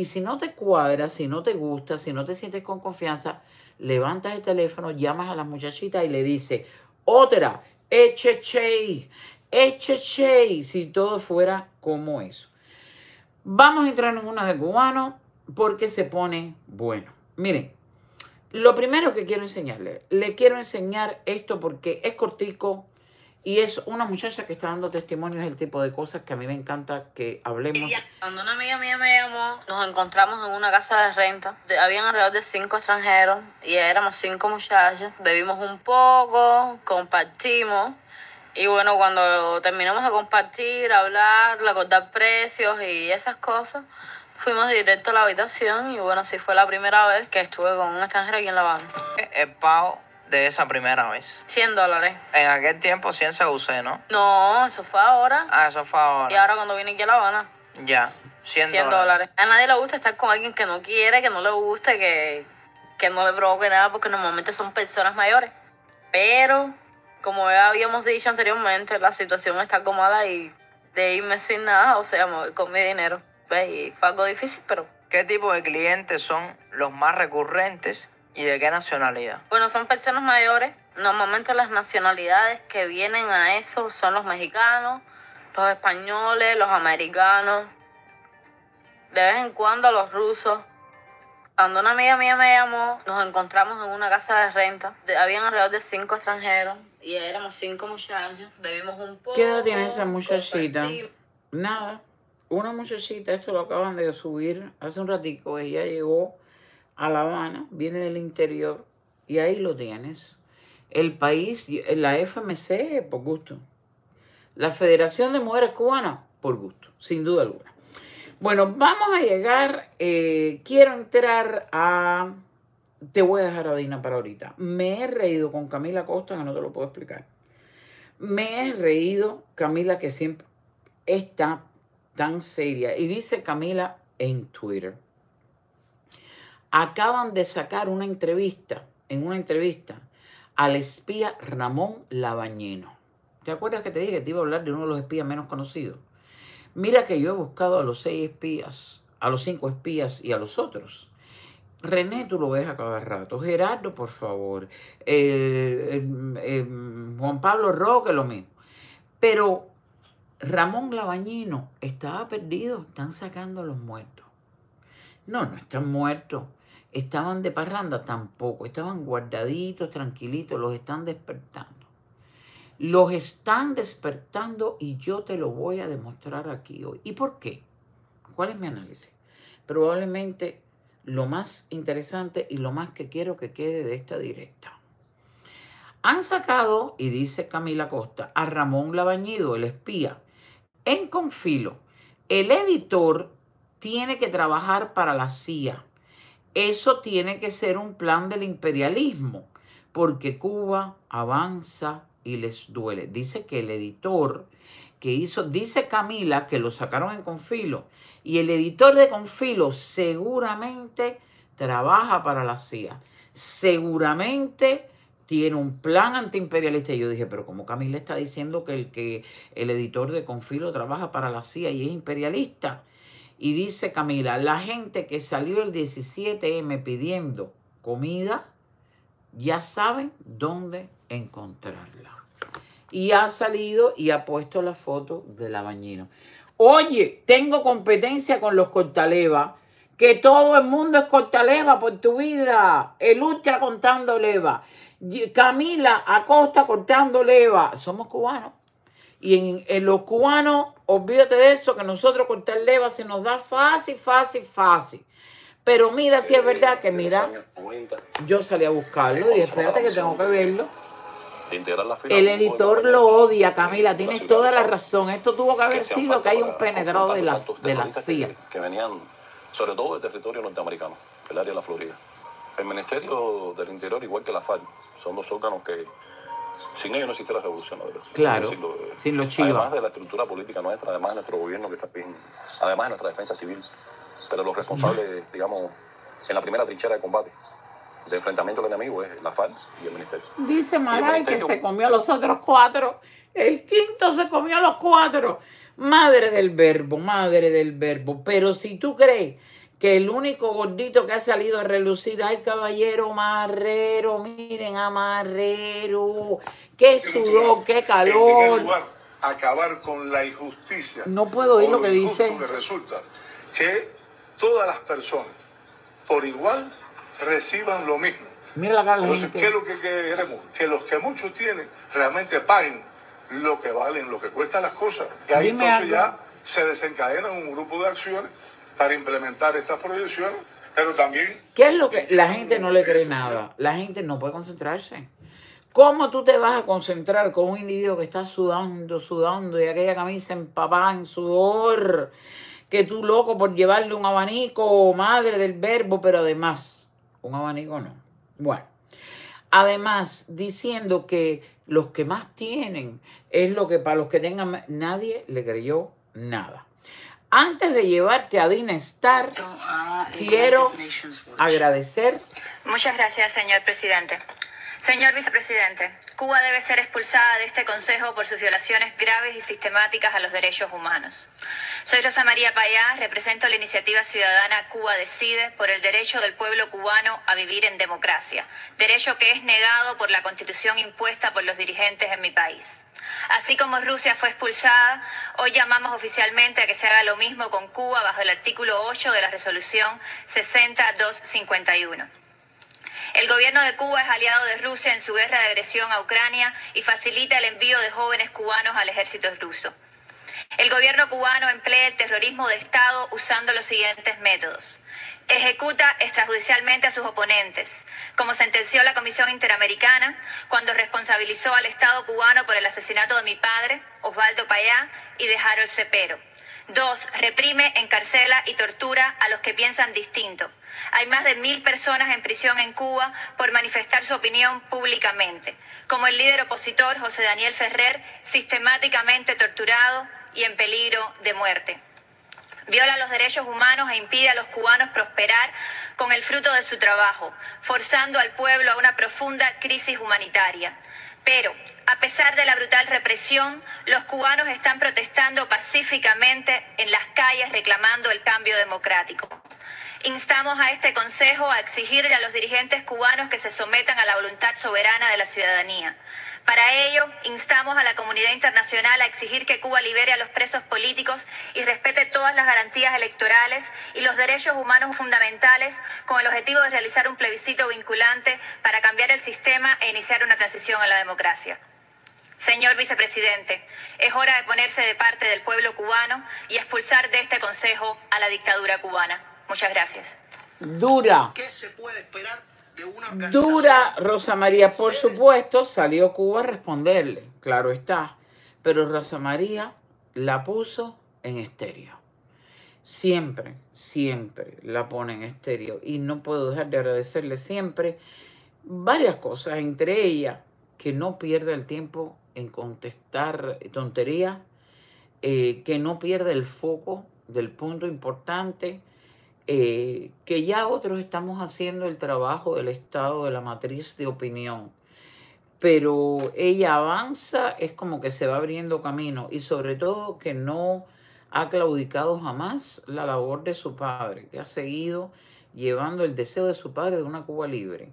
S1: Y si no te cuadra, si no te gusta, si no te sientes con confianza, levantas el teléfono, llamas a la muchachita y le dices, otra, eche eche si todo fuera como eso. Vamos a entrar en una de cubano porque se pone bueno. Miren, lo primero que quiero enseñarle, le quiero enseñar esto porque es cortico, y es una muchacha que está dando testimonios del tipo de cosas que a mí me encanta que hablemos.
S3: cuando una amiga mía me llamó, nos encontramos en una casa de renta. Habían alrededor de cinco extranjeros y éramos cinco muchachos. Bebimos un poco, compartimos. Y bueno, cuando terminamos de compartir, hablar, recordar precios y esas cosas, fuimos directo a la habitación. Y bueno, así fue la primera vez que estuve con un extranjero aquí en La Habana. El
S2: de esa primera vez? 100 dólares. En aquel tiempo 100 se usé, ¿no?
S3: No, eso fue ahora. Ah, eso fue ahora. Y ahora cuando viene aquí a La Habana.
S2: Ya, 100, dólares.
S3: A nadie le gusta estar con alguien que no quiere, que no le guste, que, no le provoque nada, porque normalmente son personas mayores. Pero, como ya habíamos dicho anteriormente, la situación está acomodada y de irme sin nada, o sea, con mi dinero. ¿Ves? Y fue algo difícil, pero...
S2: ¿Qué tipo de clientes son los más recurrentes ¿Y de qué nacionalidad?
S3: Bueno, son personas mayores. Normalmente las nacionalidades que vienen a eso son los mexicanos, los españoles, los americanos, de vez en cuando los rusos. Cuando una amiga mía me llamó, nos encontramos en una casa de renta. Habían alrededor de cinco extranjeros y éramos cinco muchachos. Bebimos un
S4: poco. ¿Qué edad tiene esa
S1: muchachita? Nada. Una muchachita, esto lo acaban de subir hace un ratico. Ella llegó a La Habana, viene del interior y ahí lo tienes. El país, la FMC, por gusto. La Federación de Mujeres Cubanas, por gusto, sin duda alguna. Bueno, vamos a llegar, eh, quiero entrar a... Te voy a dejar a Dina para ahorita. Me he reído con Camila Costa, que no te lo puedo explicar. Me he reído, Camila, que siempre está tan seria. Y dice Camila en Twitter acaban de sacar una entrevista, en una entrevista, al espía Ramón Labañino. ¿Te acuerdas que te dije que te iba a hablar de uno de los espías menos conocidos? Mira que yo he buscado a los seis espías, a los cinco espías y a los otros. René, tú lo ves a cada rato. Gerardo, por favor. Eh, em, em, Juan Pablo Roque, lo mismo. Pero Ramón Labañino estaba perdido. Están sacando a los muertos. No, no están muertos estaban de parranda, tampoco. Estaban guardaditos, tranquilitos, los están despertando. Los están despertando y yo te lo voy a demostrar aquí hoy. ¿Y por qué? ¿Cuál es mi análisis? Probablemente lo más interesante y lo más que quiero que quede de esta directa. Han sacado, y dice Camila Costa, a Ramón Labañido, el espía, en confilo. El editor tiene que trabajar para la CIA eso tiene que ser un plan del imperialismo, porque Cuba avanza y les duele. Dice que el editor que hizo, dice Camila que lo sacaron en Confilo, y el editor de Confilo seguramente trabaja para la CIA, seguramente tiene un plan antiimperialista. Y yo dije, pero como Camila está diciendo que el, que el editor de Confilo trabaja para la CIA y es imperialista, y dice Camila, la gente que salió el 17M pidiendo comida, ya saben dónde encontrarla. Y ha salido y ha puesto la foto de la bañina. Oye, tengo competencia con los cortalevas, Que todo el mundo es cortaleva por tu vida. El eh, contando leva. Camila Acosta contando leva. Somos cubanos. Y en, los cubanos, olvídate de eso, que nosotros con cortar leva se nos da fácil, fácil, fácil. Pero mira, si es verdad que mira, yo salí a buscarlo y espérate que tengo que verlo.
S2: El editor
S1: lo odia, Camila, tienes toda la razón. Esto tuvo que haber sido que hay un penetrado de la, de
S2: CIA. Que venían sobre todo del
S5: territorio norteamericano, el área de la Florida. El Ministerio del Interior, igual que la FARC, son dos órganos que sin ellos no existe la revolución, Claro,
S1: sin los chivas. Además de la
S5: estructura política nuestra, además de nuestro gobierno que está bien, además de nuestra defensa civil. Pero los responsables, digamos, en la primera trinchera de combate, de enfrentamiento del enemigo, es la FARC y el ministerio.
S1: Dice Maray que se comió a los otros cuatro. El quinto se comió a los cuatro. Madre del verbo, madre del verbo. Pero si tú crees que el único gordito que ha salido a relucir, ay caballero marrero, miren, a Marrero! qué sudor, qué calor. Lugar,
S5: acabar con la injusticia.
S1: No puedo oír lo que dice.
S5: Que resulta que todas las personas, por igual, reciban lo mismo.
S1: Mira la cara de la Entonces, ¿qué
S5: es lo que queremos? Que los que muchos tienen realmente paguen lo que valen, lo que cuestan las cosas. Y ahí entonces ya se desencadenan un grupo de acciones para implementar esta producción,
S1: pero también... ¿Qué es lo que la gente no le cree nada? La gente no puede concentrarse. ¿Cómo tú te vas a concentrar con un individuo que está sudando, sudando y aquella camisa empapada en sudor? Que tú loco por llevarle un abanico, madre del verbo, pero además, un abanico no. Bueno, además diciendo que los que más tienen es lo que para los que tengan, nadie le creyó nada. Antes de llevarte a bienestar, oh,
S4: ah, quiero
S1: agradecer.
S4: Muchas gracias, señor presidente. Señor vicepresidente, Cuba debe ser expulsada de este Consejo por sus violaciones graves y sistemáticas a los derechos humanos. Soy Rosa María Payá, represento la iniciativa ciudadana Cuba Decide por el derecho del pueblo cubano a vivir en democracia, derecho que es negado por la constitución impuesta por los dirigentes en mi país. Así como Rusia fue expulsada, hoy llamamos oficialmente a que se haga lo mismo con Cuba bajo el artículo 8 de la resolución 60251. El gobierno de Cuba es aliado de Rusia en su guerra de agresión a Ucrania y facilita el envío de jóvenes cubanos al ejército ruso. El gobierno cubano emplea el terrorismo de Estado usando los siguientes métodos ejecuta extrajudicialmente a sus oponentes, como sentenció la Comisión Interamericana cuando responsabilizó al Estado cubano por el asesinato de mi padre, Osvaldo Payá, y de Harold Cepero. Dos, reprime, encarcela y tortura a los que piensan distinto. Hay más de mil personas en prisión en Cuba por manifestar su opinión públicamente, como el líder opositor José Daniel Ferrer, sistemáticamente torturado y en peligro de muerte viola los derechos humanos e impide a los cubanos prosperar con el fruto de su trabajo, forzando al pueblo a una profunda crisis humanitaria. Pero, a pesar de la brutal represión, los cubanos están protestando pacíficamente en las calles reclamando el cambio democrático. Instamos a este Consejo a exigirle a los dirigentes cubanos que se sometan a la voluntad soberana de la ciudadanía. Para ello, instamos a la comunidad internacional a exigir que Cuba libere a los presos políticos y respete todas las garantías electorales y los derechos humanos fundamentales con el objetivo de realizar un plebiscito vinculante para cambiar el sistema e iniciar una transición a la democracia. Señor vicepresidente, es hora de ponerse de parte del pueblo cubano y expulsar de este Consejo a la dictadura cubana. Muchas gracias.
S1: Dura. ¿Qué se
S4: puede esperar
S1: Dura Rosa María, por supuesto, salió Cuba a responderle, claro está, pero Rosa María la puso en estéreo. Siempre, siempre la pone en estéreo y no puedo dejar de agradecerle siempre varias cosas, entre ellas que no pierda el tiempo en contestar tonterías, eh, que no pierda el foco del punto importante, eh, que ya otros estamos haciendo el trabajo del estado de la matriz de opinión, pero ella avanza, es como que se va abriendo camino y sobre todo que no ha claudicado jamás la labor de su padre, que ha seguido llevando el deseo de su padre de una Cuba libre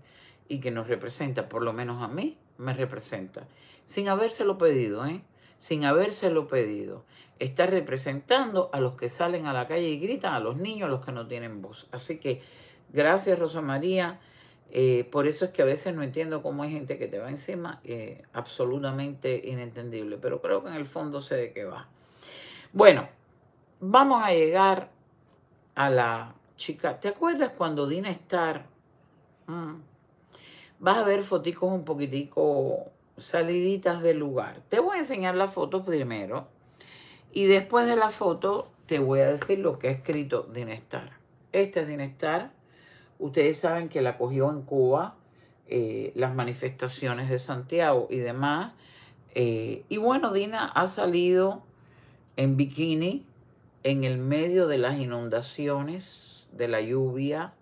S1: y que nos representa, por lo menos a mí, me representa, sin habérselo pedido, ¿eh? sin habérselo pedido está representando a los que salen a la calle y gritan, a los niños, a los que no tienen voz. Así que gracias Rosa María, eh, por eso es que a veces no entiendo cómo hay gente que te va encima, eh, absolutamente inentendible, pero creo que en el fondo sé de qué va. Bueno, vamos a llegar a la chica. ¿Te acuerdas cuando Dina Star, mm, vas a ver foticos un poquitico saliditas del lugar? Te voy a enseñar la foto primero y después de la foto te voy a decir lo que ha escrito Dinestar. Este es Dinestar. Ustedes saben que la cogió en Cuba, eh, las manifestaciones de Santiago y demás. Eh, y bueno, Dina ha salido en bikini en el medio de las inundaciones, de la lluvia,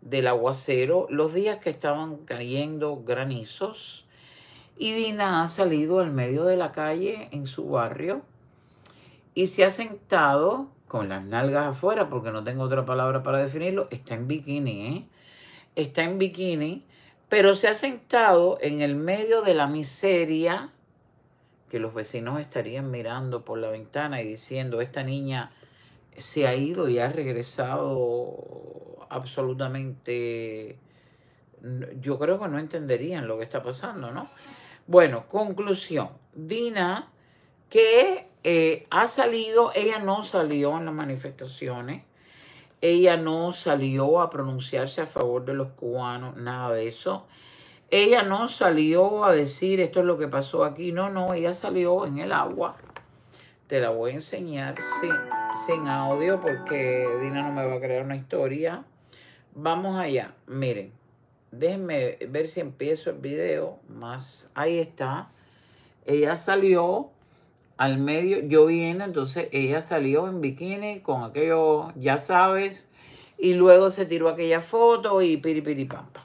S1: del aguacero, los días que estaban cayendo granizos. Y Dina ha salido al medio de la calle en su barrio y se ha sentado con las nalgas afuera, porque no tengo otra palabra para definirlo, está en bikini, ¿eh? Está en bikini, pero se ha sentado en el medio de la miseria que los vecinos estarían mirando por la ventana y diciendo, esta niña se ha ido y ha regresado absolutamente... Yo creo que no entenderían lo que está pasando, ¿no? Bueno, conclusión. Dina que eh, ha salido, ella no salió en las manifestaciones, ella no salió a pronunciarse a favor de los cubanos, nada de eso. Ella no salió a decir esto es lo que pasó aquí, no, no, ella salió en el agua. Te la voy a enseñar sin, sin audio porque Dina no me va a crear una historia. Vamos allá, miren, déjenme ver si empiezo el video más. Ahí está, ella salió al medio yo vine, entonces ella salió en bikini con aquello, ya sabes, y luego se tiró aquella foto y piripiripampa.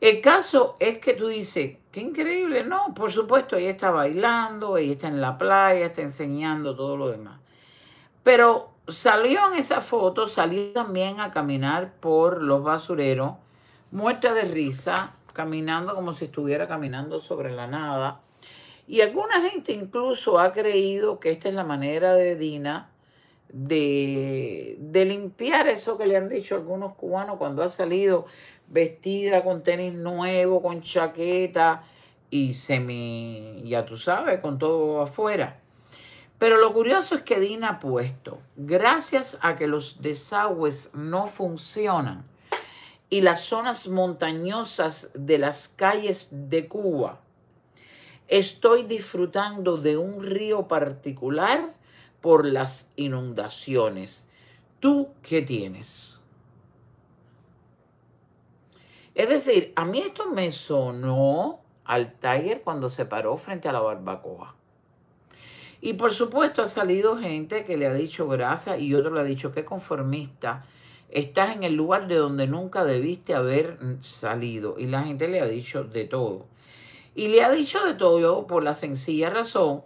S1: El caso es que tú dices, qué increíble, no, por supuesto, ella está bailando, ella está en la playa, está enseñando todo lo demás. Pero salió en esa foto, salió también a caminar por los basureros, muerta de risa, caminando como si estuviera caminando sobre la nada y alguna gente incluso ha creído que esta es la manera de Dina de, limpiar eso que le han dicho algunos cubanos cuando ha salido vestida con tenis nuevo, con chaqueta y semi, ya tú sabes, con todo afuera. Pero lo curioso es que Dina ha puesto, gracias a que los desagües no funcionan y las zonas montañosas de las calles de Cuba Estoy disfrutando de un río particular por las inundaciones. ¿Tú qué tienes? Es decir, a mí esto me sonó al Tiger cuando se paró frente a la barbacoa. Y por supuesto ha salido gente que le ha dicho gracias y otro le ha dicho que conformista. Estás en el lugar de donde nunca debiste haber salido. Y la gente le ha dicho de todo. Y le ha dicho de todo por la sencilla razón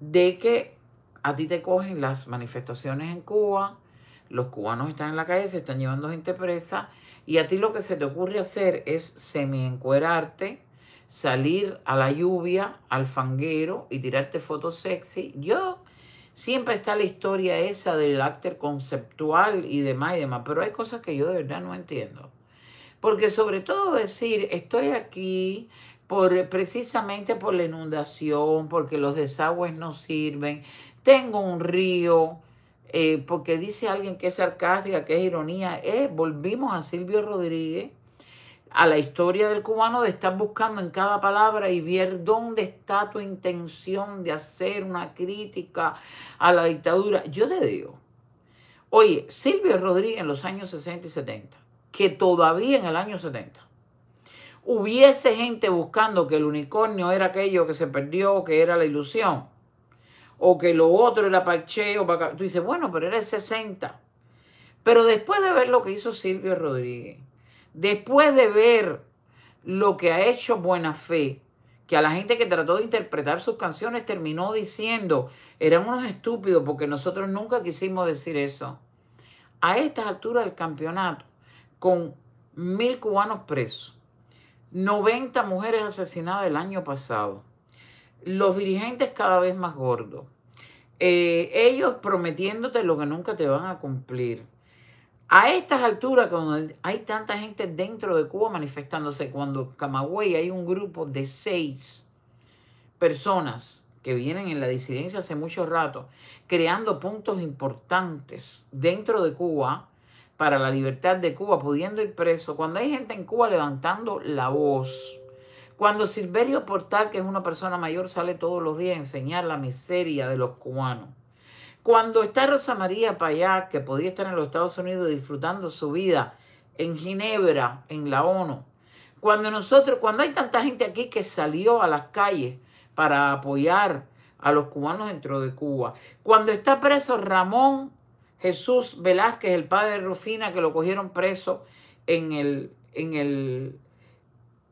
S1: de que a ti te cogen las manifestaciones en Cuba, los cubanos están en la calle, se están llevando gente presa, y a ti lo que se te ocurre hacer es semi-encuerarte, salir a la lluvia, al fanguero y tirarte fotos sexy. Yo siempre está la historia esa del actor conceptual y demás y demás, pero hay cosas que yo de verdad no entiendo. Porque sobre todo decir, estoy aquí, precisamente por la inundación, porque los desagües no sirven. Tengo un río, eh, porque dice alguien que es sarcástica, que es ironía. Eh, volvimos a Silvio Rodríguez, a la historia del cubano, de estar buscando en cada palabra y ver dónde está tu intención de hacer una crítica a la dictadura. Yo te digo, oye, Silvio Rodríguez en los años 60 y 70, que todavía en el año 70 hubiese gente buscando que el unicornio era aquello que se perdió, que era la ilusión, o que lo otro era parcheo, tú dices, bueno, pero era el 60. Pero después de ver lo que hizo Silvio Rodríguez, después de ver lo que ha hecho Buena Fe, que a la gente que trató de interpretar sus canciones terminó diciendo, eran unos estúpidos porque nosotros nunca quisimos decir eso. A estas alturas del campeonato, con mil cubanos presos, 90 mujeres asesinadas el año pasado. Los dirigentes cada vez más gordos. Eh, ellos prometiéndote lo que nunca te van a cumplir. A estas alturas, cuando hay tanta gente dentro de Cuba manifestándose, cuando Camagüey hay un grupo de seis personas que vienen en la disidencia hace mucho rato, creando puntos importantes dentro de Cuba, para la libertad de Cuba, pudiendo ir preso, cuando hay gente en Cuba levantando la voz, cuando Silverio Portal, que es una persona mayor, sale todos los días a enseñar la miseria de los cubanos, cuando está Rosa María Payá, que podía estar en los Estados Unidos disfrutando su vida en Ginebra, en la ONU, cuando nosotros, cuando hay tanta gente aquí que salió a las calles para apoyar a los cubanos dentro de Cuba, cuando está preso Ramón Jesús Velázquez, el padre de Rufina, que lo cogieron preso en el, en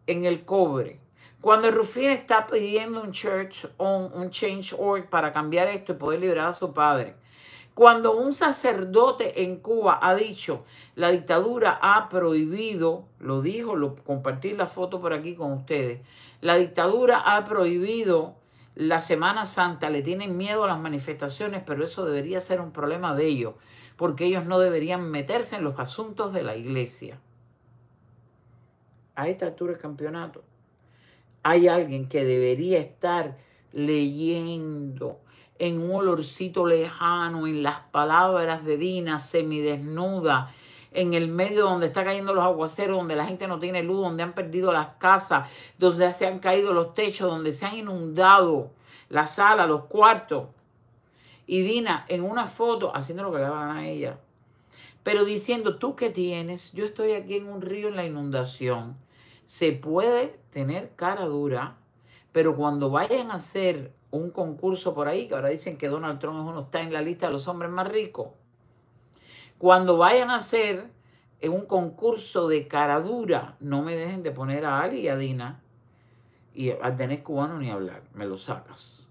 S1: en el cobre. Cuando Rufina está pidiendo un church on, un change org para cambiar esto y poder liberar a su padre. Cuando un sacerdote en Cuba ha dicho, la dictadura ha prohibido, lo dijo, lo compartí la foto por aquí con ustedes, la dictadura ha prohibido la Semana Santa, le tienen miedo a las manifestaciones, pero eso debería ser un problema de ellos, porque ellos no deberían meterse en los asuntos de la iglesia. A esta altura del campeonato, hay alguien que debería estar leyendo en un olorcito lejano, en las palabras de Dina, semidesnuda, en el medio donde está cayendo los aguaceros, donde la gente no tiene luz, donde han perdido las casas, donde se han caído los techos, donde se han inundado la sala, los cuartos. Y Dina en una foto haciendo lo que le van a ella. Pero diciendo, ¿tú qué tienes? Yo estoy aquí en un río en la inundación. Se puede tener cara dura, pero cuando vayan a hacer un concurso por ahí, que ahora dicen que Donald Trump es uno, está en la lista de los hombres más ricos, cuando vayan a hacer un concurso de caradura, no me dejen de poner a Ali y a Dina. Y a tener Cubano ni hablar, me lo sacas.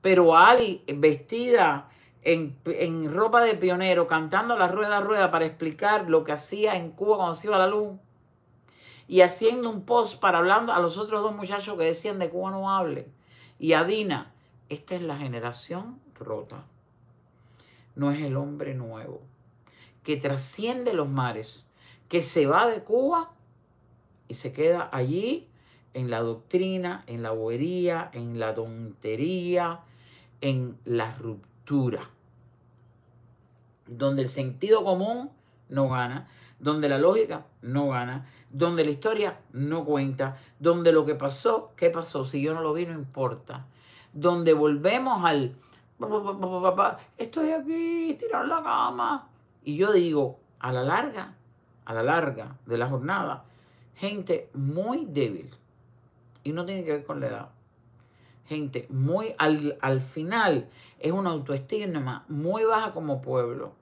S1: Pero Ali vestida en, en, ropa de pionero, cantando la rueda a rueda para explicar lo que hacía en Cuba cuando se iba a la luz. Y haciendo un post para hablando a los otros dos muchachos que decían de Cuba no hable. Y a Dina, esta es la generación rota. No es el hombre nuevo que trasciende los mares, que se va de Cuba y se queda allí en la doctrina, en la bohería, en la tontería, en la ruptura, donde el sentido común no gana, donde la lógica no gana, donde la historia no cuenta, donde lo que pasó, qué pasó, si yo no lo vi, no importa, donde volvemos al, estoy aquí, tirar la cama, y yo digo, a la larga, a la larga de la jornada, gente muy débil, y no tiene que ver con la edad, gente muy al, final, es una autoestima muy baja como pueblo,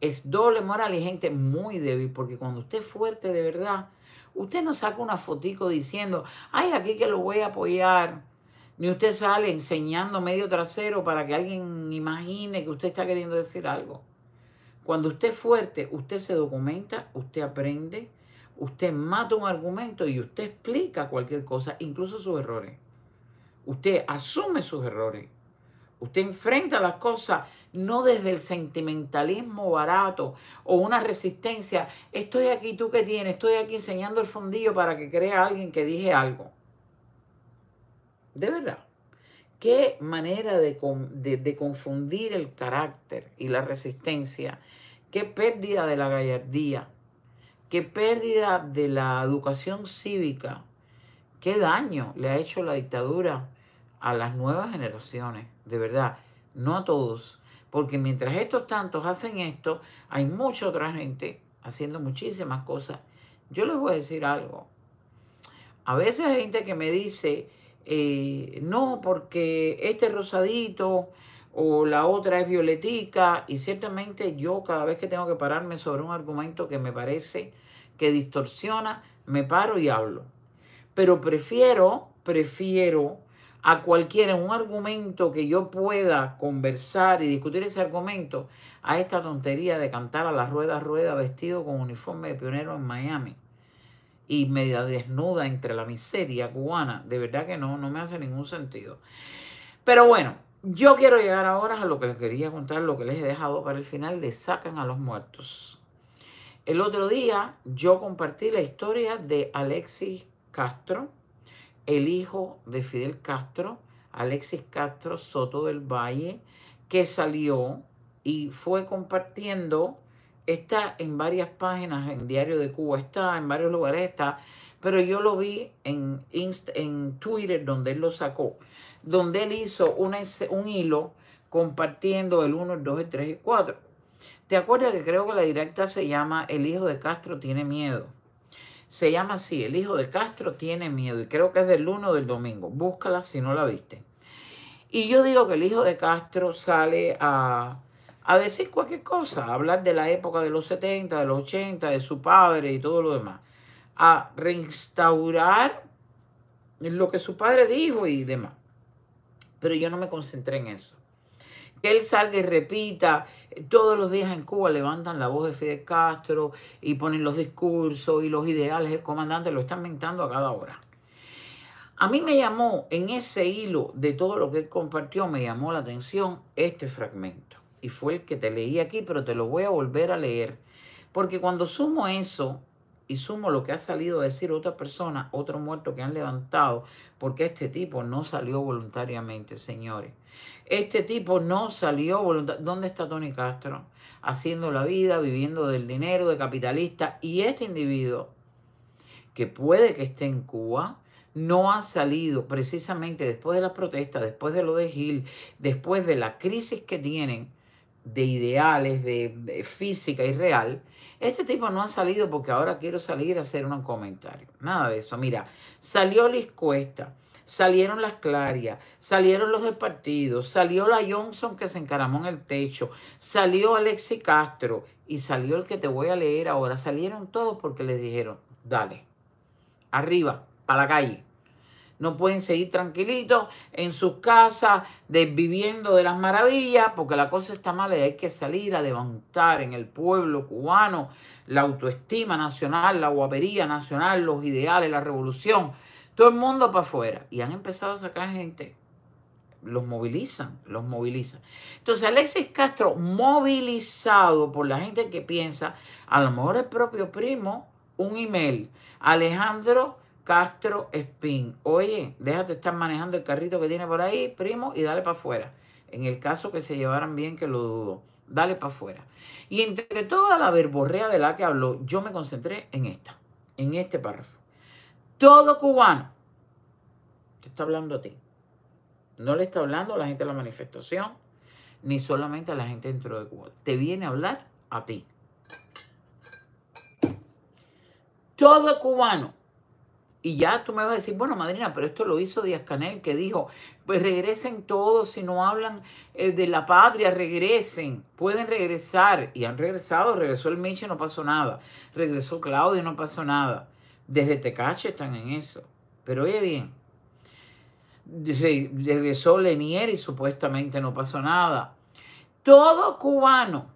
S1: es doble moral y gente muy débil, porque cuando usted es fuerte de verdad, usted no saca una fotico diciendo, ay, aquí que lo voy a apoyar, ni usted sale enseñando medio trasero para que alguien imagine que usted está queriendo decir algo. Cuando usted es fuerte, usted se documenta, usted aprende, usted mata un argumento y usted explica cualquier cosa, incluso sus errores. Usted asume sus errores. Usted enfrenta las cosas no desde el sentimentalismo barato o una resistencia. Estoy aquí, tú que tienes, estoy aquí enseñando el fondillo para que crea alguien que dije algo. De verdad. Qué manera de, confundir el carácter y la resistencia. Qué pérdida de la gallardía. Qué pérdida de la educación cívica. Qué daño le ha hecho la dictadura a las nuevas generaciones. De verdad, no a todos. Porque mientras estos tantos hacen esto, hay mucha otra gente haciendo muchísimas cosas. Yo les voy a decir algo. A veces hay gente que me dice eh, no, porque este es rosadito o la otra es violetica. Y ciertamente yo cada vez que tengo que pararme sobre un argumento que me parece que distorsiona, me paro y hablo. Pero prefiero, prefiero a cualquiera un argumento que yo pueda conversar y discutir ese argumento a esta tontería de cantar a la rueda, rueda, vestido con uniforme de pionero en Miami y media desnuda entre la miseria cubana. De verdad que no, no me hace ningún sentido. Pero bueno, yo quiero llegar ahora a lo que les quería contar, lo que les he dejado para el final de Sacan a los Muertos. El otro día yo compartí la historia de Alexis Castro, el hijo de Fidel Castro, Alexis Castro Soto del Valle, que salió y fue compartiendo Está en varias páginas, en Diario de Cuba está, en varios lugares está, pero yo lo vi en, en Twitter donde él lo sacó, donde él hizo un, un hilo compartiendo el 1, el 2, el 3 y el 4. ¿Te acuerdas que creo que la directa se llama El hijo de Castro tiene miedo? Se llama así, El hijo de Castro tiene miedo y creo que es del 1 del domingo. Búscala si no la viste. Y yo digo que el hijo de Castro sale a a decir cualquier cosa, a hablar de la época de los 70, de los 80, de su padre y todo lo demás, a reinstaurar lo que su padre dijo y demás. Pero yo no me concentré en eso. Que él salga y repita, eh, todos los días en Cuba levantan la voz de Fidel Castro y ponen los discursos y los ideales el comandante, lo está mentando a cada hora. A mí me llamó, en ese hilo de todo lo que él compartió, me llamó la atención este fragmento y fue el que te leí aquí, pero te lo voy a volver a leer. Porque cuando sumo eso y sumo lo que ha salido a decir otra persona, otro muerto que han levantado, porque este tipo no salió voluntariamente, señores. Este tipo no salió voluntariamente. ¿Dónde está Tony Castro? Haciendo la vida, viviendo del dinero, de capitalista. Y este individuo, que puede que esté en Cuba, no ha salido precisamente después de las protestas, después de lo de Gil, después de la crisis que tienen, de ideales, de, física y real, este tipo no ha salido porque ahora quiero salir a hacer un comentario. Nada de eso. Mira, salió Liz Cuesta, salieron las Clarias, salieron los del partido, salió la Johnson que se encaramó en el techo, salió Alexi Castro y salió el que te voy a leer ahora. Salieron todos porque les dijeron, dale, arriba, para la calle no pueden seguir tranquilitos en sus casas, desviviendo de las maravillas, porque la cosa está mala y hay que salir a levantar en el pueblo cubano la autoestima nacional, la guapería nacional, los ideales, la revolución. Todo el mundo para afuera. Y han empezado a sacar gente. Los movilizan, los movilizan. Entonces Alexis Castro, movilizado por la gente que piensa, a lo mejor el propio primo, un email. Alejandro Castro Spin. Oye, déjate estar manejando el carrito que tiene por ahí, primo, y dale para afuera. En el caso que se llevaran bien, que lo dudo. Dale para afuera. Y entre toda la verborrea de la que habló, yo me concentré en esta, en este párrafo. Todo cubano te está hablando a ti. No le está hablando a la gente de la manifestación, ni solamente a la gente dentro de Cuba. Te viene a hablar a ti. Todo cubano y ya tú me vas a decir, bueno, madrina, pero esto lo hizo Díaz Canel, que dijo, pues regresen todos, si no hablan eh, de la patria, regresen, pueden regresar. Y han regresado, regresó el Miche, no pasó nada. Regresó Claudio, no pasó nada. Desde Tecache están en eso. Pero oye bien, regresó Lenier y supuestamente no pasó nada. Todo cubano,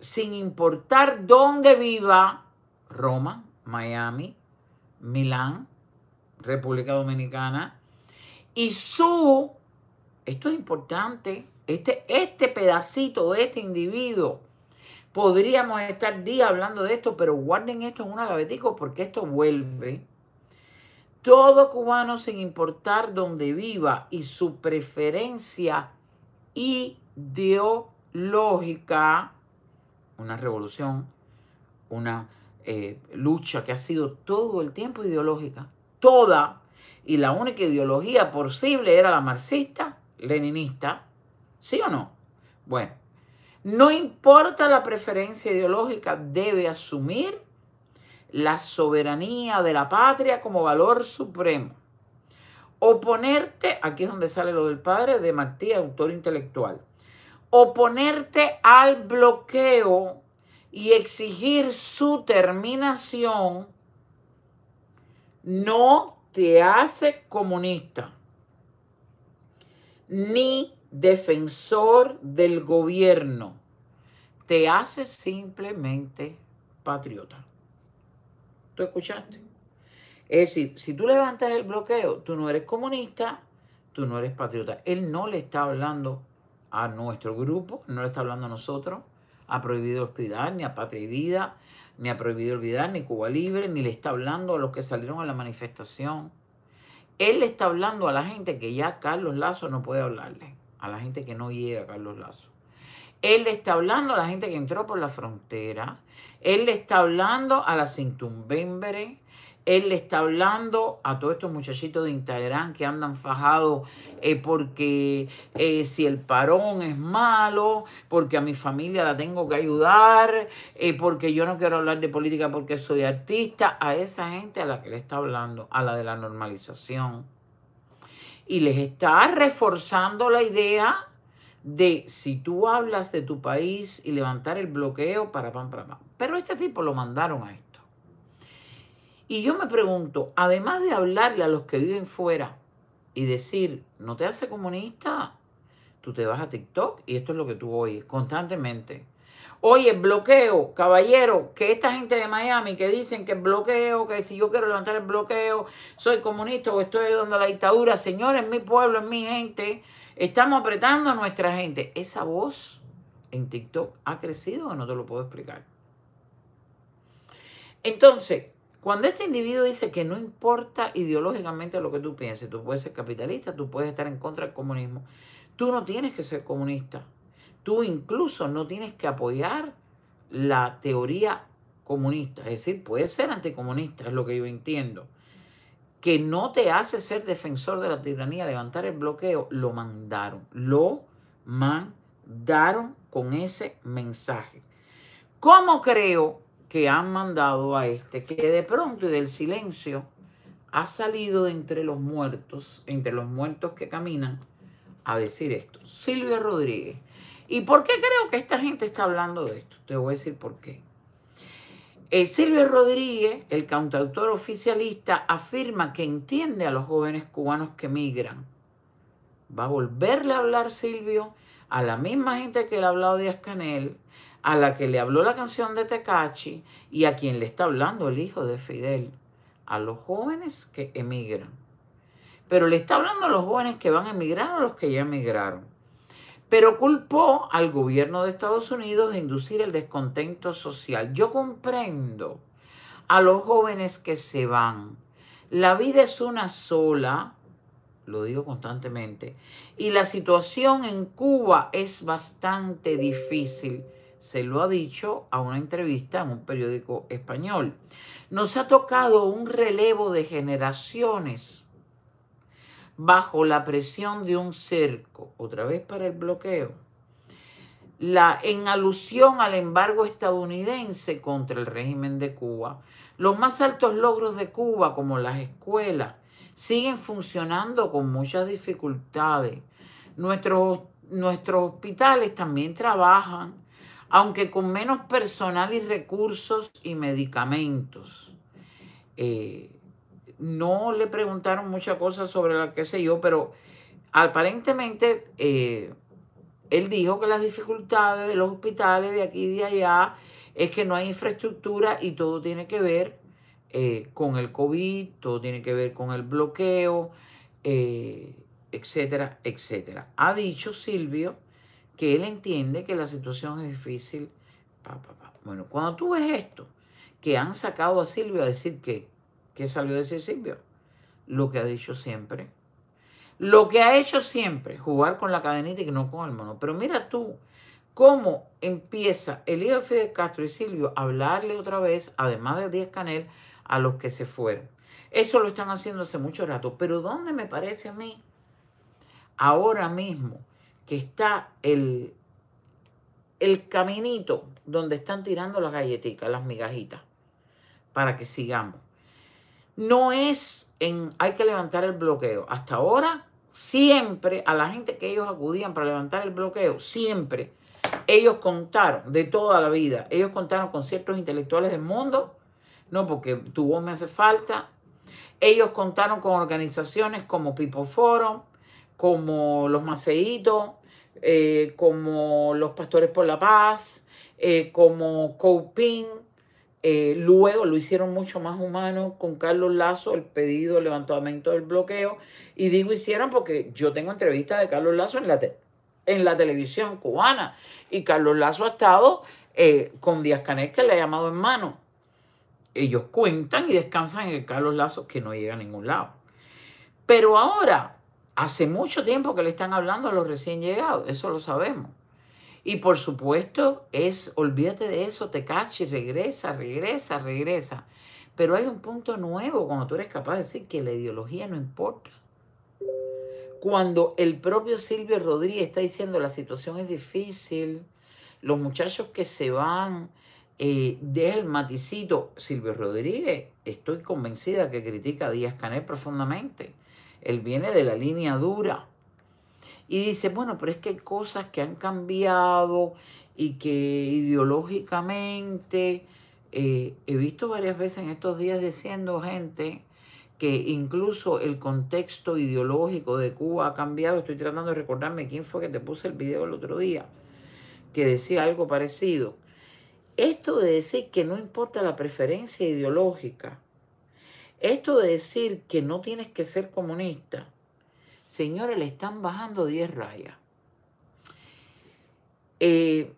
S1: sin importar dónde viva, Roma, Miami, Milán, República Dominicana. Y su, esto es importante, este, este pedacito de este individuo, podríamos estar días hablando de esto, pero guarden esto en un agabetico porque esto vuelve. Todo cubano, sin importar dónde viva y su preferencia ideológica, una revolución, una eh, lucha que ha sido todo el tiempo ideológica, toda y la única ideología posible era la marxista, leninista, ¿sí o no? Bueno, no importa la preferencia ideológica, debe asumir la soberanía de la patria como valor supremo. Oponerte, aquí es donde sale lo del padre de Martí, autor intelectual, oponerte al bloqueo y exigir su terminación no te hace comunista ni defensor del gobierno. Te hace simplemente patriota. ¿Tú escuchaste? Es decir, si tú levantas el bloqueo, tú no eres comunista, tú no eres patriota. Él no le está hablando a nuestro grupo, no le está hablando a nosotros, ha Prohibido Hospital, ni a Patria y Vida, ni ha prohibido olvidar, ni Cuba Libre, ni le está hablando a los que salieron a la manifestación. Él le está hablando a la gente que ya Carlos Lazo no puede hablarle, a la gente que no llega a Carlos Lazo. Él le está hablando a la gente que entró por la frontera. Él le está hablando a la Sintumbembere. Él le está hablando a todos estos muchachitos de Instagram que andan fajados eh, porque eh, si el parón es malo, porque a mi familia la tengo que ayudar, eh, porque yo no quiero hablar de política porque soy artista. A esa gente a la que le está hablando, a la de la normalización. Y les está reforzando la idea de si tú hablas de tu país y levantar el bloqueo para pam, para pam. Pero este tipo lo mandaron a esto. Y yo me pregunto, además de hablarle a los que viven fuera y decir, no te hace comunista, tú te vas a TikTok y esto es lo que tú oyes constantemente. Oye, bloqueo, caballero, que esta gente de Miami que dicen que bloqueo, que si yo quiero levantar el bloqueo, soy comunista o estoy ayudando a la dictadura, señores, mi pueblo, es mi gente, estamos apretando a nuestra gente. Esa voz en TikTok ha crecido, o no te lo puedo explicar. Entonces, cuando este individuo dice que no importa ideológicamente lo que tú pienses, tú puedes ser capitalista, tú puedes estar en contra del comunismo, tú no tienes que ser comunista. Tú incluso no tienes que apoyar la teoría comunista. Es decir, puedes ser anticomunista, es lo que yo entiendo. Que no te hace ser defensor de la tiranía, levantar el bloqueo, lo mandaron. Lo mandaron con ese mensaje. ¿Cómo creo que han mandado a este, que de pronto y del silencio ha salido de entre los muertos, entre los muertos que caminan, a decir esto. Silvia Rodríguez. ¿Y por qué creo que esta gente está hablando de esto? Te voy a decir por qué. Eh, Silvia Silvio Rodríguez, el cantautor oficialista, afirma que entiende a los jóvenes cubanos que migran. Va a volverle a hablar Silvio a la misma gente que le ha hablado Díaz Canel, a la que le habló la canción de Tecachi y a quien le está hablando el hijo de Fidel, a los jóvenes que emigran. Pero le está hablando a los jóvenes que van a emigrar o a los que ya emigraron. Pero culpó al gobierno de Estados Unidos de inducir el descontento social. Yo comprendo a los jóvenes que se van. La vida es una sola, lo digo constantemente, y la situación en Cuba es bastante difícil se lo ha dicho a una entrevista en un periódico español. Nos ha tocado un relevo de generaciones bajo la presión de un cerco, otra vez para el bloqueo, la, en alusión al embargo estadounidense contra el régimen de Cuba. Los más altos logros de Cuba, como las escuelas, siguen funcionando con muchas dificultades. Nuestros, nuestros hospitales también trabajan aunque con menos personal y recursos y medicamentos. Eh, no le preguntaron muchas cosas sobre la que sé yo, pero aparentemente eh, él dijo que las dificultades de los hospitales de aquí y de allá es que no hay infraestructura y todo tiene que ver eh, con el COVID, todo tiene que ver con el bloqueo, etcétera, etcétera. Ha dicho Silvio que él entiende que la situación es difícil. Bueno, cuando tú ves esto, que han sacado a Silvio a decir que, ¿qué salió a decir Silvio? Lo que ha dicho siempre. Lo que ha hecho siempre, jugar con la cadenita y que no con el mono. Pero mira tú, cómo empieza el hijo de Fidel Castro y Silvio a hablarle otra vez, además de Díaz Canel, a los que se fueron. Eso lo están haciendo hace mucho rato. Pero ¿dónde me parece a mí? Ahora mismo que está el, el caminito donde están tirando las galletitas, las migajitas, para que sigamos. No es en hay que levantar el bloqueo. Hasta ahora, siempre a la gente que ellos acudían para levantar el bloqueo, siempre ellos contaron de toda la vida. Ellos contaron con ciertos intelectuales del mundo, no porque tu voz me hace falta. Ellos contaron con organizaciones como People Forum, como los Maceitos, eh, como los Pastores por la Paz, eh, como Coping. Eh, luego lo hicieron mucho más humano con Carlos Lazo, el pedido, el levantamiento del bloqueo. Y digo hicieron porque yo tengo entrevistas de Carlos Lazo en la, en la televisión cubana. Y Carlos Lazo ha estado con Díaz Canel, que le ha llamado en mano. Ellos cuentan y descansan en el Carlos Lazo, que no llega a ningún lado. Pero ahora Hace mucho tiempo que le están hablando a los recién llegados, eso lo sabemos. Y por supuesto es, olvídate de eso, te y regresa, regresa, regresa. Pero hay un punto nuevo cuando tú eres capaz de decir que la ideología no importa. Cuando el propio Silvio Rodríguez está diciendo la situación es difícil, los muchachos que se van, eh, deja el maticito. Silvio Rodríguez, estoy convencida que critica a Díaz Canel profundamente. Él viene de la línea dura. Y dice, bueno, pero es que hay cosas que han cambiado y que ideológicamente eh, he visto varias veces en estos días diciendo gente que incluso el contexto ideológico de Cuba ha cambiado. Estoy tratando de recordarme quién fue que te puse el video el otro día, que decía algo parecido. Esto de decir que no importa la preferencia ideológica, esto de decir que no tienes que ser comunista, señores, le están bajando 10 rayas. Eh,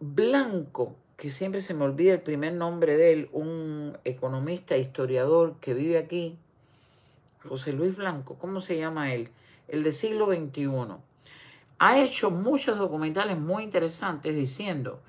S1: Blanco, que siempre se me olvida el primer nombre de él, un economista, historiador que vive aquí, José Luis Blanco, ¿cómo se llama él? El del siglo XXI. Ha hecho muchos documentales muy interesantes diciendo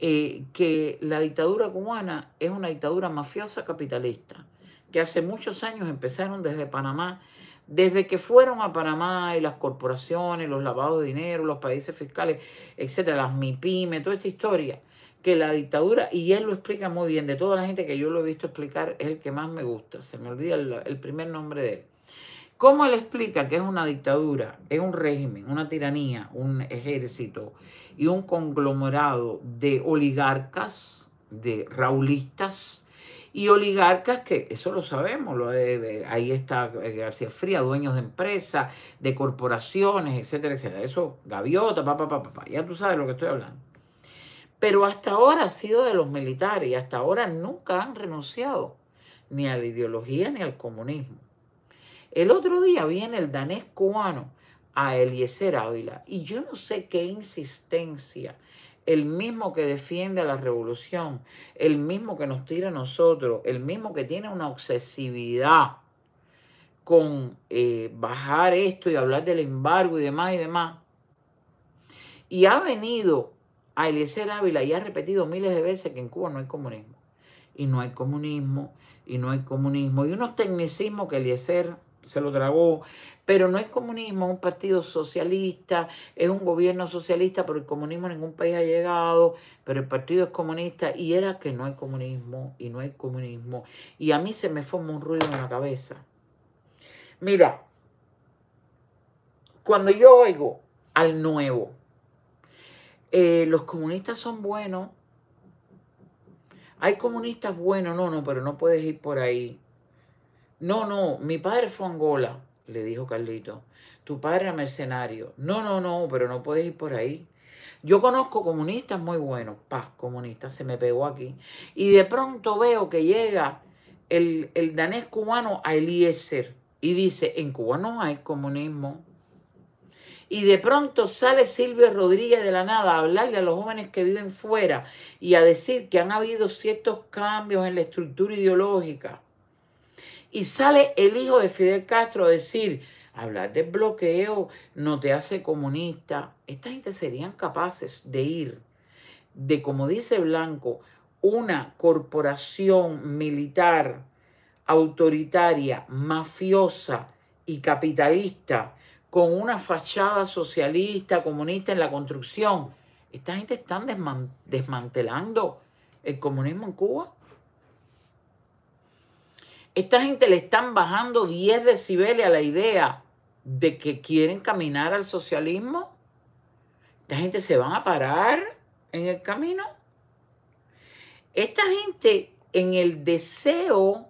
S1: eh, que la dictadura cubana es una dictadura mafiosa capitalista que hace muchos años empezaron desde Panamá, desde que fueron a Panamá y las corporaciones, los lavados de dinero, los países fiscales, etcétera, las MIPIME, toda esta historia, que la dictadura, y él lo explica muy bien, de toda la gente que yo lo he visto explicar, es el que más me gusta, se me olvida el, primer nombre de él. ¿Cómo él explica que es una dictadura, es un régimen, una tiranía, un ejército y un conglomerado de oligarcas, de raulistas, y oligarcas que, eso lo sabemos, lo, ahí está eh, García Fría, dueños de empresas, de corporaciones, etcétera, etcétera. Eso, gaviota, papá, papá, papá. Ya tú sabes lo que estoy hablando. Pero hasta ahora ha sido de los militares y hasta ahora nunca han renunciado ni a la ideología ni al comunismo. El otro día viene el danés cubano a Eliezer Ávila y yo no sé qué insistencia el mismo que defiende a la revolución, el mismo que nos tira a nosotros, el mismo que tiene una obsesividad con eh, bajar esto y hablar del embargo y demás y demás. Y ha venido a Eliezer Ávila y ha repetido miles de veces que en Cuba no hay comunismo. Y no hay comunismo, y no hay comunismo. Y unos tecnicismos que Eliezer se lo tragó. Pero no es comunismo, es un partido socialista, es un gobierno socialista, pero el comunismo en ningún país ha llegado, pero el partido es comunista y era que no hay comunismo y no hay comunismo. Y a mí se me forma un ruido en la cabeza. Mira, cuando yo oigo al nuevo, eh, los comunistas son buenos, hay comunistas buenos, no, no, pero no puedes ir por ahí. No, no, mi padre fue a Angola, le dijo Carlito. Tu padre era mercenario. No, no, no, pero no puedes ir por ahí. Yo conozco comunistas muy buenos, paz, comunistas, se me pegó aquí. Y de pronto veo que llega el, el danés cubano a Eliezer y dice, en Cuba no hay comunismo. Y de pronto sale Silvio Rodríguez de la nada a hablarle a los jóvenes que viven fuera y a decir que han habido ciertos cambios en la estructura ideológica y sale el hijo de Fidel Castro a decir, hablar de bloqueo no te hace comunista. Esta gente serían capaces de ir de, como dice Blanco, una corporación militar autoritaria, mafiosa y capitalista, con una fachada socialista, comunista en la construcción. Esta gente está desmantelando el comunismo en Cuba. Esta gente le están bajando 10 decibeles a la idea de que quieren caminar al socialismo. Esta gente se van a parar en el camino. Esta gente en el deseo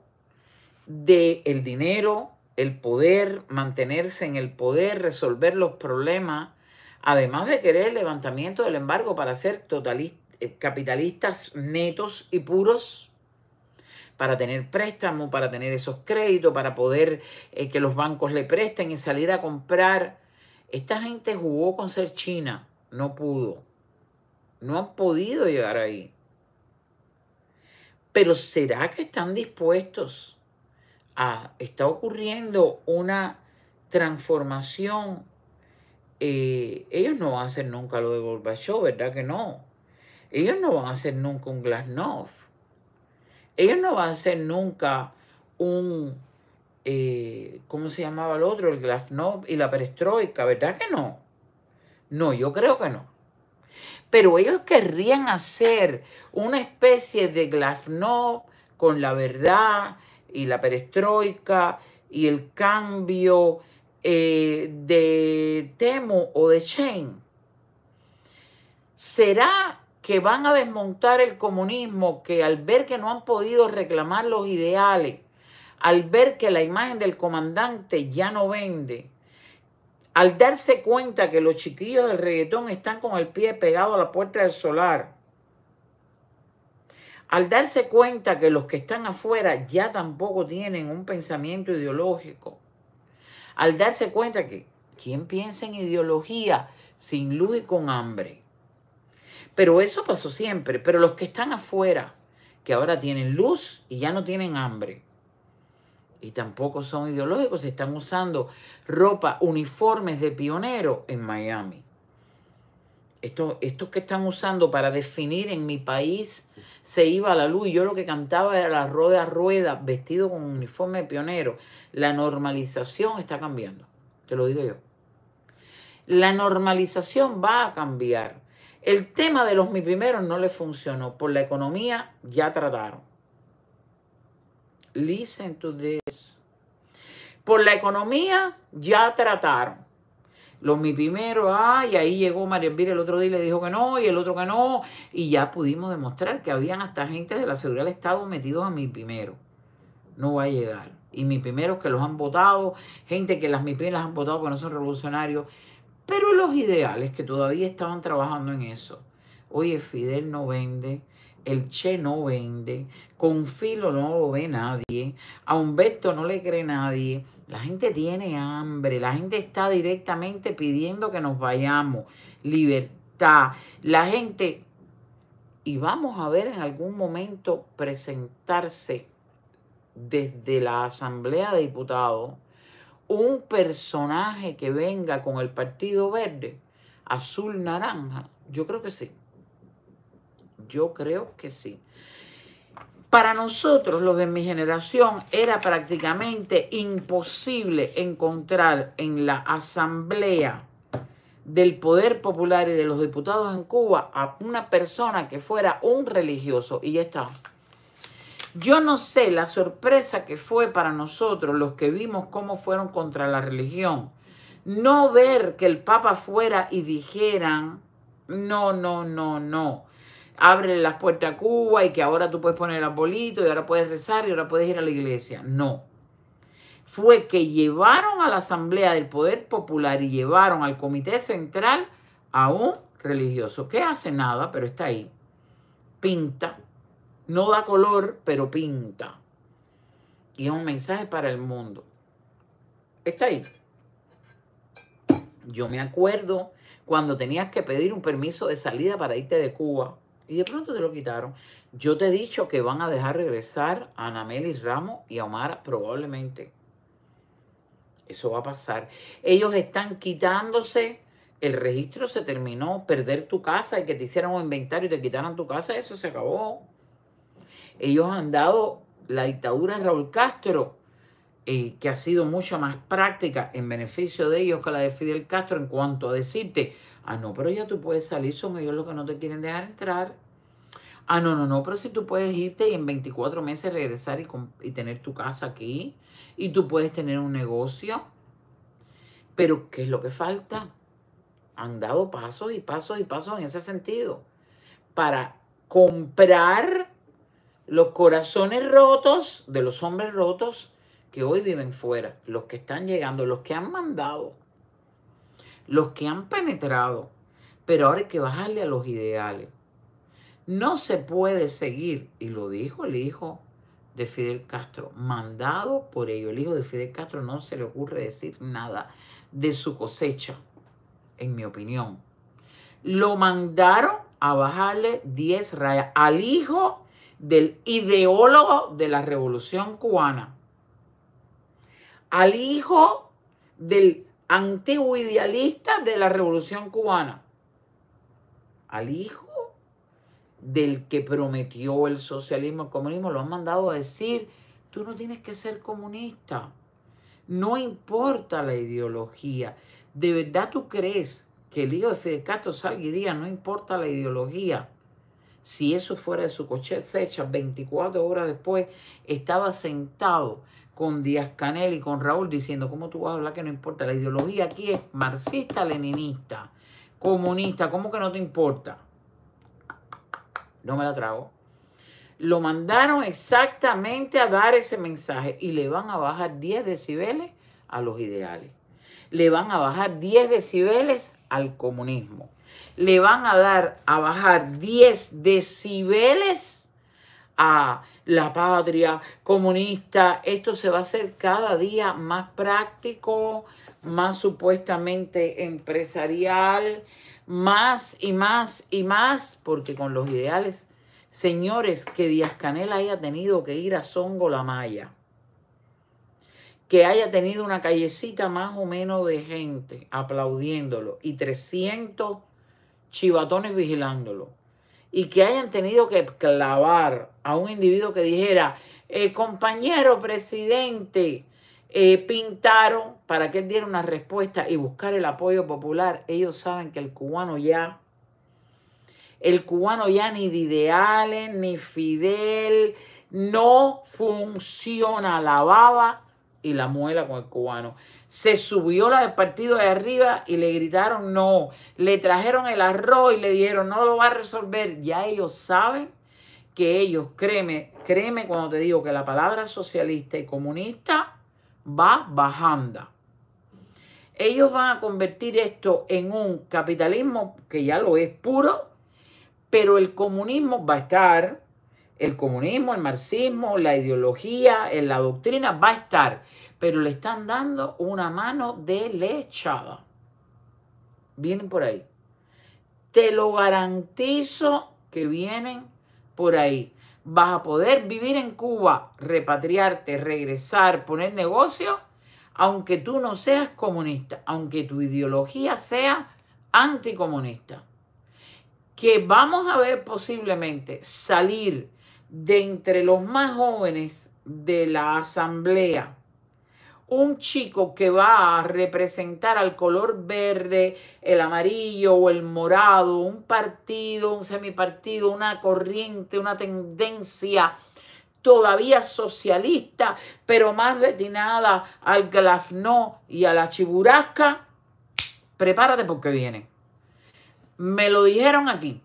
S1: de el dinero, el poder, mantenerse en el poder, resolver los problemas, además de querer el levantamiento del embargo para ser eh, capitalistas netos y puros, para tener préstamo, para tener esos créditos, para poder eh, que los bancos le presten y salir a comprar. Esta gente jugó con ser China, no pudo. No han podido llegar ahí. Pero ¿será que están dispuestos a... Está ocurriendo una transformación. Eh, ellos no van a hacer nunca lo de Gorbachev, ¿verdad que no? Ellos no van a hacer nunca un Glasnov. Ellos no van a ser nunca un, eh, ¿cómo se llamaba el otro? El glafnob y la perestroika, ¿verdad que no? No, yo creo que no. Pero ellos querrían hacer una especie de glafnob con la verdad y la perestroika y el cambio eh, de Temo o de Shane. ¿Será que van a desmontar el comunismo, que al ver que no han podido reclamar los ideales, al ver que la imagen del comandante ya no vende, al darse cuenta que los chiquillos del reggaetón están con el pie pegado a la puerta del solar, al darse cuenta que los que están afuera ya tampoco tienen un pensamiento ideológico, al darse cuenta que, ¿quién piensa en ideología sin luz y con hambre? Pero eso pasó siempre. Pero los que están afuera, que ahora tienen luz y ya no tienen hambre, y tampoco son ideológicos, están usando ropa, uniformes de pionero en Miami. Estos, que están usando para definir en mi país se iba a la luz. Yo lo que cantaba era la rueda a rueda, vestido con un uniforme de pionero. La normalización está cambiando, te lo digo yo. La normalización va a cambiar. El tema de los mi primeros no les funcionó. Por la economía ya trataron. Listen to this. Por la economía ya trataron. Los mi primeros, ay, ahí llegó María Elvira el otro día y le dijo que no, y el otro que no, y ya pudimos demostrar que habían hasta gente de la seguridad del Estado metidos a mi No va a llegar. Y mi que los han votado, gente que las mi las han votado porque no son revolucionarios, pero los ideales que todavía estaban trabajando en eso, oye, Fidel no vende, el Che no vende, con Filo no lo ve nadie, a Humberto no le cree nadie, la gente tiene hambre, la gente está directamente pidiendo que nos vayamos, libertad, la gente... Y vamos a ver en algún momento presentarse desde la Asamblea de Diputados un personaje que venga con el Partido Verde, azul, naranja? Yo creo que sí. Yo creo que sí. Para nosotros, los de mi generación, era prácticamente imposible encontrar en la asamblea del poder popular y de los diputados en Cuba a una persona que fuera un religioso. Y ya está. Yo no sé la sorpresa que fue para nosotros los que vimos cómo fueron contra la religión. No ver que el Papa fuera y dijeran, no, no, no, no. abre las puertas a Cuba y que ahora tú puedes poner el abolito y ahora puedes rezar y ahora puedes ir a la iglesia. No. Fue que llevaron a la Asamblea del Poder Popular y llevaron al Comité Central a un religioso que hace nada, pero está ahí. Pinta, no da color, pero pinta. Y es un mensaje para el mundo. Está ahí. Yo me acuerdo cuando tenías que pedir un permiso de salida para irte de Cuba y de pronto te lo quitaron. Yo te he dicho que van a dejar regresar a Anameli Ramos y a Omar probablemente. Eso va a pasar. Ellos están quitándose, el registro se terminó, perder tu casa y que te hicieran un inventario y te quitaran tu casa, eso se acabó. Ellos han dado la dictadura de Raúl Castro, eh, que ha sido mucho más práctica en beneficio de ellos que la de Fidel Castro en cuanto a decirte, ah, no, pero ya tú puedes salir, son ellos los que no te quieren dejar entrar. Ah, no, no, no, pero si tú puedes irte y en 24 meses regresar y, y tener tu casa aquí, y tú puedes tener un negocio. Pero, ¿qué es lo que falta? Han dado pasos y pasos y pasos en ese sentido para comprar los corazones rotos de los hombres rotos que hoy viven fuera, los que están llegando, los que han mandado, los que han penetrado. Pero ahora hay que bajarle a los ideales. No se puede seguir, y lo dijo el hijo de Fidel Castro, mandado por ello. El hijo de Fidel Castro no se le ocurre decir nada de su cosecha, en mi opinión. Lo mandaron a bajarle 10 rayas al hijo del ideólogo de la revolución cubana, al hijo del antiguo idealista de la revolución cubana, al hijo del que prometió el socialismo, el comunismo, lo han mandado a decir, tú no tienes que ser comunista, no importa la ideología, de verdad tú crees que el hijo de Fidel Castro salga y no importa la ideología si eso fuera de su coche 24 horas después, estaba sentado con Díaz Canel y con Raúl diciendo, ¿cómo tú vas a hablar que no importa? La ideología aquí es marxista, leninista, comunista, ¿cómo que no te importa? No me la trago. Lo mandaron exactamente a dar ese mensaje y le van a bajar 10 decibeles a los ideales. Le van a bajar 10 decibeles al comunismo le van a dar a bajar 10 decibeles a la patria comunista. Esto se va a hacer cada día más práctico, más supuestamente empresarial, más y más y más, porque con los ideales, señores, que Díaz Canel haya tenido que ir a Songo la Maya, que haya tenido una callecita más o menos de gente aplaudiéndolo y 300 chivatones vigilándolo y que hayan tenido que clavar a un individuo que dijera, el eh, compañero presidente, eh, pintaron para que él diera una respuesta y buscar el apoyo popular. Ellos saben que el cubano ya, el cubano ya ni de ideales, ni Fidel, no funciona la baba y la muela con el cubano se subió la del partido de arriba y le gritaron no. Le trajeron el arroz y le dijeron no lo va a resolver. Ya ellos saben que ellos, créeme, créeme cuando te digo que la palabra socialista y comunista va bajando. Ellos van a convertir esto en un capitalismo que ya lo es puro, pero el comunismo va a estar, el comunismo, el marxismo, la ideología, la doctrina va a estar, pero le están dando una mano de lechada. Vienen por ahí. Te lo garantizo que vienen por ahí. Vas a poder vivir en Cuba, repatriarte, regresar, poner negocio, aunque tú no seas comunista, aunque tu ideología sea anticomunista. Que vamos a ver posiblemente salir de entre los más jóvenes de la asamblea un chico que va a representar al color verde, el amarillo o el morado, un partido, un semipartido, una corriente, una tendencia todavía socialista, pero más destinada al glafno y a la chiburasca, prepárate porque viene. Me lo dijeron aquí.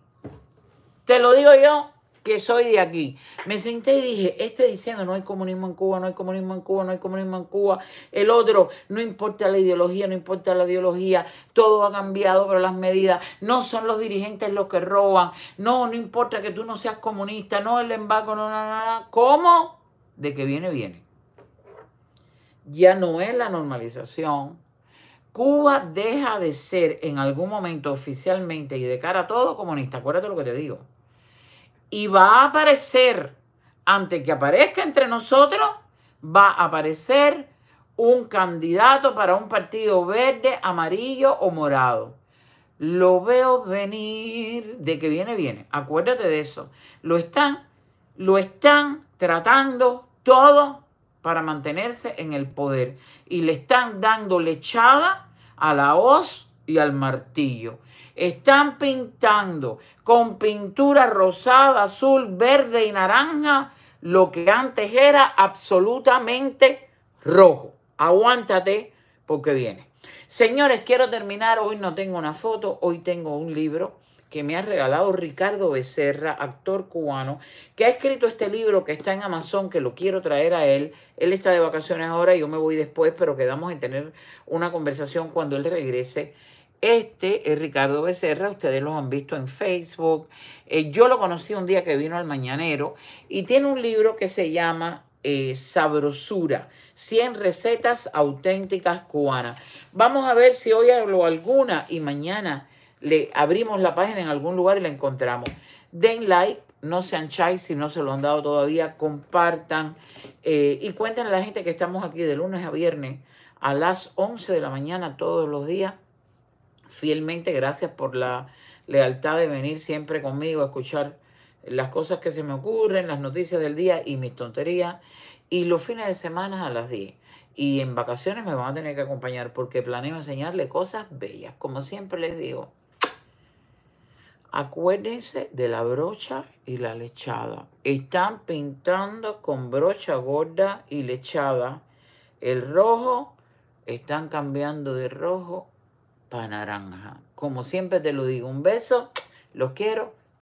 S1: Te lo digo yo que soy de aquí. Me senté y dije, este diciendo no hay comunismo en Cuba, no hay comunismo en Cuba, no hay comunismo en Cuba. El otro, no importa la ideología, no importa la ideología, todo ha cambiado, pero las medidas, no son los dirigentes los que roban, no, no importa que tú no seas comunista, no el embargo, no, no, no, ¿cómo? De que viene, viene. Ya no es la normalización. Cuba deja de ser en algún momento oficialmente y de cara a todo comunista. Acuérdate lo que te digo y va a aparecer, antes que aparezca entre nosotros, va a aparecer un candidato para un partido verde, amarillo o morado. Lo veo venir de que viene, viene. Acuérdate de eso. Lo están, lo están tratando todo para mantenerse en el poder. Y le están dando lechada a la hoz y al martillo. Están pintando con pintura rosada, azul, verde y naranja lo que antes era absolutamente rojo. Aguántate porque viene. Señores, quiero terminar. Hoy no tengo una foto, hoy tengo un libro que me ha regalado Ricardo Becerra, actor cubano, que ha escrito este libro que está en Amazon, que lo quiero traer a él. Él está de vacaciones ahora y yo me voy después, pero quedamos en tener una conversación cuando él regrese. Este es Ricardo Becerra, ustedes lo han visto en Facebook. Eh, yo lo conocí un día que vino al Mañanero y tiene un libro que se llama eh, Sabrosura, 100 recetas auténticas cubanas. Vamos a ver si hoy hablo alguna y mañana le abrimos la página en algún lugar y la encontramos. Den like, no sean chai si no se lo han dado todavía, compartan eh, y cuenten a la gente que estamos aquí de lunes a viernes a las 11 de la mañana todos los días fielmente. Gracias por la lealtad de venir siempre conmigo a escuchar las cosas que se me ocurren, las noticias del día y mis tonterías. Y los fines de semana a las 10. Y en vacaciones me van a tener que acompañar porque planeo enseñarle cosas bellas. Como siempre les digo, acuérdense de la brocha y la lechada. Están pintando con brocha gorda y lechada. El rojo, están cambiando de
S3: rojo
S4: Panaranja.
S3: Como siempre te lo digo, un beso, los quiero.